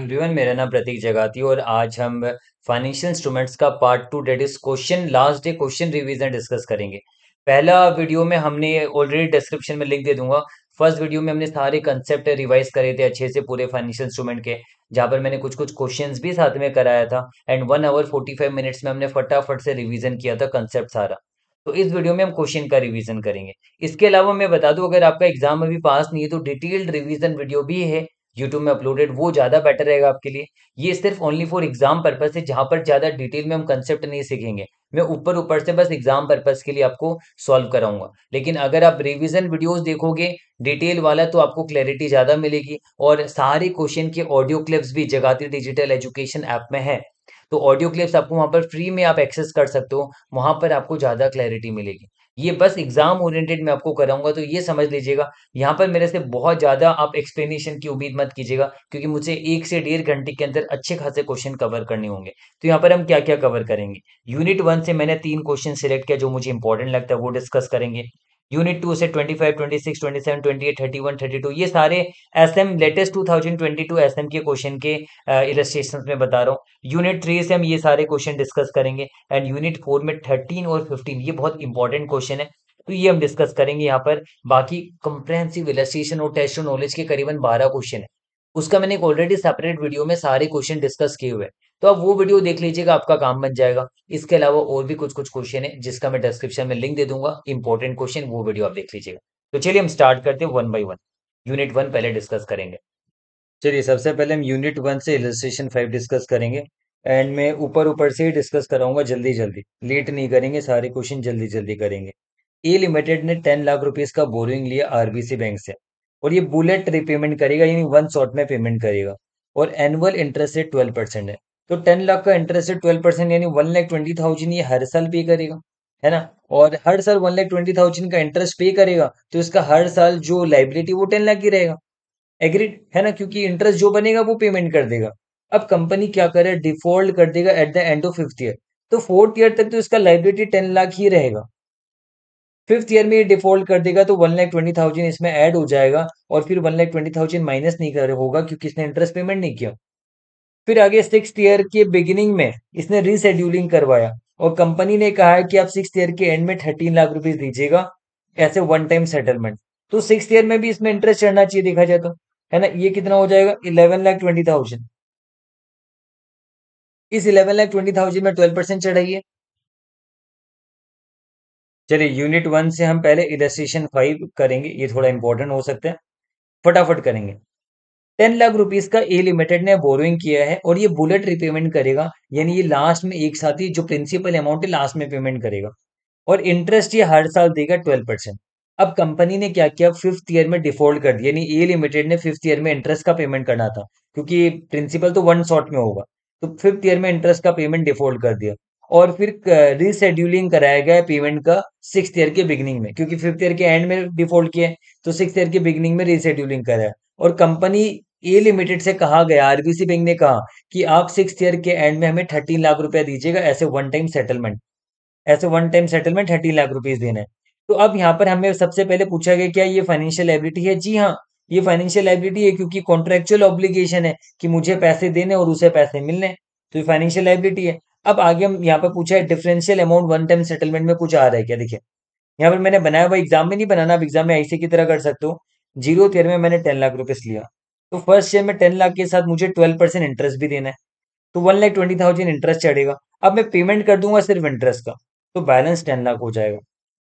Everyone मेरा नाम प्रतीक जगाती और आज हम फाइनेंशियल इंस्ट्रूमेंट्स का part two date is question last day question revision discuss करेंगे पहला वीडियो में हमने ऑलरेडी डिस्क्रिप्शन में लिंक दे दूंगा फर्स्ट वीडियो में हमने सारे कंसेप्ट रिवाइज करे थे अच्छे से पूरे फाइनेंशियल इंस्ट्रूमेंट के जहाँ पर मैंने कुछ कुछ क्वेश्चन भी साथ में कराया था and one hour forty five minutes में हमने फटाफट से रिविजन किया था कंसेप्ट सारा तो इस वीडियो में हम क्वेश्चन का रिवीजन करेंगे इसके अलावा मैं बता दूं अगर आपका एग्जाम अभी पास नहीं है तो डिटेल्ड रिवीजन वीडियो भी है यूट्यूब में अपलोडेड वो ज़्यादा बेटर रहेगा आपके लिए ये सिर्फ ओनली फॉर एग्जाम पर्पज है जहाँ पर ज़्यादा डिटेल में हम कंसेप्ट नहीं सीखेंगे मैं ऊपर ऊपर से बस एग्जाम पर्पज के लिए आपको सॉल्व कराऊंगा लेकिन अगर आप रिविजन वीडियोज देखोगे डिटेल वाला तो आपको क्लैरिटी ज़्यादा मिलेगी और सारे क्वेश्चन के ऑडियो क्लिप्स भी जगाती डिजिटल एजुकेशन ऐप में है तो ऑडियो क्लिप्स आपको वहाँ पर फ्री में आप एक्सेस कर सकते हो वहाँ पर आपको ज़्यादा क्लैरिटी मिलेगी ये बस एग्जाम ओरिएंटेड मैं आपको कराऊंगा तो ये समझ लीजिएगा यहाँ पर मेरे से बहुत ज्यादा आप एक्सप्लेनेशन की उम्मीद मत कीजिएगा क्योंकि मुझे एक से डेढ़ घंटे के अंदर अच्छे खासे क्वेश्चन कवर करने होंगे तो यहाँ पर हम क्या क्या कवर करेंगे यूनिट वन से मैंने तीन क्वेश्चन सिलेक्ट किया जो मुझे इंपॉर्टेंट लगता है वो डिस्कस करेंगे यूनिट टू से twenty eight thirty one thirty two ये सारे S M latest two thousand twenty two S M के क्वेश्चन के इलस्ट्रेशन uh, में बता रहा हूँ यूनिट थ्री से हम ये सारे क्वेश्चन डिस्कस करेंगे एंड यूनिट फोर में थर्टीन और फिफ्टीन ये बहुत इंपॉर्टेंट क्वेश्चन है तो ये हम डिस्कस करेंगे यहाँ पर बाकी कंप्रहेंसिव इलस्ट्रेशन और टेस्ट नॉलेज के करीबन बारह क्वेश्चन है उसका मैंने एक ऑलरेडी सेपरेट वीडियो में सारे क्वेश्चन डिस्कस किए हुए हैं तो आप वो वीडियो देख लीजिएगा आपका काम बन जाएगा इसके अलावा और भी कुछ कुछ क्वेश्चन है जिसका मैं डिस्क्रिप्शन में लिंक दे दूंगा इंपॉर्टेंट क्वेश्चन वो वीडियो आप देख लीजिएगा तो चलिए हम स्टार्ट करते हैं one by one unit one पहले डिस्कस करेंगे चलिए सबसे पहले हम यूनिट वन से इलस्ट्रेशन फाइव डिस्कस करेंगे एंड मैं ऊपर ऊपर से ही डिस्कस कराऊंगा जल्दी जल्दी लेट नहीं करेंगे सारे क्वेश्चन जल्दी जल्दी करेंगे ए लिमिटेड ने टेन लाख रुपीज का बोरिंग लिया आरबीसी बैंक से और ये बुलेट रिपेमेंट करेगा यानी वन शॉट में पेमेंट करेगा और annual interest rate twelve percent है तो टेन लाख का इंटरेस्ट है ट्वेल्व परसेंट यानी वन लाख ट्वेंटी थाउजेंड ये हर साल पे करेगा है ना और हर साल वन लाख ट्वेंटी थाउजेंड का इंटरेस्ट पे करेगा तो इसका हर साल जो लाइबिलिटी वो टेन लाख की रहेगा एग्रीड है ना क्योंकि इंटरेस्ट जो बनेगा वो पेमेंट कर देगा अब कंपनी क्या करे डिफॉल्ट कर देगा at the end of fifth year तो फोर्थ ईयर तक तो इसका लाइबिलिटी टेन लाख ही रहेगा फिफ्थ ईयर में ये डिफॉल्ट कर देगा तो वन लाख ट्वेंटी थाउजेंड इसमें ऐड हो जाएगा और फिर one lakh twenty thousand minus नहीं कर होगा क्योंकि इसने इंटरेस्ट पेमेंट नहीं किया फिर आगे सिक्स ईयर के बिगिनिंग में इसने रिशेड्यूलिंग करवाया और कंपनी ने कहा है कि आप सिक्स ईयर के एंड में थर्टीन लाख रुपीज दीजिएगा ऐसे वन टाइम सेटलमेंट तो सिक्स ईयर में भी इसमें इंटरेस्ट चढ़ना चाहिए देखा जाए तो है ना ये कितना हो जाएगा इलेवन लाख ट्वेंटी थाउजेंड इस इलेवन लाख ट्वेंटी थाउजेंड में ट्वेल्व परसेंट चढ़ाइए चलिए यूनिट वन से हम पहले इलेस्ट्रेशन फाइव करेंगे ये थोड़ा इंपॉर्टेंट हो सकता है फटाफट करेंगे टेन लाख रुपीज का ए लिमिटेड ने बोरोइंग किया है और ये बुलेट रिपेमेंट करेगा यानी ये लास्ट में एक साथ ही जो प्रिंसिपल अमाउंट है लास्ट में पेमेंट करेगा और इंटरेस्ट ये हर साल देगा ट्वेल्व परसेंट अब कंपनी ने क्या किया फिफ्थ ईयर में डिफॉल्ट कर दिया यानी ए लिमिटेड ने फिफ्थ ईयर में इंटरेस्ट का पेमेंट करना था क्योंकि प्रिंसिपल तो वन शॉट में होगा तो फिफ्थ ईयर में इंटरेस्ट का पेमेंट डिफॉल्ट कर दिया और फिर रिसेड्यूलिंग कराया गया पेमेंट का सिक्स ईयर के बिगनिंग में क्योंकि फिफ्थ ईयर के एंड में डिफॉल्ट किया तो सिक्स ईयर के बिगनिंग में रिसेड्यूलिंग कराया और कंपनी ए लिमिटेड से कहा गया आरबीसी बैंक ने कहा कि आप सिक्स ईयर के एंड में हमें थर्टीन लाख रुपया दीजिएगा ऐसे वन टाइम सेटलमेंट ऐसे one time settlement thirteen lakh rupees देना है तो अब यहाँ पर हमें सबसे पहले पूछा गया क्या ये फाइनेंशियल एबिलिटी है जी हाँ ये फाइनेंशियल लाइबिलिटी है क्योंकि कॉन्ट्रेक्चुअल ऑब्लिगेशन है कि मुझे पैसे देने और उसे पैसे मिलने तो ये फाइनेंशियल लाइबिलिटी है अब आगे हम यहाँ पर पूछा है differential amount one time settlement में कुछ आ रहा है क्या देखिए यहाँ पर मैंने बनाया हुआ एग्जाम में नहीं बनाना आप एग्जाम में ऐसे e की तरह कर सकते हो जीरो तेरह में मैंने टेन लाख रुपीज लिया तो फर्स्ट ईयर में टेन लाख के साथ मुझे ट्वेल्व परसेंट इंटरेस्ट भी देना है तो one lakh twenty thousand interest चढ़ेगा अब मैं पेमेंट कर दूंगा सिर्फ इंटरेस्ट का तो बैलेंस टेन लाख हो जाएगा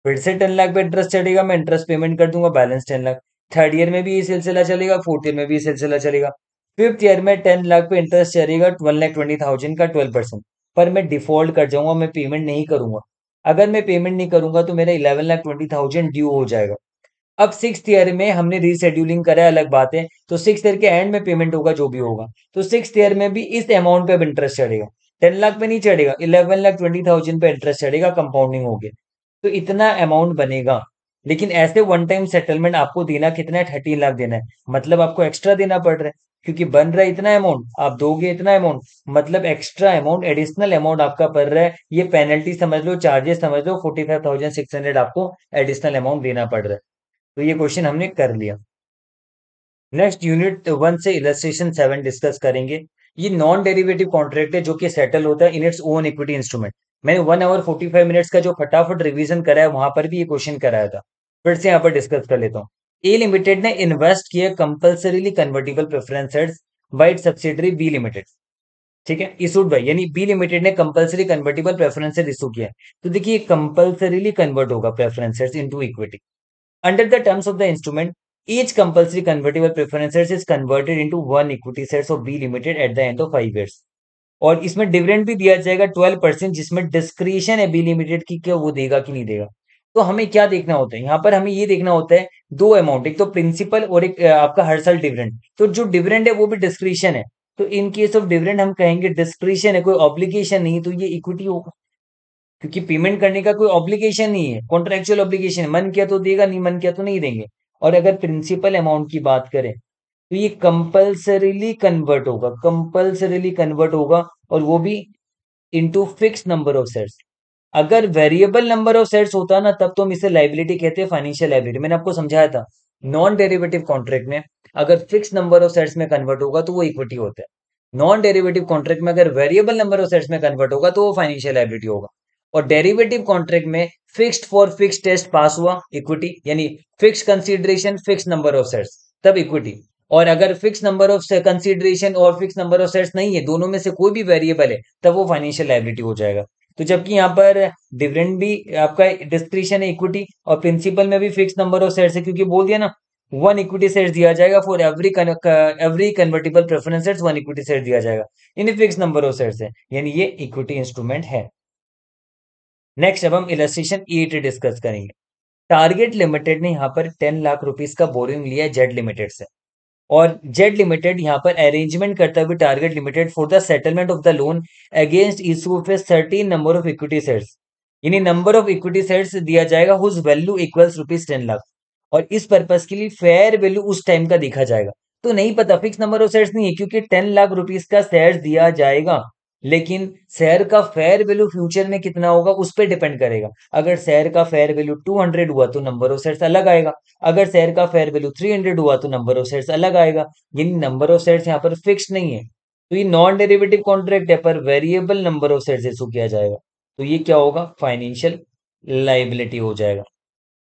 फिर से टेन लाख पे इंटरेस्ट चढ़ेगा मैं इंटरेस्ट पेमेंट कर दूंगा balance ten lakh third year में भी ये सिलसिला चलेगा फोर्थ ईयर में भी ये सिलसिला चलेगा फिफ्थ ईयर में टेन लाख पे इंटरेस्ट चलेगा वन लाख ट्वेंटी थाउजेंड का ट्वेल्व परसेंट पर मैं डिफॉल्ट कर जाऊंगा मैं पेमेंट नहीं करूंगा अगर मैं पेमेंट नहीं करूंगा तो मेरा eleven lakh twenty thousand due हो जाएगा अब सिक्स ईयर में हमने रीशेड्यूलिंग करा अलग बात है तो सिक्स ईयर के एंड में पेमेंट होगा जो भी होगा तो सिक्स ईयर में भी इस अमाउंट पे इंटरेस्ट चढ़ेगा टेन लाख पे नहीं चढ़ेगा इलेवन लाख ट्वेंटी थाउजेंड पे इंटरेस्ट चढ़ेगा कंपाउंडिंग हो गया तो इतना अमाउंट बनेगा लेकिन ऐसे वन टाइम सेटलमेंट आपको देना कितना है थर्टीन लाख देना है मतलब आपको एक्स्ट्रा देना पड़ रहा है क्योंकि बन रहा है इतना अमाउंट आप दोगे इतना अमाउंट मतलब एक्स्ट्रा अमाउंट एडिशनल अमाउंट आपका पड़ रहा है ये पेनल्टी समझ लो चार्जेस समझ लो forty five thousand six hundred आपको एडिशनल अमाउंट देना पड़ रहा है तो ये क्वेश्चन हमने कर लिया नेक्स्ट यूनिट वन से इलेट्रेशन सेवन डिस्कस करेंगे ये नॉन डेरिवेटिव कॉन्ट्रैक्ट है जो कि सेटल होता है in its own equity instrument मैंने one hour forty five minutes का जो फटाफट रिवीजन कराया वहां पर भी ये क्वेश्चन कराया था फिर से यहाँ पर डिस्कस कर लेता हूँ ए लिमिटेड ने इन्वेस्ट किया कंपल्सरीली कन्वर्टेबल प्रेफरेंस वाइट सब्सिडरी बी लिमिटेड ठीक है इशूड बाई यानी बी लिमिटेड ने कंपल्सरी कन्वर्टेबल प्रेफरेंस इशू किया तो देखिए कंपल्सरीली कन्वर्ट होगा preference into equity Under the terms of the instrument, each compulsory convertible preferences is converted into one equity sets of B limited at the end of five years. और इसमें dividend भी दिया जाएगा twelve percent जिसमें discretion है B limited की क्या वो देगा कि नहीं देगा तो हमें क्या देखना होता है यहाँ पर हमें ये देखना होता है दो अमाउंट एक तो प्रिंसिपल और एक आपका हर साल डिविडेंड तो जो डिविडेंड है वो भी डिस्क्रिशन है तो इन केस ऑफ डिविडेंड हम कहेंगे डिस्क्रिशन है कोई ऑब्लिगेशन नहीं तो ये इक्विटी होगा क्योंकि पेमेंट करने का कोई ऑब्लिगेशन नहीं है कॉन्ट्रेक्चुअल ऑब्लिगेशन है मन किया तो देगा नहीं मन किया तो नहीं देंगे और अगर प्रिंसिपल अमाउंट की बात करें तो ये कंपल्सरीली कन्वर्ट होगा कंपल्सरीली कन्वर्ट होगा और वो भी into fix number of shares अगर वेरिएबल नंबर ऑफ सेट्स होता ना तब तो हम इसे लाइबिलिटी कहते हैं फाइनेंशियल लाइबिलिटी मैंने आपको समझाया था नॉन डेरिवेटिव कॉन्ट्रैक्ट में अगर फिक्स नंबर ऑफ सेट्स में कन्वर्ट होगा तो वो इक्विटी होता है नॉन डेरिवेटिव कॉन्ट्रैक्ट में अगर वेरिएबल नंबर ऑफ सेट्स में कन्वर्ट होगा तो वो फाइनेंशियल लाइबिलिटी होगा और डेरिवेटिव कॉन्ट्रैक्ट में fixed for fix test pass हुआ इक्विटी यानी fix consideration fix number of shares तब इक्विटी और अगर फिक्स नंबर ऑफ कंसिडरेशन और फिक्स नंबर ऑफ सेट्स नहीं है दोनों में से कोई भी वेरिएबल है तब वो फाइनेंशियल लाइबिलिटी हो जाएगा तो जबकि यहाँ पर डिविडेंड भी आपका डिस्क्रिप्शन है इक्विटी और प्रिंसिपल में भी फिक्स नंबर ऑफ सेट्स है क्योंकि बोल दिया ना वन इक्विटी सेट दिया जाएगा for every every convertible preference shares one equity share दिया जाएगा in fix number of shares है यानी ये इक्विटी इंस्ट्रूमेंट है नेक्स्ट अब हम इलस्ट्रेशन एट डिस्कस करेंगे टारगेट लिमिटेड ने यहाँ पर टेन लाख रुपीज का बोरिंग लिया जेड लिमिटेड से और जेड लिमिटेड यहाँ पर अरेंजमेंट करता हुए target limited for the settlement of the loan against issue of thirteen number of equity sets यानी नंबर ऑफ इक्विटी सेट्स दिया जाएगा whose value equals rupees ten lakh और इस पर्पज के लिए फेयर वैल्यू उस टाइम का देखा जाएगा तो नहीं पता फिक्स नंबर ऑफ सेट्स नहीं है क्योंकि टेन लाख रुपीज का सेट दिया जाएगा लेकिन शेयर का फेयर वैल्यू फ्यूचर में कितना होगा उस पर डिपेंड करेगा अगर शेयर का फेयर वैल्यू 200 हुआ तो नंबर ऑफ शेयर्स अलग आएगा अगर शेयर का फेयर वैल्यू 300 हुआ तो नंबर ऑफ शेयर्स अलग आएगा यानी नंबर ऑफ शेयर्स यहाँ पर फिक्स नहीं है तो ये नॉन डेरिवेटिव कॉन्ट्रैक्ट है पर variable number of share issue किया जाएगा तो ये क्या होगा फाइनेंशियल लाइबिलिटी हो जाएगा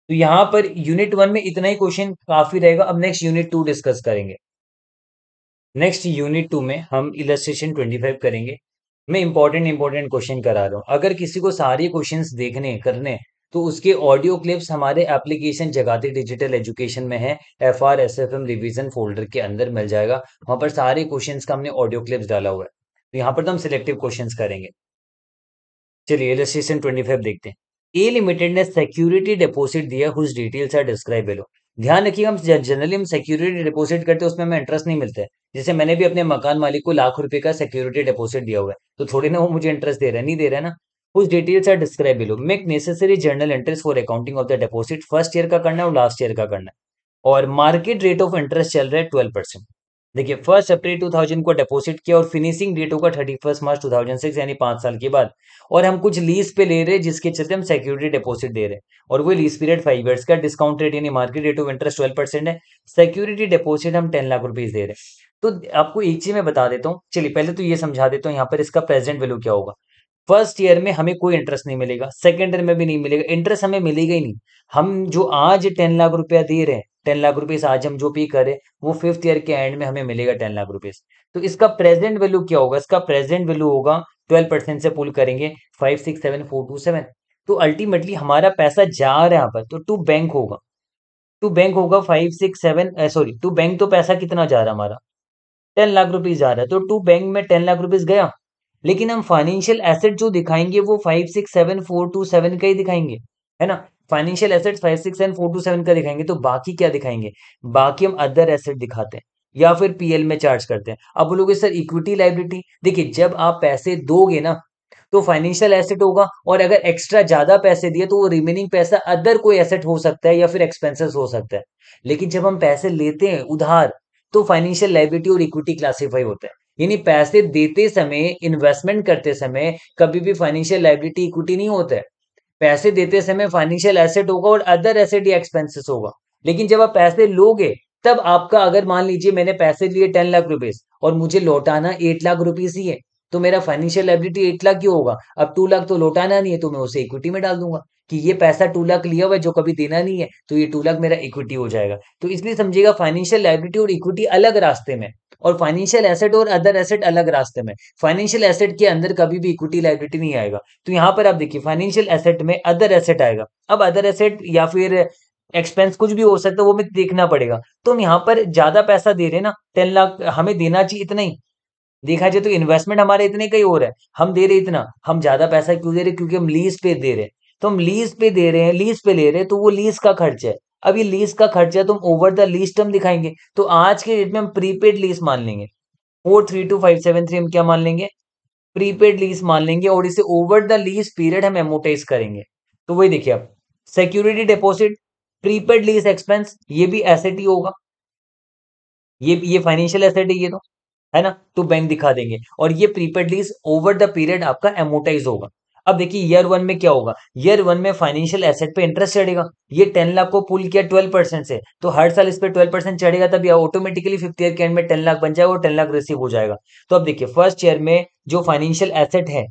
तो यहाँ पर यूनिट वन में इतना ही क्वेश्चन काफी रहेगा अब नेक्स्ट यूनिट टू डिस्कस करेंगे नेक्स्ट यूनिट टू में हम इलस्ट्रेशन ट्वेंटी फाइव करेंगे मैं इंपॉर्टेंट इंपॉर्टेंट क्वेश्चन करा रहा हूँ अगर किसी को सारे क्वेश्चन देखने करने तो उसके ऑडियो क्लिप्स हमारे एप्लीकेशन जगाते डिजिटल एजुकेशन में है F R S F M revision folder के अंदर मिल जाएगा वहां पर सारे क्वेश्चन का हमने ऑडियो क्लिप्स डाला हुआ है तो यहाँ पर तो हम सिलेक्टिव क्वेश्चन करेंगे चलिए इलस्ट्रेशन ट्वेंटी फाइव देखते हैं ए लिमिटेड ने सिक्योरिटी डिपोजिट दिया whose details are describe below ध्यान रखिए हम जनरली हम सिक्योरिटी डिपोजिट करते हैं उसमें हमें इंटरेस्ट नहीं मिलता है जैसे मैंने भी अपने मकान मालिक को लाख रुपए का सिक्योरिटी डिपॉजिट दिया हुआ है तो थोड़ी ना वो मुझे इंटरेस्ट दे रहा है नहीं दे रहा है ना कुछ details are describe below make necessary journal interest for accounting of the deposit first year का करना है और लास्ट ईयर का करना है और मार्केट रेट ऑफ इंटरेस्ट चल रहा है ट्वेल्व परसेंट देखिए फर्स्ट अप्रैल थाउजेंड को डिपॉजिट किया और फिनिशिंग डेट होगा thirty first March two thousand six यानी पांच साल के बाद और हम कुछ लीज पे ले रहे हैं जिसके चलते हम सिक्योरिटी डिपॉजिट दे रहे हैं और वो लीज पीरियड फाइव ईयर्स का डिस्काउंट रेट यानी market rate of interest twelve percent है सिक्योरिटी डिपॉजिट हम टेन लाख रुपीज दे रहे हैं तो आपको एक चीज मैं बता देता हूँ चलिए पहले तो ये समझा देता हूँ यहाँ पर इसका प्रेजेंट वैल्यू क्या होगा फर्स्ट ईयर में हमें कोई इंटरेस्ट नहीं मिलेगा सेकेंड ईयर में भी नहीं मिलेगा इंटरेस्ट हमें मिलेगा ही नहीं हम जो आज टेन लाख रुपया दे रहे हैं टेन लाख रुपीज आज हम जो पे करें वो फिफ्थ ईयर के एंड में हमें मिलेगा टेन लाख रुपीज तो इसका प्रेजेंट वैल्यू क्या होगा इसका प्रेजेंट वैल्यू होगा ट्वेल्व परसेंट से पुल करेंगे five six seven four two seven तो अल्टीमेटली हमारा पैसा जा रहा है यहाँ पर तो टू बैंक होगा टू बैंक होगा five six seven sorry to bank तो पैसा कितना जा रहा है हमारा टेन लाख रुपीज आ रहा है तो टू बैंक में टेन लाख रुपीज गया लेकिन हम फाइनेंशियल एसेट जो दिखाएंगे वो five six seven four two seven का ही दिखाएंगे है ना financial asset five six seven four two seven का दिखाएंगे तो बाकी क्या दिखाएंगे बाकी हम अदर एसेट दिखाते हैं या फिर पीएल में चार्ज करते हैं अब बोलोगे सर इक्विटी लाइबिलिटी देखिए जब आप पैसे दोगे ना तो फाइनेंशियल एसेट होगा और अगर एक्स्ट्रा ज्यादा पैसे दिए तो वो रिमेनिंग पैसा अदर कोई एसेट हो सकता है या फिर एक्सपेंसेस हो सकता है लेकिन जब हम पैसे लेते हैं उधार तो फाइनेंशियल लाइबिलिटी और इक्विटी क्लासीफाई होता है यानी पैसे देते समय इन्वेस्टमेंट करते समय कभी भी फाइनेंशियल लाइबिलिटी इक्विटी नहीं होता है पैसे देते समय फाइनेंशियल एसेट होगा और अदर एसेट या एक्सपेंसेस होगा लेकिन जब आप पैसे लोगे तब आपका अगर मान लीजिए मैंने पैसे लिए टेन लाख रुपीज और मुझे लौटाना एट लाख रुपीज ही है तो मेरा फाइनेंशियल लाइबिलिटी एट लाख क्यों होगा अब टू लाख तो लौटाना नहीं है तो मैं उसे इक्विटी में डाल दूंगा कि ये पैसा टू लाख लिया हुआ है जो कभी देना नहीं है तो ये टू लाख मेरा इक्विटी हो जाएगा तो इसलिए समझिएगा फाइनेंशियल लाइबिलिटी और इक्विटी अलग रास्ते में और फाइनेंशियल एसेट और अदर एसेट अलग रास्ते में फाइनेंशियल एसेट के अंदर कभी भी इक्विटी लाइबिलिटी नहीं आएगा तो यहाँ पर आप देखिए फाइनेंशियल एसेट में अदर एसेट आएगा अब अदर एसेट या फिर एक्सपेंस कुछ भी हो सकता है वो हमें देखना पड़ेगा तो हम यहाँ पर ज्यादा पैसा दे रहे हैं ना टेन लाख हमें देना चाहिए इतना ही देखा जाए तो इन्वेस्टमेंट हमारे इतने का ही हो रहा है हम दे रहे इतना हम ज्यादा पैसा क्यों दे रहे क्योंकि हम लीज पे दे रहे हैं तुम लीज पे दे रहे हैं लीज पे ले रहे हैं तो वो लीज का खर्च है अब ये लीज का खर्चा तुम ओवर द लीज टर्म दिखाएंगे तो आज के डेट में हम प्रीपेड लीज मान लेंगे four three two five seven three हम क्या मान लेंगे प्रीपेड लीज मान लेंगे और इसे ओवर द लीज पीरियड हम एमोटाइज करेंगे तो वही देखिए आप security deposit prepaid lease expense ये भी एसेट ही होगा ये ये फाइनेंशियल एसेट है ये तो है ना तो बैंक दिखा देंगे और ये prepaid lease over the period आपका एमोटाइज होगा अब देखिए ईयर वन में क्या होगा ईयर वन में फाइनेंशियल एसेट पे इंटरेस्ट चढ़ेगा ये टेन लाख को पुल किया ट्वेल्व परसेंट से तो हर साल इस पर ट्वेल्व परसेंट चढ़ेगा तब यह ऑटोमेटिकली फिफ्थ ईयर के एंड में टेन लाख बन जाएगा और टेन लाख रिसीव हो जाएगा तो अब देखिए फर्स्ट ईयर में जो फाइनेंशियल एसेट है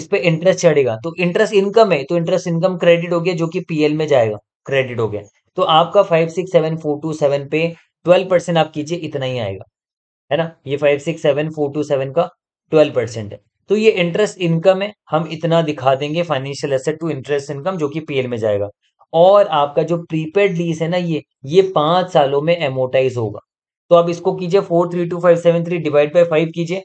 इस पे इंटरेस्ट चढ़ेगा तो इंटरेस्ट इनकम है तो इंटरेस्ट इनकम क्रेडिट हो गया जो कि पीएल में जाएगा क्रेडिट हो गया तो आपका five six seven four two seven पे ट्वेल्व परसेंट आप कीजिए इतना ही आएगा है ना ये five six seven four two seven का ट्वेल्व परसेंट है तो ये इंटरेस्ट इनकम है हम इतना दिखा देंगे financial asset to interest income जो कि पीएल में जाएगा और आपका जो प्रीपेड लीज है ना ये ये पांच सालों में एमोटाइज होगा तो आप इसको कीजिए four three two five seven three divide by five कीजिए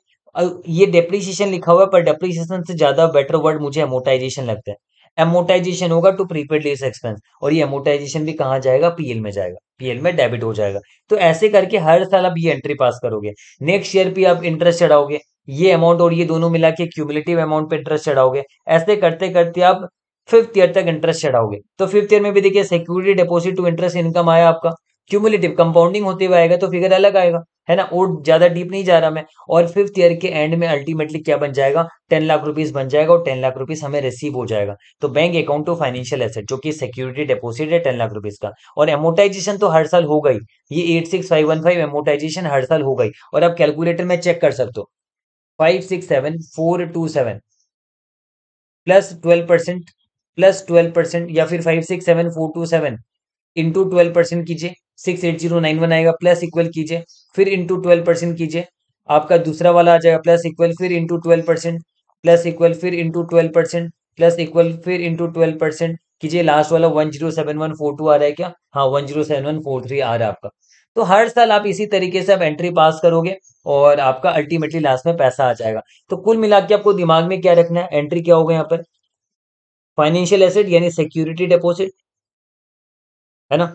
ये डेप्रिसिएशन लिखा हुआ है पर डेप्रिसिएशन से ज्यादा बेटर वर्ड मुझे एमोटाइजेशन लगता है एमोटाइजेशन होगा टू प्रीपेड लीज एक्सपेंस और ये एमोटाइजेशन भी कहा जाएगा पीएल में जाएगा पीएल में डेबिट हो जाएगा तो ऐसे करके हर साल आप ये एंट्री पास करोगे नेक्स्ट ईयर भी आप इंटरेस्ट चढ़ाओगे ये अमाउंट और ये दोनों मिला के क्यूमुलेटिव अमाउंट पे इंटरेस्ट चढ़ाओगे ऐसे करते करते आप फिफ्थ ईयर तक इंटरेस्ट चढ़ाओगे तो फिफ्थ ईयर में भी देखिए security deposit to interest income आया आपका क्यूमुलेटिव कंपाउंडिंग होते हुए आएगा तो फिगर अलग आएगा है ना और ज्यादा डीप नहीं जा रहा मैं और फिफ्थ ईयर के एंड में अल्टीमेटली क्या बन जाएगा टेन लाख रुपीज बन जाएगा और टेन लाख रुपीज हमें रिसीव हो जाएगा तो bank account to financial asset जो कि सिक्योरिटी डिपोजिट है टेन लाख रुपीज का और एमोटाइजेशन तो हर साल हो गई ये eight six five one five amortisation हर साल हो गई और आप कैलकुलेटर में चेक कर सकते हो five six seven four two seven plus twelve percent plus twelve percent या फिर five six seven four two seven into twelve percent कीजिए six eight zero nine one आएगा प्लस इक्वल कीजिए फिर इंटू ट्वेल्व परसेंट कीजिए आपका दूसरा वाला आ जाएगा प्लस इक्वल फिर into twelve percent plus equal फिर into twelve percent plus equal फिर इंटू ट्वेल्व परसेंट कीजिए लास्ट वाला one zero seven one four two आ रहा है क्या हाँ one zero seven one four three आ रहा है आपका तो हर साल आप इसी तरीके से आप एंट्री पास करोगे और आपका अल्टीमेटली लास्ट में पैसा आ जाएगा तो कुल मिला के आपको दिमाग में क्या रखना है एंट्री क्या होगा यहाँ पर फाइनेंशियल एसेट यानी सिक्योरिटी डिपोजिट है ना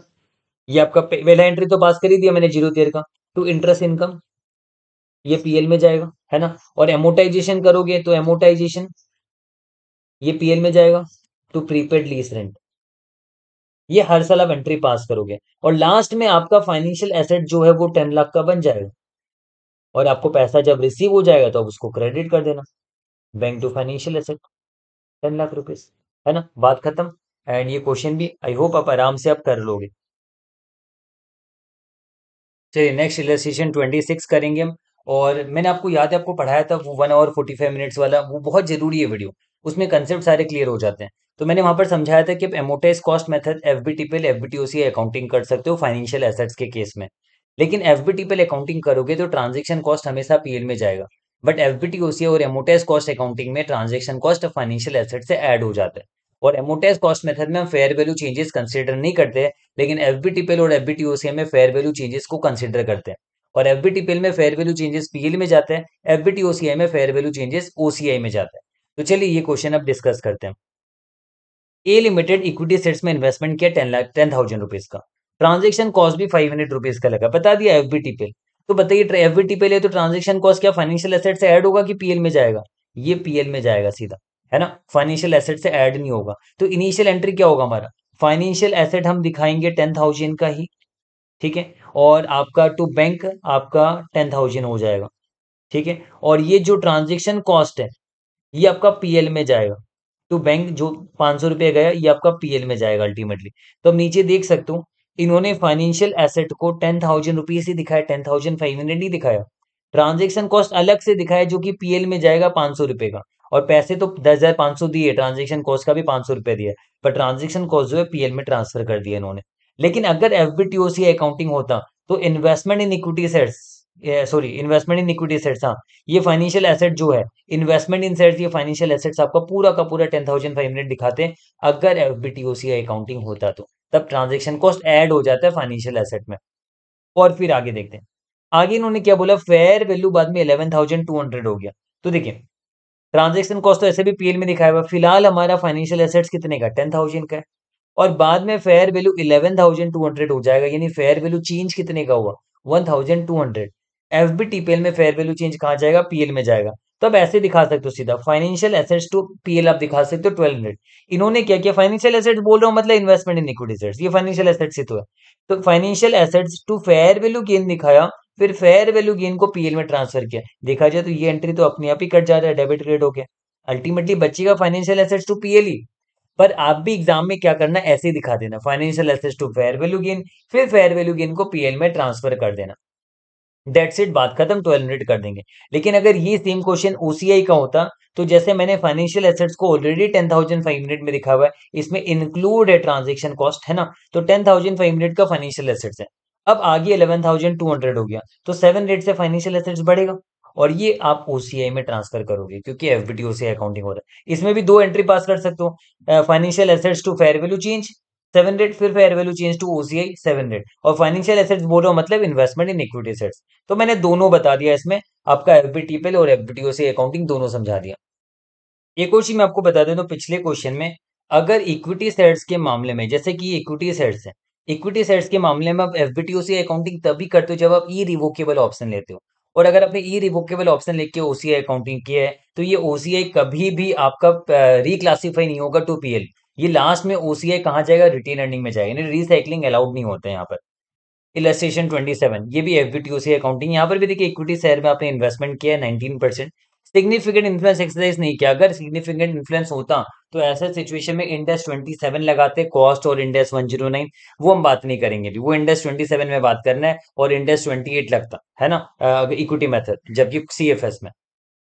ये आपका वेला एंट्री तो पास कर ही दिया मैंने जीरो तेर का टू इंटरेस्ट इनकम ये पीएल में जाएगा है ना और एमोटाइजेशन करोगे तो एमोटाइजेशन ये पीएल में जाएगा टू प्रीपेड लीज रेंट ये हर साल आप एंट्री पास करोगे और लास्ट में आपका फाइनेंशियल एसेट जो है वो टेन लाख का बन जाएगा और आपको पैसा जब रिसीव हो जाएगा तो आप उसको क्रेडिट कर देना bank to financial asset ten lakh rupees है ना बात खत्म एंड ये क्वेश्चन भी आई होप आप आराम से आप कर लोगे चलिए नेक्स्ट इलेस्ट्रेशन ट्वेंटी सिक्स करेंगे हम और मैंने आपको याद है आपको पढ़ाया था वो one hour forty five minutes वाला वो बहुत जरूरी है वीडियो उसमें कंसेप्ट सारे क्लियर हो जाते हैं तो मैंने वहां पर समझाया था कि आप amortise cost method F B TPL F B T O C accounting कर सकते हो फाइनेंशियल एसेट्स के केस में लेकिन एफ बी टीपेल अकाउंटिंग करोगे तो ट्रांजेक्शन कॉस्ट हमेशा पीएल में जाएगा but F B T O C और एमोटाइज कॉस्ट अकाउंटिंग में ट्रांजेक्शन कॉस्ट फाइनेंशियल एसेट से एड हो जाता है और एमोटाइज कॉस्ट मेथड में हम फेयर वैल्यू चेंजेस कंसिडर नहीं करते लेकिन एफ बी टीपेल और F B T O C में फेयर वैल्यू चेंजेस को कंसिडर करते हैं और एफ बी टीपेल में फेयर वैल्यू चेंजेस पीएल में जाते हैं F B T O C I में fair value changes O C I में जाते हैं तो चलिए ये क्वेश्चन अब डिस्कस करते हैं ए लिमिटेड इक्विटी सेट्स में इन्वेस्टमेंट किया ten lakh ten thousand rupees का ट्रांजेक्शन कॉस्ट भी फाइव हंड्रेड रुपीज का लगा बता दिया एफ बी टी तो बताइए एफ बी टी पेल तो ट्रांजेक्शन कॉस्ट क्या फाइनेंशियल एसेट से एड होगा कि पीएल में जाएगा ये पीएल में जाएगा सीधा है ना फाइनेंशियल एसेट से एड नहीं होगा तो इनिशियल एंट्री क्या होगा हमारा फाइनेंशियल एसेट हम दिखाएंगे टेन थाउजेंड का ही ठीक है और आपका टू बैंक आपका टेन थाउजेंड हो जाएगा ठीक है और ये जो ट्रांजेक्शन कॉस्ट है ये आपका पीएल में जाएगा तो बैंक जो पांच सौ रुपया गया ये आपका पीएल में जाएगा अल्टीमेटली तो अब नीचे देख सकते हो इन्होंने फाइनेंशियल एसेट को टेन थाउजेंड रुपीज ही दिखाया टेन थाउजेंड फाइव हंड्रेड ही दिखाया ट्रांजेक्शन कॉस्ट अलग से दिखाया जो कि पीएल में जाएगा पांच सौ रुपए का और पैसे तो दस हजार पांच सौ दिए ट्रांजेक्शन कॉस्ट का भी पांच सौ रुपये दिया पर ट्रांजेक्शन कॉस्ट जो है पीएल में ट्रांसफर कर दिया इन्होंने लेकिन अगर एफबीटीओसी अकाउंटिंग होता तो investment in equity sets sorry investment in equity assets हाँ ये फाइनेंशियल एसेट जो है इन्वेस्टमेंट इन सेट्स ये फाइनेंशियल एसेट्स आपका पूरा का पूरा टेन थाउजेंड फाइव हंड्रेड दिखाते हैं अगर F B T O C accounting होता तो तब ट्रांजेक्शन कॉस्ट एड हो जाता है फाइनेंशियल एसेट में और फिर आगे देखते हैं आगे इन्होंने क्या बोला फेयर वैल्यू बाद में इलेवन थाउजेंड टू हंड्रेड हो गया तो देखिए ट्रांजेक्शन कॉस्ट तो ऐसे भी पीएल में दिखाया हुआ फिलहाल हमारा फाइनेंशियल एसेट्स कितने का टेन थाउजेंड का है और बाद में fair value eleven thousand two hundred हो जाएगा यानी फेयर वैल्यू चेंज कितने का हुआ one thousand two hundred F B TPL में फेयर वैल्यू चेंज कहाँ जाएगा पीएल में जाएगा तो आप ऐसे दिखा सकते हो सीधा फाइनेंशियल एसेट्स टू पीएल आप दिखा सकते हो ट्वेल्व हंड्रेड इन्होंने क्या किया फाइनेंशियल एसेट्स बोल रहा हूँ मतलब इन्वेस्टमेंट इन इक्विटी एसेट्स ये फाइनेंशियल एसेट्स ही तो है तो financial assets to fair value gain दिखाया फिर फेयर वैल्यू गेन को पीएल में ट्रांसफर किया देखा जाए तो ये एंट्री तो अपने आप ही कट जा रहा है डेबिट क्रेडिट हो गया अल्टीमेटली बच्चेगा फाइनेंशियल एसेट्स टू पीएल ही पर आप भी एग्जाम में क्या करना ऐसे ही दिखा देना financial assets to fair value gain फिर फेयर वैल्यू गेन को पीएल में ट्रांसफर कर देना डेट सेट बात खत्म तो एलिमिनेट कर देंगे लेकिन अगर ये सेम क्वेश्चन ओसीआई का होता तो जैसे मैंने फाइनेंशियल एसेट्स को already ten thousand five hundred में दिखा हुआ है इसमें इंक्लूड है ट्रांजेक्शन कॉस्ट है ना तो टेन थाउजेंड फाइव हंड्रेड का फाइनेंशियल एसेट्स है अब आगे इलेवन थाउजेंड टू हंड्रेड हो गया तो सेवन रेट से फाइनेंशियल एसेट्स बढ़ेगा और ये आप ओसीआई में ट्रांसफर करोगे क्योंकि एफ से अकाउंटिंग हो रहा है इसमें भी दो एंट्री पास कर सकते हो financial assets to fair value change seven rate फिर fair value change to OCI seven rate और फाइनेंशियल एसेट्स बोल रहे हो मतलब इन्वेस्टमेंट इन इक्विटी एसेट्स तो मैंने दोनों बता दिया इसमें आपका टीपेल और एफबीटीओसी अकाउंटिंग दोनों समझा दिया एक और चीज मैं आपको बता देता हूँ पिछले क्वेश्चन में अगर इक्विटी सेट्स के मामले में जैसे कि इक्विटी सेट्स है इक्विटी सेट्स के मामले में आप एफ अकाउंटिंग तभी करते हो जब आप ई रिवोकेबल ऑप्शन लेते हो और अगर आपने ई रिवोकेबल ऑप्शन लेके ओसीआई अकाउंटिंग किया है तो ये ओसीआई कभी भी आपका रिक्लासीफाई नहीं होगा टू पीएल ये लास्ट में ओसीआई कहाँ जाएगा रिटेन अर्निंग में जाएगा यानी रिसाइकलिंग अलाउड नहीं होते यहाँ पर ट्वेंटी सेवन ये भी एफ ओसीआई अकाउंटिंग यहाँ पर भी देखिए इक्विटी शेयर में आपने इन्वेस्टमेंट किया है nineteen percent significant influence exercise नहीं किया अगर सिग्निफिकेंट इन्फ्लुएंस होता तो ऐसे सिचुएशन में इंडेस सेवन लगाते कॉस्ट और इंडेस नाइन वो हम बात नहीं करेंगे वो इंडेस सेवन में बात करना है और इंडेस एट लगता है ना इक्विटी मेथड जबकि एस में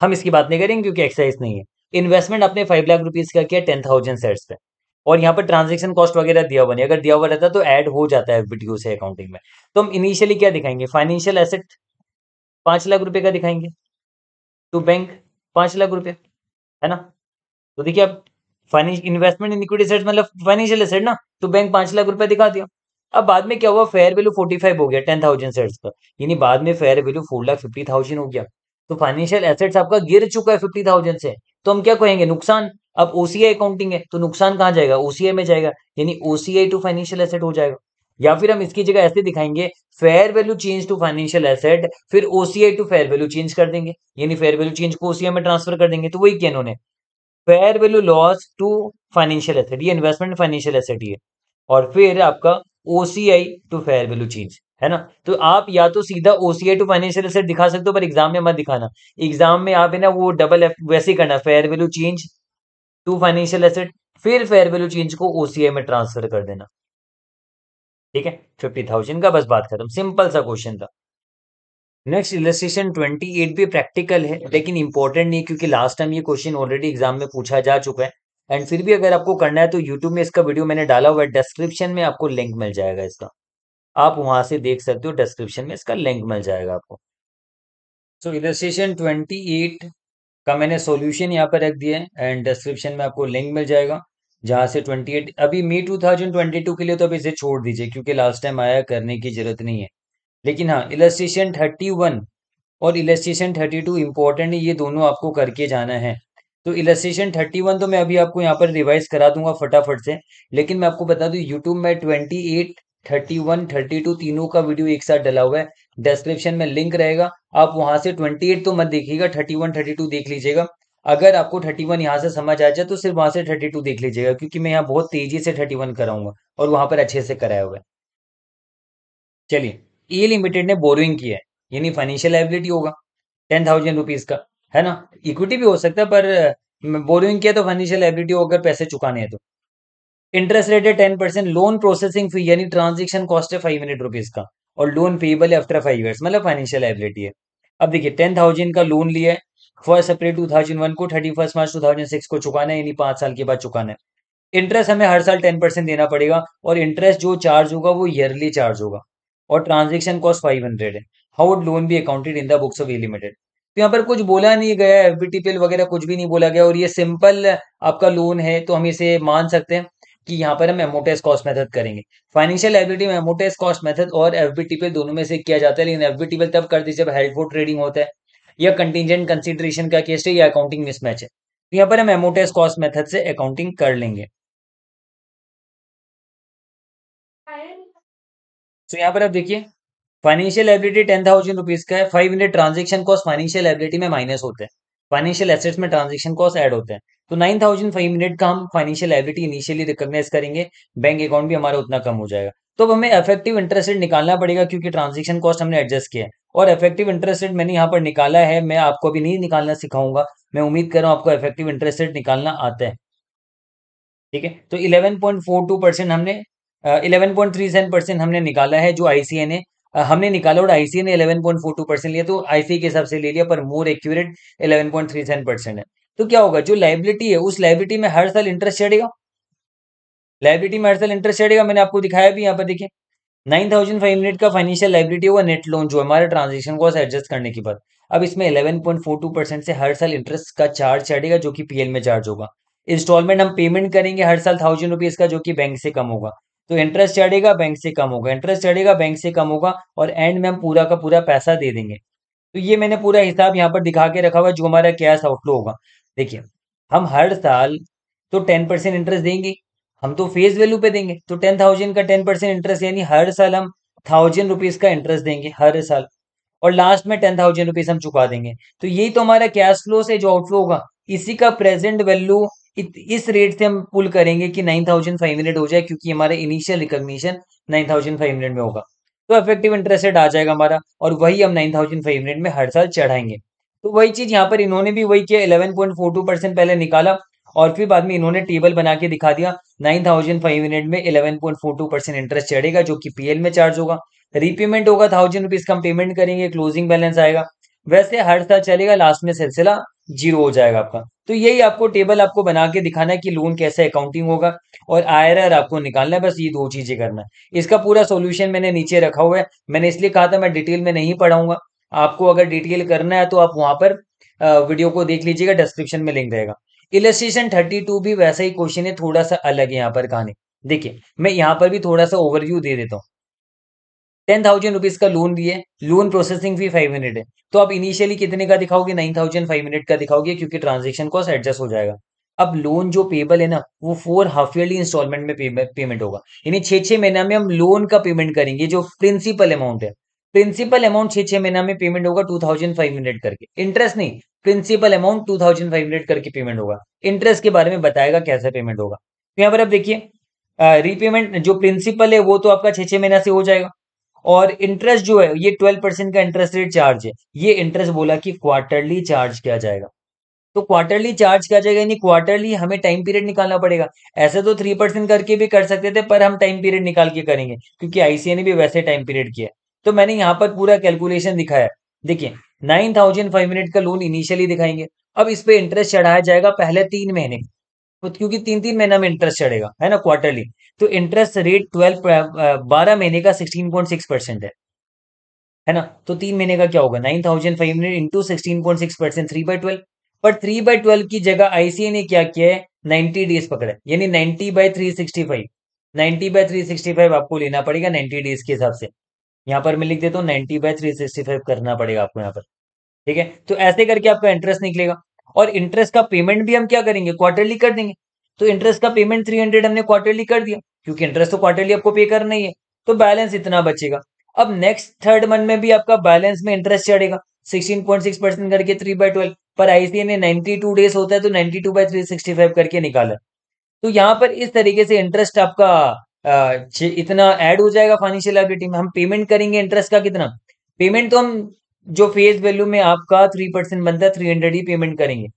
हम इसकी बात नहीं करेंगे क्योंकि एक्सरसाइज नहीं है इन्वेस्टमेंट आपने फाइव लाख रुपीज का किया टेन थाउजेंड सेट्स पे और यहाँ पर ट्रांजेक्शन कॉस्ट वगैरह दिया हुआ नहीं अगर दिया हुआ रहता तो ऐड हो जाता है वीडियो से अकाउंटिंग में तो हम इनिशियली क्या दिखाएंगे फाइनेंशियल एसेट पांच लाख रुपए का दिखाएंगे टू बैंक पांच लाख रुपए है ना तो देखिए अब financial investment in equity set मतलब फाइनेंशियल एसेट ना तो बैंक पांच लाख रुपए दिखा दिया अब बाद में क्या हुआ फेयर वैल्यू फोर्टी फाइव हो गया टेन थाउजेंड सेट्स का यानी बाद में fair value four lakh fifty thousand हो गया तो फाइनेंशियल एसेट्स आपका गिर चुका है फिफ्टी थाउजेंड से तो हम क्या कहेंगे नुकसान अब ओसीआई अकाउंटिंग है तो नुकसान कहां जाएगा ओसीआई में जाएगा यानी ओसीआई टू फाइनेंशियल एसेट हो जाएगा या फिर हम इसकी जगह ऐसे दिखाएंगे fair value change to financial asset फिर OCI to fair value change कर देंगे यानी फेयर वैल्यू चेंज को ओसीआई में ट्रांसफर कर देंगे तो वही क्या उन्होंने fair value loss to financial asset ये इन्वेस्टमेंट फाइनेंशियल एसेट ही है और फिर आपका OCI to fair value change है ना तो आप या तो सीधा ओसीआई टू फाइनेंशियल एसेट दिखा सकते हो पर एग्जाम में मत दिखाना एग्जाम में आप है ना वो डबल वैसे करना fair value change to financial asset फिर फेयर वैल्यू चेंज को ओसीआई में ट्रांसफर कर देना ठीक है फिफ्टी थाउजेंड का बस बात खत्म सिंपल सा क्वेश्चन था नेक्स्ट इलेस्ट्रेशन ट्वेंटी एट भी प्रैक्टिकल है लेकिन इंपॉर्टेंट नहीं क्योंकि लास्ट टाइम ये क्वेश्चन ऑलरेडी एग्जाम में पूछा जा चुका है एंड फिर भी अगर आपको करना है तो यूट्यूब में इसका वीडियो मैंने डाला हुआ है डिस्क्रिप्शन में आपको लिंक मिल जाएगा इसका आप वहां से देख सकते हो डिस्क्रिप्शन में इसका लिंक मिल जाएगा आपको सो इलस्ट्रेशन ट्वेंटी एट का मैंने सॉल्यूशन यहाँ पर रख दिया है एंड डिस्क्रिप्शन में आपको लिंक मिल जाएगा जहाँ से 28 अभी मी टू के लिए तो अभी इसे छोड़ दीजिए क्योंकि लास्ट टाइम आया करने की जरूरत नहीं है लेकिन हाँ थर्टी 31 और इलस्ट्रेशन 32 इंपॉर्टेंट इम्पोर्टेंट ये दोनों आपको करके जाना है तो थर्टी 31 तो मैं अभी आपको यहाँ पर रिवाइज करा दूंगा फटाफट से लेकिन मैं आपको बता दू यूट्यूब में twenty eight thirty one thirty two तीनों का वीडियो एक साथ डला हुआ है डिस्क्रिप्शन में लिंक रहेगा आप वहां से ट्वेंटी एट तो मत देखिएगा थर्टी वन थर्टी टू देख लीजिएगा अगर आपको थर्टी वन यहाँ से समझ आ जाए तो सिर्फ वहां से थर्टी टू देख लीजिएगा क्योंकि मैं यहाँ बहुत तेजी से थर्टी वन कराऊंगा और वहां पर अच्छे से कराया हुआ है चलिए ई लिमिटेड ने बोरिंग किया है यानी फाइनेंशियल लाइबिलिटी होगा टेन थाउजेंड रुपीज का है ना इक्विटी भी हो सकता है पर बोरिंग किया तो फाइनेंशियल लाइबिलिटी होकर पैसे चुकाने हैं तो इंटरेस्ट रेट है ten percent loan processing fee यानी ट्रांजेक्शन कॉस्ट है फाइव हंड्रेड रुपीज का और loan payable after five year मतलब फाइनेंशियल एबिलिटी है अब देखिए टेन थाउजेंड का लोन लिया है first April two thousand one को thirty first March two thousand six को चुकाना है यानी पांच साल के बाद चुकाना है इंटरेस्ट हमें हर साल टेन परसेंट देना पड़ेगा और इंटरेस्ट जो चार्ज होगा वो ईयरली चार्ज होगा और ट्रांजेक्शन कॉस्ट फाइव हंड्रेड है how would loan be accounted in the books of limited तो यहाँ पर कुछ बोला नहीं गया एफ वगैरह कुछ भी नहीं बोला गया और ये सिंपल आपका लोन है तो हम इसे मान सकते हैं कि यहाँ पर हम एमोटेस कॉस्ट मेथड करेंगे फाइनेंशियल एबिलिटी में एमोटेस कॉस्ट मेथड और एफबीटीपीएल दोनों में से किया जाता है लेकिन एफबीटीपीएल तब करती है जब फोर ट्रेडिंग होता है या कंटीजेंट कंसिडरेशन का केस है या अकाउंटिंग मिसमैच है तो यहाँ पर हम एमोटेस कॉस्ट मेथड से अकाउंटिंग कर लेंगे तो यहाँ पर आप देखिए financial liability ten thousand rupees का है five hundred transaction cost financial liability में माइनस होते हैं फाइनेंशियल एसेट्स में ट्रांजेक्शन कॉस्ट ऐड होते हैं तो नाइन थाउजेंड फाइव हंड्रेड का हम फाइनेंशियल लाइबिलिटी इनिशियली रिकॉग्नाइज करेंगे बैंक अकाउंट भी हमारा उतना कम हो जाएगा तो अब हमें इफेक्टिव इंटरेस्ट रेट निकालना पड़ेगा क्योंकि ट्रांजेक्शन कॉस्ट हमने एडजस्ट किया है और इफेक्टिव इंटरेस्ट रेट मैंने यहाँ पर निकाला है मैं आपको अभी नहीं निकालना सिखाऊंगा मैं उम्मीद कर रहा हूँ आपको इफेक्टिव इंटरेस्ट रेट निकालना आता है ठीक है तो eleven point four two percent हमने eleven point three seven percent हमने निकाला है जो आईसीए ने हमने निकाला और आईसीए ने 11.42 परसेंट लिया तो आईसीए के हिसाब से ले लिया पर मोर एक्यूरेट 11.37 परसेंट है तो क्या होगा जो लाइबिलिटी है उस लाइबिलिटी में हर साल इंटरेस्ट चढ़ेगा लाइबिलिटी में हर साल इंटरेस्ट चढ़ेगा मैंने आपको दिखाया भी यहाँ पर देखिए नाइन थाउजेंड फाइव हंड्रेड का फाइनेंशियल लाइबिलिटी होगा नेट लोन जो हमारे ट्रांजेक्शन को एडजस्ट करने के बाद अब इसमें eleven point four two percent से हर साल इंटरेस्ट का चार्ज चढ़ेगा जो कि पीएल में चार्ज होगा इंस्टॉलमेंट हम पेमेंट करेंगे हर साल थाउजेंड रुपीज का जो कि बैंक से कम होगा तो इंटरेस्ट चढ़ेगा बैंक से कम होगा इंटरेस्ट चढ़ेगा बैंक से कम होगा और एंड में हम पूरा का पूरा पैसा दे देंगे तो ये मैंने पूरा हिसाब यहाँ पर दिखा के रखा हुआ जो हमारा कैश आउटफ्लो होगा देखिए हम हर साल तो टेन परसेंट इंटरेस्ट देंगे हम तो फेस वैल्यू पे देंगे तो टेन थाउजेंड का टेन परसेंट इंटरेस्ट यानी हर साल हम थाउजेंड रुपीज का इंटरेस्ट देंगे हर साल और लास्ट में टेन थाउजेंड रुपीज हम चुका देंगे तो यही तो हमारा कैश फ्लो से जो आउटफ्लो होगा इसी का प्रेजेंट वैल्यू इस रेट से हम पुल करेंगे कि नाइन थाउजेंड फाइव हंड्रेड हो जाए क्योंकि हमारा initial recognition nine thousand five hundred में होगा तो इफेक्टिव इंटरेस्ट रेट आ जाएगा हमारा और वही हम नाइन थाउजेंड फाइव हंड्रेड में हर साल चढ़ाएंगे तो वही चीज यहाँ पर इन्होंने भी वही किया eleven point four two percent पहले निकाला और फिर बाद में इन्होंने टेबल बना के दिखा दिया नाइन थाउजेंड फाइव हंड्रेड में eleven point four two percent interest चढ़ेगा जो कि पीएल में चार्ज होगा रीपेमेंट होगा थाउजेंड रुपीज का हम पेमेंट करेंगे क्लोजिंग बैलेंस आएगा वैसे हर साल चलेगा लास्ट में सिलसिला जीरो हो जाएगा आपका तो यही आपको टेबल आपको बना के दिखाना है कि लोन कैसे अकाउंटिंग होगा और आयर आपको निकालना है बस ये दो चीजें करना है इसका पूरा सोल्यूशन मैंने नीचे रखा हुआ है मैंने इसलिए कहा था मैं डिटेल में नहीं पढ़ाऊंगा आपको अगर डिटेल करना है तो आप वहां पर वीडियो को देख लीजिएगा डिस्क्रिप्शन में लिंक रहेगा इलस्ट्रेशन थर्टी टू भी वैसा ही क्वेश्चन है थोड़ा सा अलग है यहाँ पर कहानी देखिए मैं यहाँ पर भी थोड़ा सा ओवरव्यू दे देता हूँ टेन थाउजेंड रुपीज का लोन दिए loan processing fee five hundred है तो आप इनिशियली कितने का दिखाओगे नाइन थाउजेंड फाइव हंड्रेड का दिखाओगे क्योंकि ट्रांजेक्शन कॉस्ट एडजस्ट हो जाएगा अब लोन जो पेबल है ना वो फोर हाफ ईयरली इंस्टॉलमेंट में पेमेंट होगा यानी छह छह महीना में हम लोन का पेमेंट करेंगे जो प्रिंसिपल अमाउंट है प्रिंसिपल अमाउंट छह छह महीना में पेमेंट होगा टू थाउजेंड फाइव हंड्रेड करके इंटरेस्ट नहीं principal amount two thousand five hundred करके पेमेंट होगा इंटरेस्ट के बारे में बताएगा कैसा पेमेंट होगा तो यहाँ पर आप देखिए रीपेमेंट जो प्रिंसिपल है वो तो आपका छह छह महीना से हो जाएगा और इंटरेस्ट जो है ये ट्वेल्व परसेंट का इंटरेस्ट रेट चार्ज है ये इंटरेस्ट बोला कि क्वार्टरली चार्ज किया जाएगा तो क्वार्टरली चार्ज किया जाएगा यानी क्वार्टरली हमें टाइम पीरियड निकालना पड़ेगा ऐसे तो थ्री परसेंट करके भी कर सकते थे पर हम टाइम पीरियड निकाल के करेंगे क्योंकि आईसीए ने e भी वैसे टाइम पीरियड किया तो मैंने यहाँ पर पूरा कैलकुलेशन दिखाया देखिए नाइन थाउजेंड फाइव हंड्रेड का लोन इनिशियली दिखाएंगे अब इस पे इंटरेस्ट चढ़ाया जाएगा पहले तीन महीने तो क्योंकि तीन तीन महीना में इंटरेस्ट चढ़ेगा है ना क्वार्टरली तो इंटरेस्ट रेट ट्वेल्व बारह महीने का सिक्सटीन पॉइंट सिक्स परसेंट है है ना तो तीन महीने का क्या होगा nine thousand five hundred into sixteen point six percent three by twelve पर थ्री बाई ट्वेल्व की जगह आईसीए ने क्या किया है नाइन्टी डेज पकड़ा यानी ninety by three sixty five ninety by three sixty five आपको लेना पड़ेगा नाइन्टी डेज के हिसाब से यहाँ पर मैं लिख देता हूँ ninety by three sixty five करना पड़ेगा आपको यहाँ पर ठीक है तो ऐसे करके आपका इंटरेस्ट निकलेगा और इंटरेस्ट का पेमेंट भी हम क्या करेंगे क्वार्टरली कर देंगे तो इंटरेस्ट का पेमेंट थ्री हंड्रेड हमने क्वार्टरली कर दिया क्योंकि इंटरेस्ट तो क्वार्टरली आपको पे करना ही है तो बैलेंस इतना बचेगा अब नेक्स्ट थर्ड मंथ में भी आपका बैलेंस में इंटरेस्ट चढ़ेगा सिक्सटीन पॉइंट सिक्स परसेंट करके थ्री बाय ट्वेल्व पर आईसीए ने नाइन्टी टू डेज होता है तो ninety two by three sixty five करके निकाला तो यहाँ पर इस तरीके से इंटरेस्ट आपका इतना ऐड हो जाएगा फाइनेंशियल लाइबिलिटी में हम पेमेंट करेंगे इंटरेस्ट का कितना पेमेंट तो हम जो फेस वैल्यू में आपका थ्री परसेंट बनता है थ्री हंड्रेड ही पेमेंट करेंगे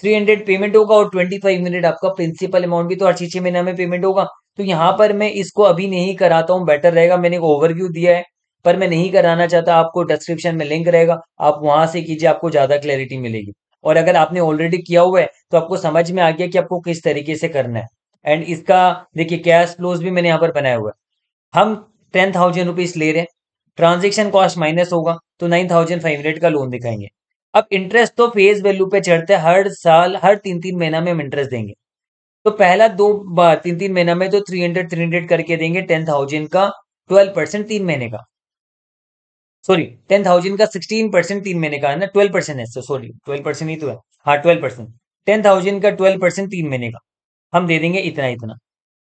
थ्री हंड्रेड पेमेंट होगा और ट्वेंटी फाइव मिनट आपका प्रिंसिपल अमाउंट भी तो हर छह महीना में पेमेंट होगा तो यहाँ पर मैं इसको अभी नहीं कराता हूँ बेटर रहेगा मैंने एक ओवरव्यू दिया है पर मैं नहीं कराना चाहता आपको डिस्क्रिप्शन में लिंक रहेगा आप वहां से कीजिए आपको ज्यादा क्लैरिटी मिलेगी और अगर आपने ऑलरेडी किया हुआ है तो आपको समझ में आ गया कि आपको किस तरीके से करना है एंड इसका देखिए कैश फ्लोज भी मैंने यहाँ पर बनाया हुआ है हम टेन थाउजेंड रुपीज ले रहे हैं ट्रांजेक्शन कॉस्ट माइनस होगा तो नाइन थाउजेंड फाइव हंड्रेड का लोन दिखाएंगे अब इंटरेस्ट तो फेस वैल्यू पे चढ़ते हैं हर साल हर तीन तीन महीना में हम इंटरेस्ट देंगे तो पहला दो बार तीन तीन महीना में तो थ्री हंड्रेड थ्री हंड्रेड करके देंगे टेन थाउजेंड का ट्वेल्व परसेंट तीन महीने का सॉरी टेन थाउजेंड का सिक्सटीन परसेंट तीन महीने का है ना ट्वेल्व परसेंट है सॉरी ट्वेल्व परसेंट ही तो है हाँ ट्वेल्व परसेंट टेन थाउजेंड का ट्वेल्व परसेंट तीन महीने का हम दे देंगे इतना इतना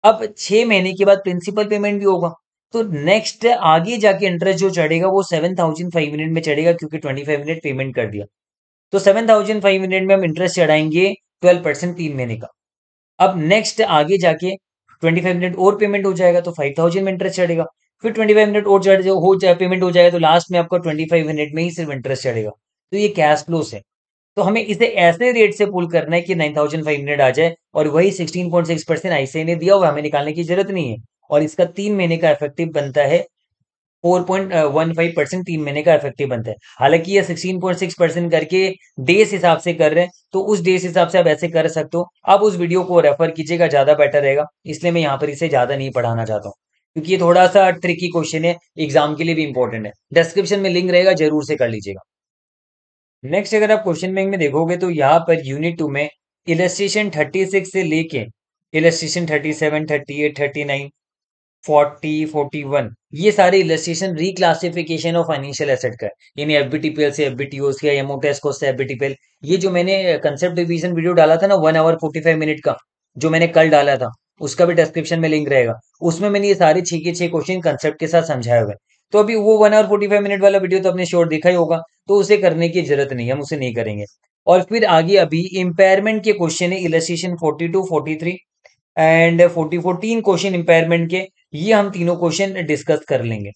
अब छह महीने के बाद प्रिंसिपल पेमेंट भी होगा तो नेक्स्ट आगे जाके इंटरेस्ट जो चढ़ेगा वो सेवन थाउजेंड फाइव हंड्रेड में चढ़ेगा क्योंकि ट्वेंटी फाइव हंड्रेड पेमेंट कर दिया तो सेवन थाउजेंड फाइव हंड्रेड में हम इंटरेस्ट चढ़ाएंगे ट्वेल्व परसेंट तीन महीने का अब नेक्स्ट आगे जाके ट्वेंटी फाइव हंड्रेड और पेमेंट हो जाएगा तो फाइव थाउजेंड में इंटरेस्ट चढ़ेगा फिर ट्वेंटी फाइव हंड्रेड और चढ़ हो जाए पेमेंट हो जाएगा तो लास्ट में आपका ट्वेंटी फाइव हंड्रेड में ही सिर्फ इंटरेस्ट चढ़ेगा तो ये कैश फ्लोस है तो हमें इसे ऐसे रेट से पुल करना है कि नाइन थाउजेंड फाइव हंड्रेड आ जाए और वही sixteen point six percent ICI ने दिया हुआ हमें निकालने की जरूरत नहीं है और इसका तीन महीने का इफेक्टिव बनता है फोर फाइव परसेंट तीन महीने का इफेक्टिव बनता है हालांकि ये सिक्स परसेंट करके डेज हिसाब से कर रहे हैं तो उस डेज हिसाब से आप ऐसे कर सकते हो आप उस वीडियो को रेफर कीजिएगा ज्यादा बेटर रहेगा इसलिए मैं यहाँ पर इसे ज्यादा नहीं पढ़ाना चाहता हूँ क्योंकि ये थोड़ा सा ट्रिकी क्वेश्चन है एग्जाम के लिए भी इंपॉर्टेंट है डिस्क्रिप्शन में लिंक रहेगा जरूर से कर लीजिएगा नेक्स्ट अगर आप क्वेश्चन बैंक में देखोगे तो यहाँ पर यूनिट टू में इलेट्रेशन थर्टी सिक्स से लेके illustration thirty seven thirty eight thirty nine forty forty one ये सारे illustration reclassification of financial asset का यानी एफबीटीपीएल से एफबीटीओ से एमओ टेस्को से एफबीटीपीएल ये जो मैंने कंसेप्ट डिविजन वीडियो डाला था ना one hour forty five minute का जो मैंने कल डाला था उसका भी डिस्क्रिप्शन में लिंक रहेगा उसमें मैंने ये सारे छह के छह क्वेश्चन कंसेप्ट के साथ समझाए हुए तो अभी वो one hour forty five minute वाला वीडियो तो अपने शोर देखा ही होगा तो उसे करने की जरूरत नहीं हम उसे नहीं करेंगे और फिर आगे अभी इम्पेयरमेंट के क्वेश्चन है illustration forty two forty three and forty four तीन क्वेश्चन इम्पेयरमेंट के ये हम तीनों क्वेश्चन डिस्कस कर लेंगे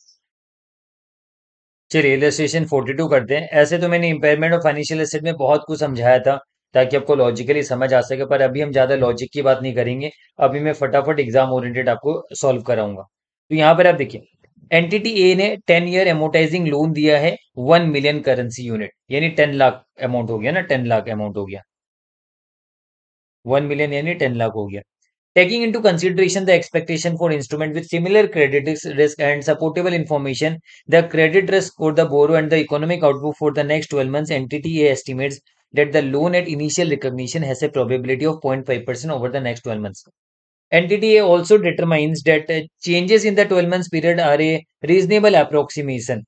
चलिए इलस्ट्रेशन फोर्टी टू करते हैं ऐसे तो मैंने इंपेयरमेंट और फाइनेंशियल एसेट में बहुत कुछ समझाया था ताकि आपको लॉजिकली समझ आ सके पर अभी हम ज़्यादा लॉजिक की बात नहीं करेंगे अभी मैं फटाफट एग्जाम ओरिएंटेड आपको सॉल्व कराऊंगा तो यहाँ पर आप देखिए एंटिटी ए ने टेन ईयर एमोटाइजिंग लोन दिया है वन मिलियन करेंसी यूनिट यानी टेन लाख अमाउंट हो गया ना टेन लाख अमाउंट हो गया वन मिलियन यानी टेन लाख हो गया taking into consideration the expectation for instrument with similar credit risk and supportable information the credit risk for the borrower and the economic output for the next twelve month entity A estimates that the loan at initial recognition has a probability of point five percent over the next twelve months NTTA also determines that changes in the 12 months period are a reasonable approximation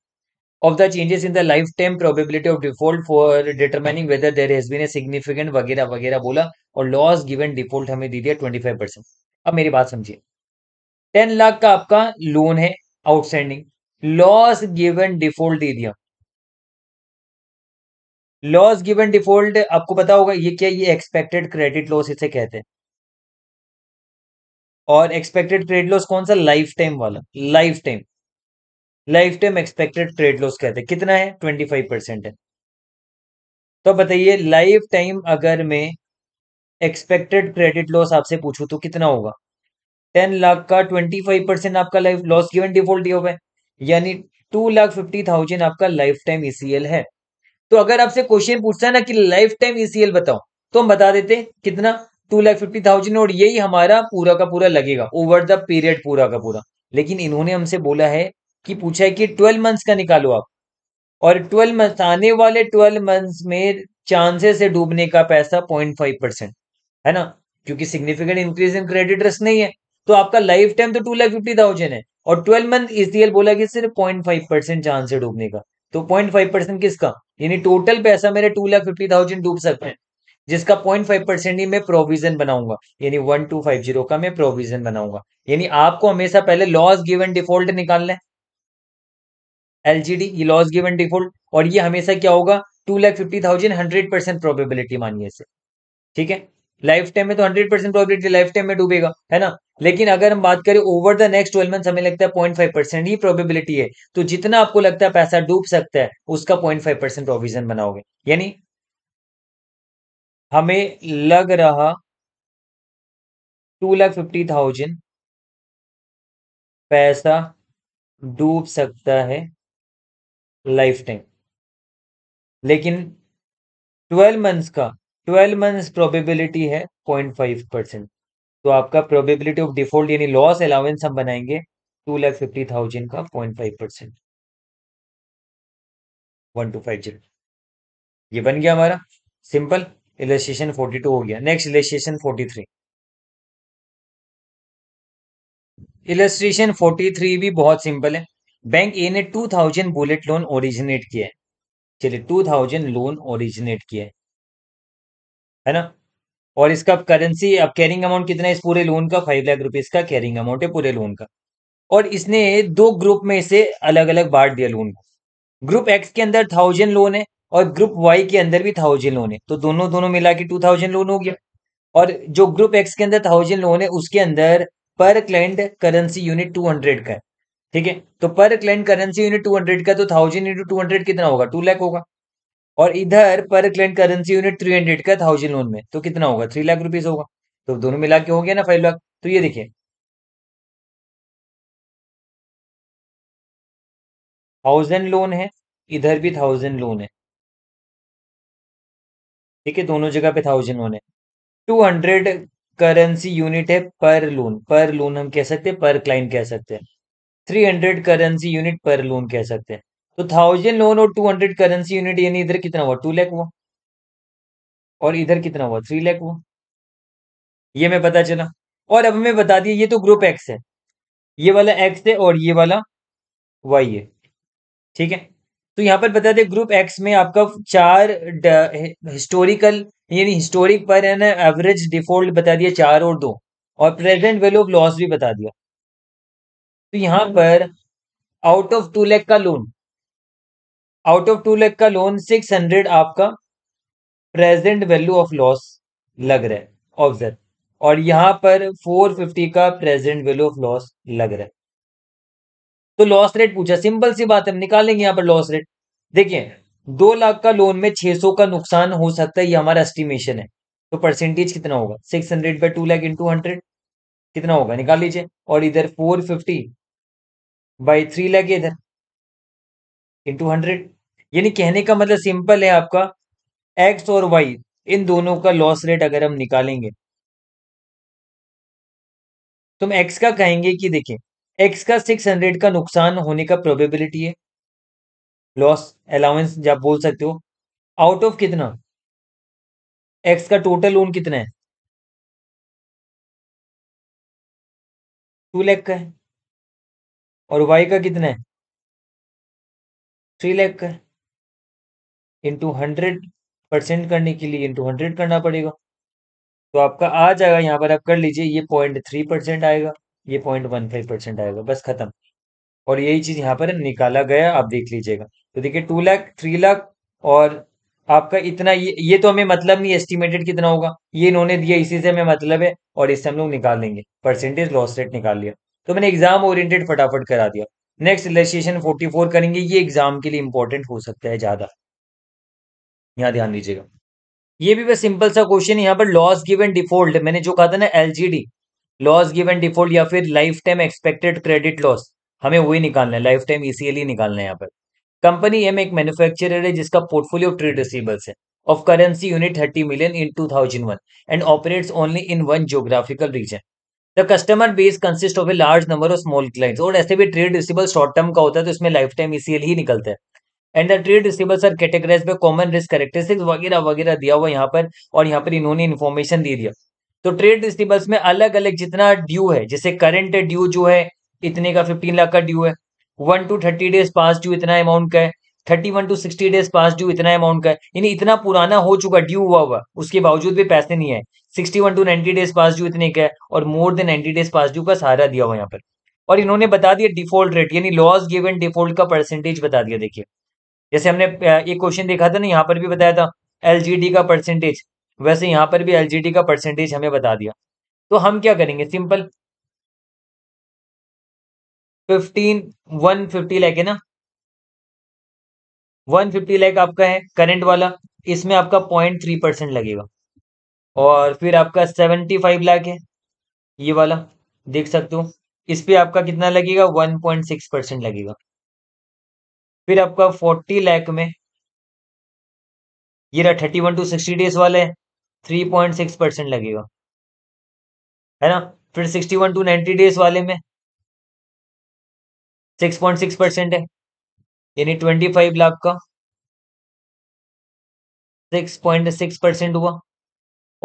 of the changes in the lifetime probability of default for determining whether there has been a significant वगैरह वगैरह बोला और loss given default हमें दी दिया 25 percent अब मेरी बात समझिए 10 लाख का आपका लोन है आउटस्टैंडिंग लॉस गिवन डिफॉल्ट दे दिया लॉस गिवन डिफॉल्ट आपको पता होगा ये क्या ये एक्सपेक्टेड क्रेडिट लॉस इसे कहते हैं और एक्सपेक्टेड ट्रेड लॉस कौन सा लाइफ टाइम वाला lifetime lifetime expected credit loss कहते हैं कितना है ट्वेंटी फाइव परसेंट है तो बताइए लाइफ टाइम अगर मैं एक्सपेक्टेड क्रेडिट लॉस आपसे पूछूं तो कितना होगा टेन लाख का ट्वेंटी फाइव परसेंट आपका life loss given default due है यानी टू लाख फिफ्टी थाउजेंड आपका लाइफ टाइम ईसीएल है तो अगर आपसे क्वेश्चन पूछता है ना कि लाइफ टाइम ईसीएल बताओ तो हम बता देते कितना टू लाख फिफ्टी थाउजेंड और यही हमारा पूरा का पूरा लगेगा ओवर द पीरियड पूरा का पूरा लेकिन इन्होंने हमसे बोला है कि पूछा है कि ट्वेल्व मंथ्स का निकालो आप और ट्वेल्व मंथ आने वाले ट्वेल्व मंथ्स में चांसेस है डूबने का पैसा पॉइंट फाइव परसेंट है ना क्योंकि significant increase in credit risk नहीं है तो आपका लाइफ टाइम तो टू लाख फिफ्टी थाउजेंड है और ट्वेल्व मंथ इसलिए बोला कि सिर्फ पॉइंट फाइव परसेंट चांस है डूबने का तो पॉइंट फाइव परसेंट किसका यानी टोटल पैसा मेरे टू लाख फिफ्टी थाउजेंड डूब सकते हैं जिसका पॉइंट फाइव परसेंट ही मैं प्रोविजन बनाऊंगा यानी वन टू फाइव जीरो का मैं प्रोविजन बनाऊंगा यानी आपको हमेशा पहले लॉस गिवन डिफॉल्ट निकालना है एलजीडी ये लॉस गिवन डिफॉल्ट और ये हमेशा क्या होगा two lakh fifty thousand hundred percent probability मानिए इसे ठीक है लाइफ टाइम में तो hundred percent probability lifetime में डूबेगा है ना लेकिन अगर हम बात करें over the next twelve month हमें लगता है पॉइंट फाइव परसेंट ही प्रोबेबिलिटी है तो जितना आपको लगता है पैसा डूब सकता है उसका पॉइंट फाइव परसेंट प्रोविजन बनाओगे यानी हमें लग रहा टू लाख फिफ्टी थाउजेंड पैसा डूब सकता है लाइफ टाइम लेकिन ट्वेल्व मंथ्स का ट्वेल्व मंथ्स प्रोबेबिलिटी है पॉइंट फाइव परसेंट तो आपका प्रोबेबिलिटी ऑफ डिफॉल्ट यानी लॉस अलाउेंस हम बनाएंगे टू लाख फिफ्टी थाउजेंड का point five percent one two five zero ये बन गया हमारा सिंपल इलेस्ट्रेशन फोर्टी टू हो गया next illustration forty three illustration forty three भी बहुत सिंपल है बैंक ए ने two thousand bullet loan originate किया है चलिए टू थाउजेंड लोन ओरिजिनेट किया है है ना और इसका करेंसी अब कैरिंग अमाउंट कितना है इस पूरे लोन का फाइव लाख रुपीज का कैरिंग अमाउंट है पूरे लोन का और इसने दो ग्रुप में इसे अलग अलग बांट दिया लोन को ग्रुप एक्स के अंदर थाउजेंड लोन है और ग्रुप वाई के अंदर भी थाउजेंड लोन है तो दोनों दोनों मिला के टू थाउजेंड लोन हो गया और जो ग्रुप एक्स के अंदर थाउजेंड लोन है उसके अंदर per client currency unit two hundred का है ठीक है तो per client currency unit two hundred का तो थाउजेंड इंटू टू हंड्रेड कितना होगा टू लाख होगा और इधर per client currency unit three hundred का थाउजेंड लोन में तो कितना होगा थ्री लाख रुपीज होगा तो दोनों मिला के हो गया ना फाइव लाख तो ये देखिए थाउजेंड लोन है इधर भी थाउजेंड लोन है ठीक है दोनों जगह पे थाउजेंड है टू हंड्रेड करेंसी यूनिट है पर लोन पर लोन हम कह सकते हैं पर क्लाइंट कह सकते हैं three hundred currency unit per loan कह सकते हैं तो थाउजेंड लोन और टू हंड्रेड करेंसी यूनिट यानी इधर कितना हुआ टू लैख हुआ और इधर कितना हुआ थ्री लैख हुआ ये मैं पता चला और अब हमें बता दिया ये तो ग्रुप एक्स है ये वाला एक्स है और ये वाला वाई है ठीक है तो यहाँ पर बता दें ग्रुप एक्स में आपका चार हिस्टोरिकल यानी हिस्टोरिक पर है ना एवरेज डिफॉल्ट बता दिया चार और दो और प्रेजेंट वैल्यू ऑफ लॉस भी बता दिया तो यहाँ पर आउट ऑफ टू लैख का loan out of two lakh का लोन सिक्स हंड्रेड आपका प्रेजेंट वैल्यू ऑफ लॉस लग रहा है ऑब्जर्व और यहाँ पर फोर फिफ्टी का प्रेजेंट वैल्यू ऑफ लॉस लग रहा है तो लॉस रेट पूछा सिंपल सी बात है हम निकालेंगे यहाँ पर लॉस रेट देखिए दो लाख का लोन में छह सौ का नुकसान हो सकता है ये हमारा एस्टिमेशन है तो परसेंटेज कितना होगा six hundred by two lakh into hundred कितना होगा निकाल लीजिए और इधर four fifty by three lakh इधर इंटू हंड्रेड यानी कहने का मतलब सिंपल है आपका एक्स और वाई इन दोनों का लॉस रेट अगर हम निकालेंगे तुम तो एक्स का कहेंगे कि देखिए एक्स का सिक्स हंड्रेड का नुकसान होने का प्रोबेबिलिटी है लॉस अलाउंस जब बोल सकते हो आउट ऑफ कितना एक्स का टोटल लोन कितना है टू लैख का है और वाई का कितना है थ्री लैख का है इंटू हंड्रेड परसेंट करने के लिए इंटू हंड्रेड करना पड़ेगा तो आपका आ जाएगा यहां पर आप कर लीजिए ये पॉइंट थ्री परसेंट आएगा ये पॉइंट वन फाइव परसेंट आएगा बस खत्म और यही चीज यहाँ पर निकाला गया आप देख लीजिएगा तो देखिए टू लाख थ्री लाख और आपका इतना ये, ये तो हमें मतलब नहीं एस्टिमेटेड कितना होगा ये इन्होंने दिया इसी से हमें मतलब है और इससे हम लोग निकाल लेंगे परसेंटेज लॉस रेट निकाल लिया तो मैंने एग्जाम ओरिएंटेड फटाफट करा दिया नेक्स्ट फोर्टी फोर करेंगे ये एग्जाम के लिए इंपॉर्टेंट हो सकता है ज्यादा यहाँ ध्यान दीजिएगा ये भी बस सिंपल सा क्वेश्चन यहाँ पर लॉस गिवन डिफॉल्ट मैंने जो कहा था ना एलजीडी लॉस गिवन डिफॉल्ट या फिर lifetime expected credit loss हमें वही निकालना है लाइफ टाइम ईसीएल ही निकालना है यहाँ पर कंपनी एम एक मैन्युफैक्चरर है जिसका पोर्टफोलियो ट्रेड रिसीबल्स है unit thirty million in two thousand one and operates only in one geographical region the customer base consist of a large number of small clients. और ऐसे भी trade receivable short term का होता है तो इसमें life lifetime ECL ही निकलता है and the trade receivers are categorise by common risk characteristics वगैरह वगैरह दिया हुआ यहाँ पर और यहाँ पर इन्होंने इन्फॉर्मेशन दे दिया तो ट्रेड रिसीवल्स में अलग अलग जितना ड्यू है जैसे करेंट ड्यू जो है इतने का फिफ्टीन लाख का ड्यू है one to thirty days past due इतना अमाउंट का है thirty one to sixty days past due इतना अमाउंट का है यानी इतना पुराना हो चुका ड्यू हुआ हुआ उसके बावजूद भी पैसे नहीं है sixty one to ninety days past due इतने का है और more than ninety days past due का सहारा दिया हुआ यहाँ पर और इन्होंने बता दिया डिफॉल्ट रेट यानी लॉस गिवन डिफॉल्ट का परसेंटेज बता दिया देखिए जैसे हमने एक क्वेश्चन देखा था ना यहाँ पर भी बताया था एल का परसेंटेज वैसे यहां पर भी एल का परसेंटेज हमें बता दिया तो हम क्या करेंगे simple fifteen one fifty lakh है ना वन फिफ्टी लैक आपका है करंट वाला इसमें आपका पॉइंट थ्री परसेंट लगेगा और फिर आपका सेवेंटी फाइव लैक है ये वाला देख सकते हो इस पर आपका कितना लगेगा वन पॉइंट सिक्स परसेंट लगेगा फिर आपका फोर्टी लैक में ये रहा thirty one to sixty days वाला है थ्री पॉइंट सिक्स परसेंट लगेगा है ना फिर sixty one to ninety days वाले में सिक्स पॉइंट सिक्स परसेंट है यानी ट्वेंटी फाइव लाख का सिक्स पॉइंट सिक्स परसेंट हुआ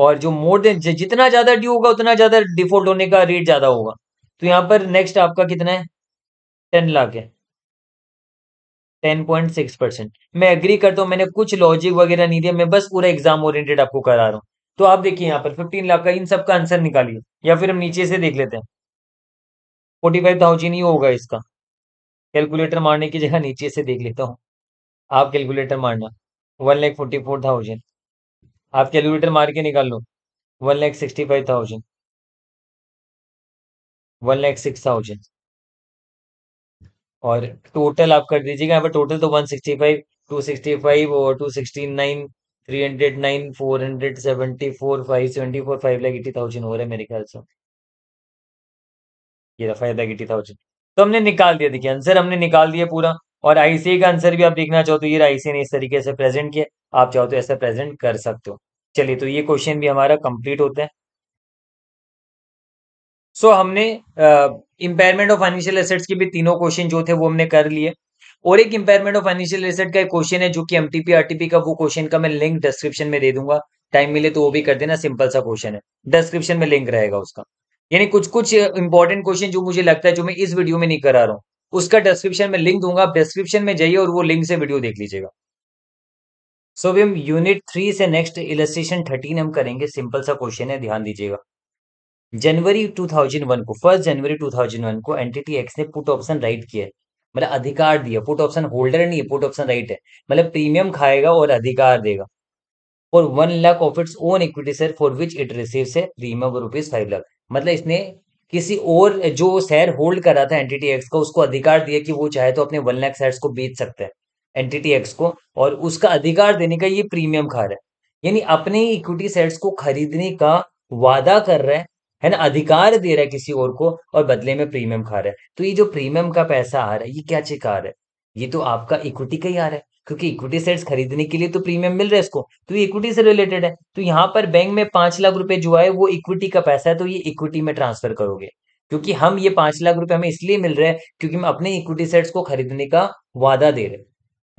और जो मोर देन जितना ज्यादा ड्यू होगा उतना ज्यादा डिफॉल्ट होने का रेट ज्यादा होगा तो यहाँ पर नेक्स्ट आपका कितना है टेन लाख है टेन पॉइंट सिक्स परसेंट मैं अग्री करता हूं मैंने कुछ लॉजिक वगैरह नहीं दिया मैं बस पूरा एग्जाम ओरिएंटेड आपको करा रहा हूं तो आप देखिए यहां पर फिफ्टीन लाख का इन सब का आंसर निकालिए या फिर हम नीचे से देख लेते हैं फोर्टी फाइव थाउजेंड ही होगा इसका कैलकुलेटर मारने की जगह नीचे से देख लेता हूँ आप कैलकुलेटर मारना one lakh forty four thousand आप कैलकुलेटर मार के निकाल लो one lakh sixty five thousand one lakh six thousand और टोटल आप कर दीजिएगा यहाँ पर टोटल तो one sixty five two sixty five और two sixty nine nine three hundred four hundred seventy four five seventy four five lakh eighty thousand हो रहा है मेरे ख्याल से ये फाइव लाख एटी थाउजेंड तो हमने निकाल दिया देखिए आंसर हमने निकाल दिया पूरा और आईसी का आंसर भी आप देखना चाहो तो ये आईसी ने इस तरीके से प्रेजेंट किया आप चाहो तो ऐसा प्रेजेंट कर सकते हो चलिए तो ये क्वेश्चन भी हमारा कंप्लीट होता है सो so, हमने इम्पेयरमेंट ऑफ फाइनेंशियल एसेट्स के भी तीनों क्वेश्चन जो थे वो हमने कर लिए और एक इम्पेयरमेंट ऑफ फाइनेंशियल एसेट का एक क्वेश्चन है जो कि एमटीपी आरटीपी का वो क्वेश्चन का मैं लिंक डिस्क्रिप्शन में दे दूंगा टाइम मिले तो वो भी कर देना सिंपल सा क्वेश्चन है डिस्क्रिप्शन में लिंक रहेगा उसका यानी कुछ कुछ इंपॉर्टेंट क्वेश्चन जो मुझे लगता है जो मैं इस वीडियो में नहीं करा रहा हूँ उसका डिस्क्रिप्शन में लिंक दूंगा आप डिस्क्रिप्शन में जाइए और वो लिंक से वीडियो देख लीजिएगा सो so, भी हम यूनिट थ्री से नेक्स्ट इलेस्ट्रेशन थर्टीन हम करेंगे सिंपल सा क्वेश्चन है ध्यान दीजिएगा जनवरी 2001 को फर्स्ट जनवरी 2001 को एनटीटी एक्स ने पुट ऑप्शन राइट किया मतलब अधिकार दिया पुट ऑप्शन होल्डर नहीं है पुट ऑप्शन राइट है मतलब प्रीमियम खाएगा और अधिकार देगा और one lakh of its own equity share for which it receive है प्रीमियम रुपीज फाइव लाख मतलब इसने किसी और जो शेयर होल्ड कर रहा था एनटीटी एक्स का उसको अधिकार दिया कि वो चाहे तो अपने वन लाख शेयर को बेच सकते हैं एनटीटी एक्स को और उसका अधिकार देने का ये प्रीमियम खा रहा है यानी अपने इक्विटी शेयर्स को खरीदने का वादा कर रहा है है ना अधिकार दे रहा है किसी और को और बदले में प्रीमियम खा रहा है तो ये जो प्रीमियम का पैसा आ रहा है ये क्या चीज आ रहा है ये तो आपका इक्विटी का ही आ रहा है क्योंकि इक्विटी सेट्स खरीदने के लिए तो प्रीमियम मिल रहा है इसको तो ये इक्विटी से रिलेटेड है तो यहाँ पर बैंक में पांच लाख रुपए जो है वो इक्विटी का पैसा है तो ये इक्विटी में ट्रांसफर करोगे क्योंकि हम ये पांच लाख रुपए हमें इसलिए मिल रहे हैं क्योंकि हम अपने इक्विटी सेट्स को खरीदने का वादा दे रहे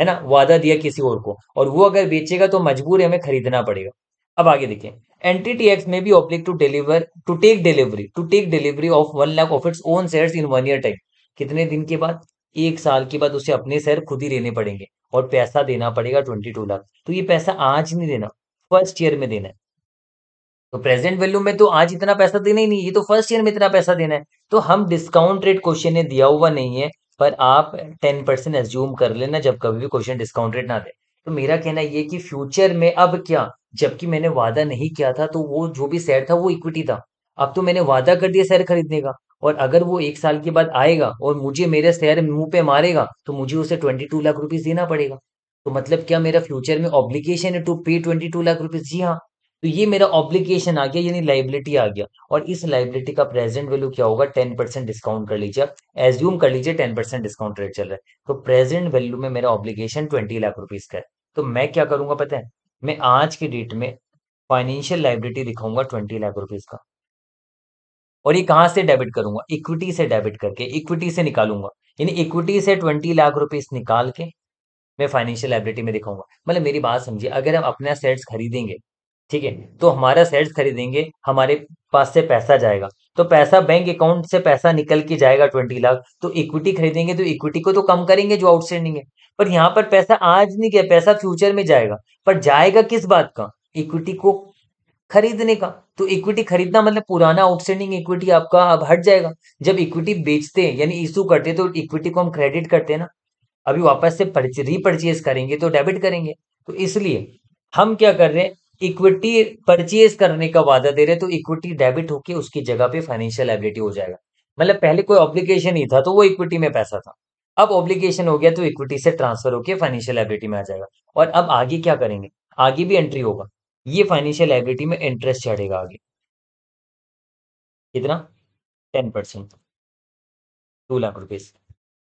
है ना वादा दिया किसी और को और वो अगर बेचेगा तो मजबूर है हमें खरीदना पड़ेगा अब आगे देखें एंट्री टी एक्स में be obliged to deliver to take delivery to take delivery of one lakh of its own share in one year time कितने दिन के बाद एक साल के बाद उसे अपने शेयर खुद ही लेने पड़ेंगे और पैसा देना पड़ेगा ट्वेंटी टू लाख तो ये पैसा आज नहीं देना फर्स्ट ईयर में देना है तो प्रेजेंट वैल्यू में तो आज इतना पैसा देना ही नहीं ये तो फर्स्ट ईयर में इतना पैसा देना है तो हम डिस्काउंट रेट क्वेश्चन ने दिया हुआ नहीं है पर आप टेन परसेंट एज्यूम कर लेना जब कभी भी क्वेश्चन डिस्काउंट रेट ना दे तो मेरा कहना ये कि फ्यूचर में अब क्या जबकि मैंने वादा नहीं किया था तो वो जो भी शेयर था वो इक्विटी था अब तो मैंने वादा कर दिया शेयर खरीदने का और अगर वो एक साल के बाद आएगा और मुझे मेरे शेयर मुंह पे मारेगा तो मुझे उसे ट्वेंटी टू लाख रुपीज देना पड़ेगा तो मतलब क्या मेरा फ्यूचर में ऑब्लिगेशन है to pay twenty two lakh rupees जी हाँ तो ये मेरा ऑब्लिगेशन आ गया यानी लाइबिलिटी आ गया और इस लाइबिलिटी का प्रेजेंट वैल्यू क्या होगा टेन परसेंट डिस्काउंट कर लीजिए एज्यूम कर लीजिए टेन परसेंट डिस्काउंट रेट चल रहा है तो प्रेजेंट वैल्यू में मेरा ऑब्लिगेशन ट्वेंटी लाख रुपीज का है तो मैं क्या करूंगा पता है मैं आज के डेट में फाइनेंशियल लाइबिलिटी दिखाऊंगा ट्वेंटी लाख रुपीज का और ये कहाँ से डेबिट करूंगा इक्विटी से डेबिट करके इक्विटी से निकालूंगा यानी इक्विटी से ट्वेंटी लाख रुपीज निकाल के मैं फाइनेंशियल लाइबिलिटी में दिखाऊंगा मतलब मेरी बात समझिए अगर हम अपना सेट्स खरीदेंगे ठीक है तो हमारा सेट्स खरीदेंगे हमारे पास से पैसा जाएगा तो पैसा बैंक अकाउंट से पैसा निकल के जाएगा ट्वेंटी लाख तो इक्विटी खरीदेंगे तो इक्विटी को तो कम करेंगे जो आउटस्टैंडिंग है पर यहाँ पर पैसा आज नहीं गया पैसा फ्यूचर में जाएगा पर जाएगा किस बात का इक्विटी को खरीदने का तो इक्विटी खरीदना मतलब पुराना आउटस्टैंडिंग इक्विटी आपका अब हट जाएगा जब इक्विटी बेचते हैं यानी इशू करते हैं तो इक्विटी को हम क्रेडिट करते हैं ना अभी वापस से रिपर्चेज करेंगे तो डेबिट करेंगे तो इसलिए हम क्या कर रहे हैं इक्विटी परचेज करने का वादा दे रहे तो इक्विटी डेबिट होके उसकी जगह पे फाइनेंशियल एबिलिटी हो जाएगा मतलब पहले कोई ऑब्लिगेशन ही था तो वो इक्विटी में पैसा था अब ऑब्लिगेशन हो गया तो इक्विटी से ट्रांसफर होकर फाइनेंशियल एबिलिटी में आ जाएगा और अब आगे क्या करेंगे आगे भी एंट्री होगा ये फाइनेंशियल एबिलिटी में इंटरेस्ट चढ़ेगा आगे कितना ten percent two lakh rupees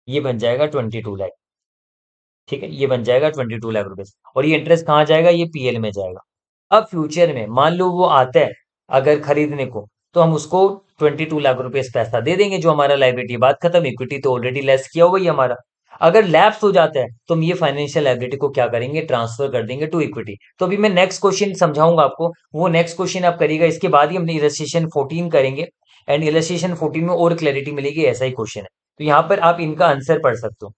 ये बन जाएगा ट्वेंटी टू लाख ठीक है ये बन जाएगा ट्वेंटी टू लाख रुपीज और ये इंटरेस्ट कहाँ जाएगा ये पीएल में जाएगा अब फ्यूचर में मान लो वो आता है अगर खरीदने को तो हम उसको ट्वेंटी टू लाख रुपए पैसा दे देंगे जो हमारा लाइबिलिटी बात खत्म इक्विटी तो ऑलरेडी लेस किया हुआ ही हमारा अगर लैप्स हो जाता है तो हम ये फाइनेंशियल लाइबिलिटी को क्या करेंगे ट्रांसफर कर देंगे टू इक्विटी तो अभी मैं नेक्स्ट क्वेश्चन समझाऊंगा आपको वो नेक्स्ट क्वेश्चन आप करिएगा इसके बाद ही हम इलेस्ट्रेशन फोर्टीन करेंगे एंड इलेन फोर्टीन में और क्लैरिटी मिलेगी ऐसा ही क्वेश्चन है तो यहाँ पर आप इनका आंसर पढ़ सकते हो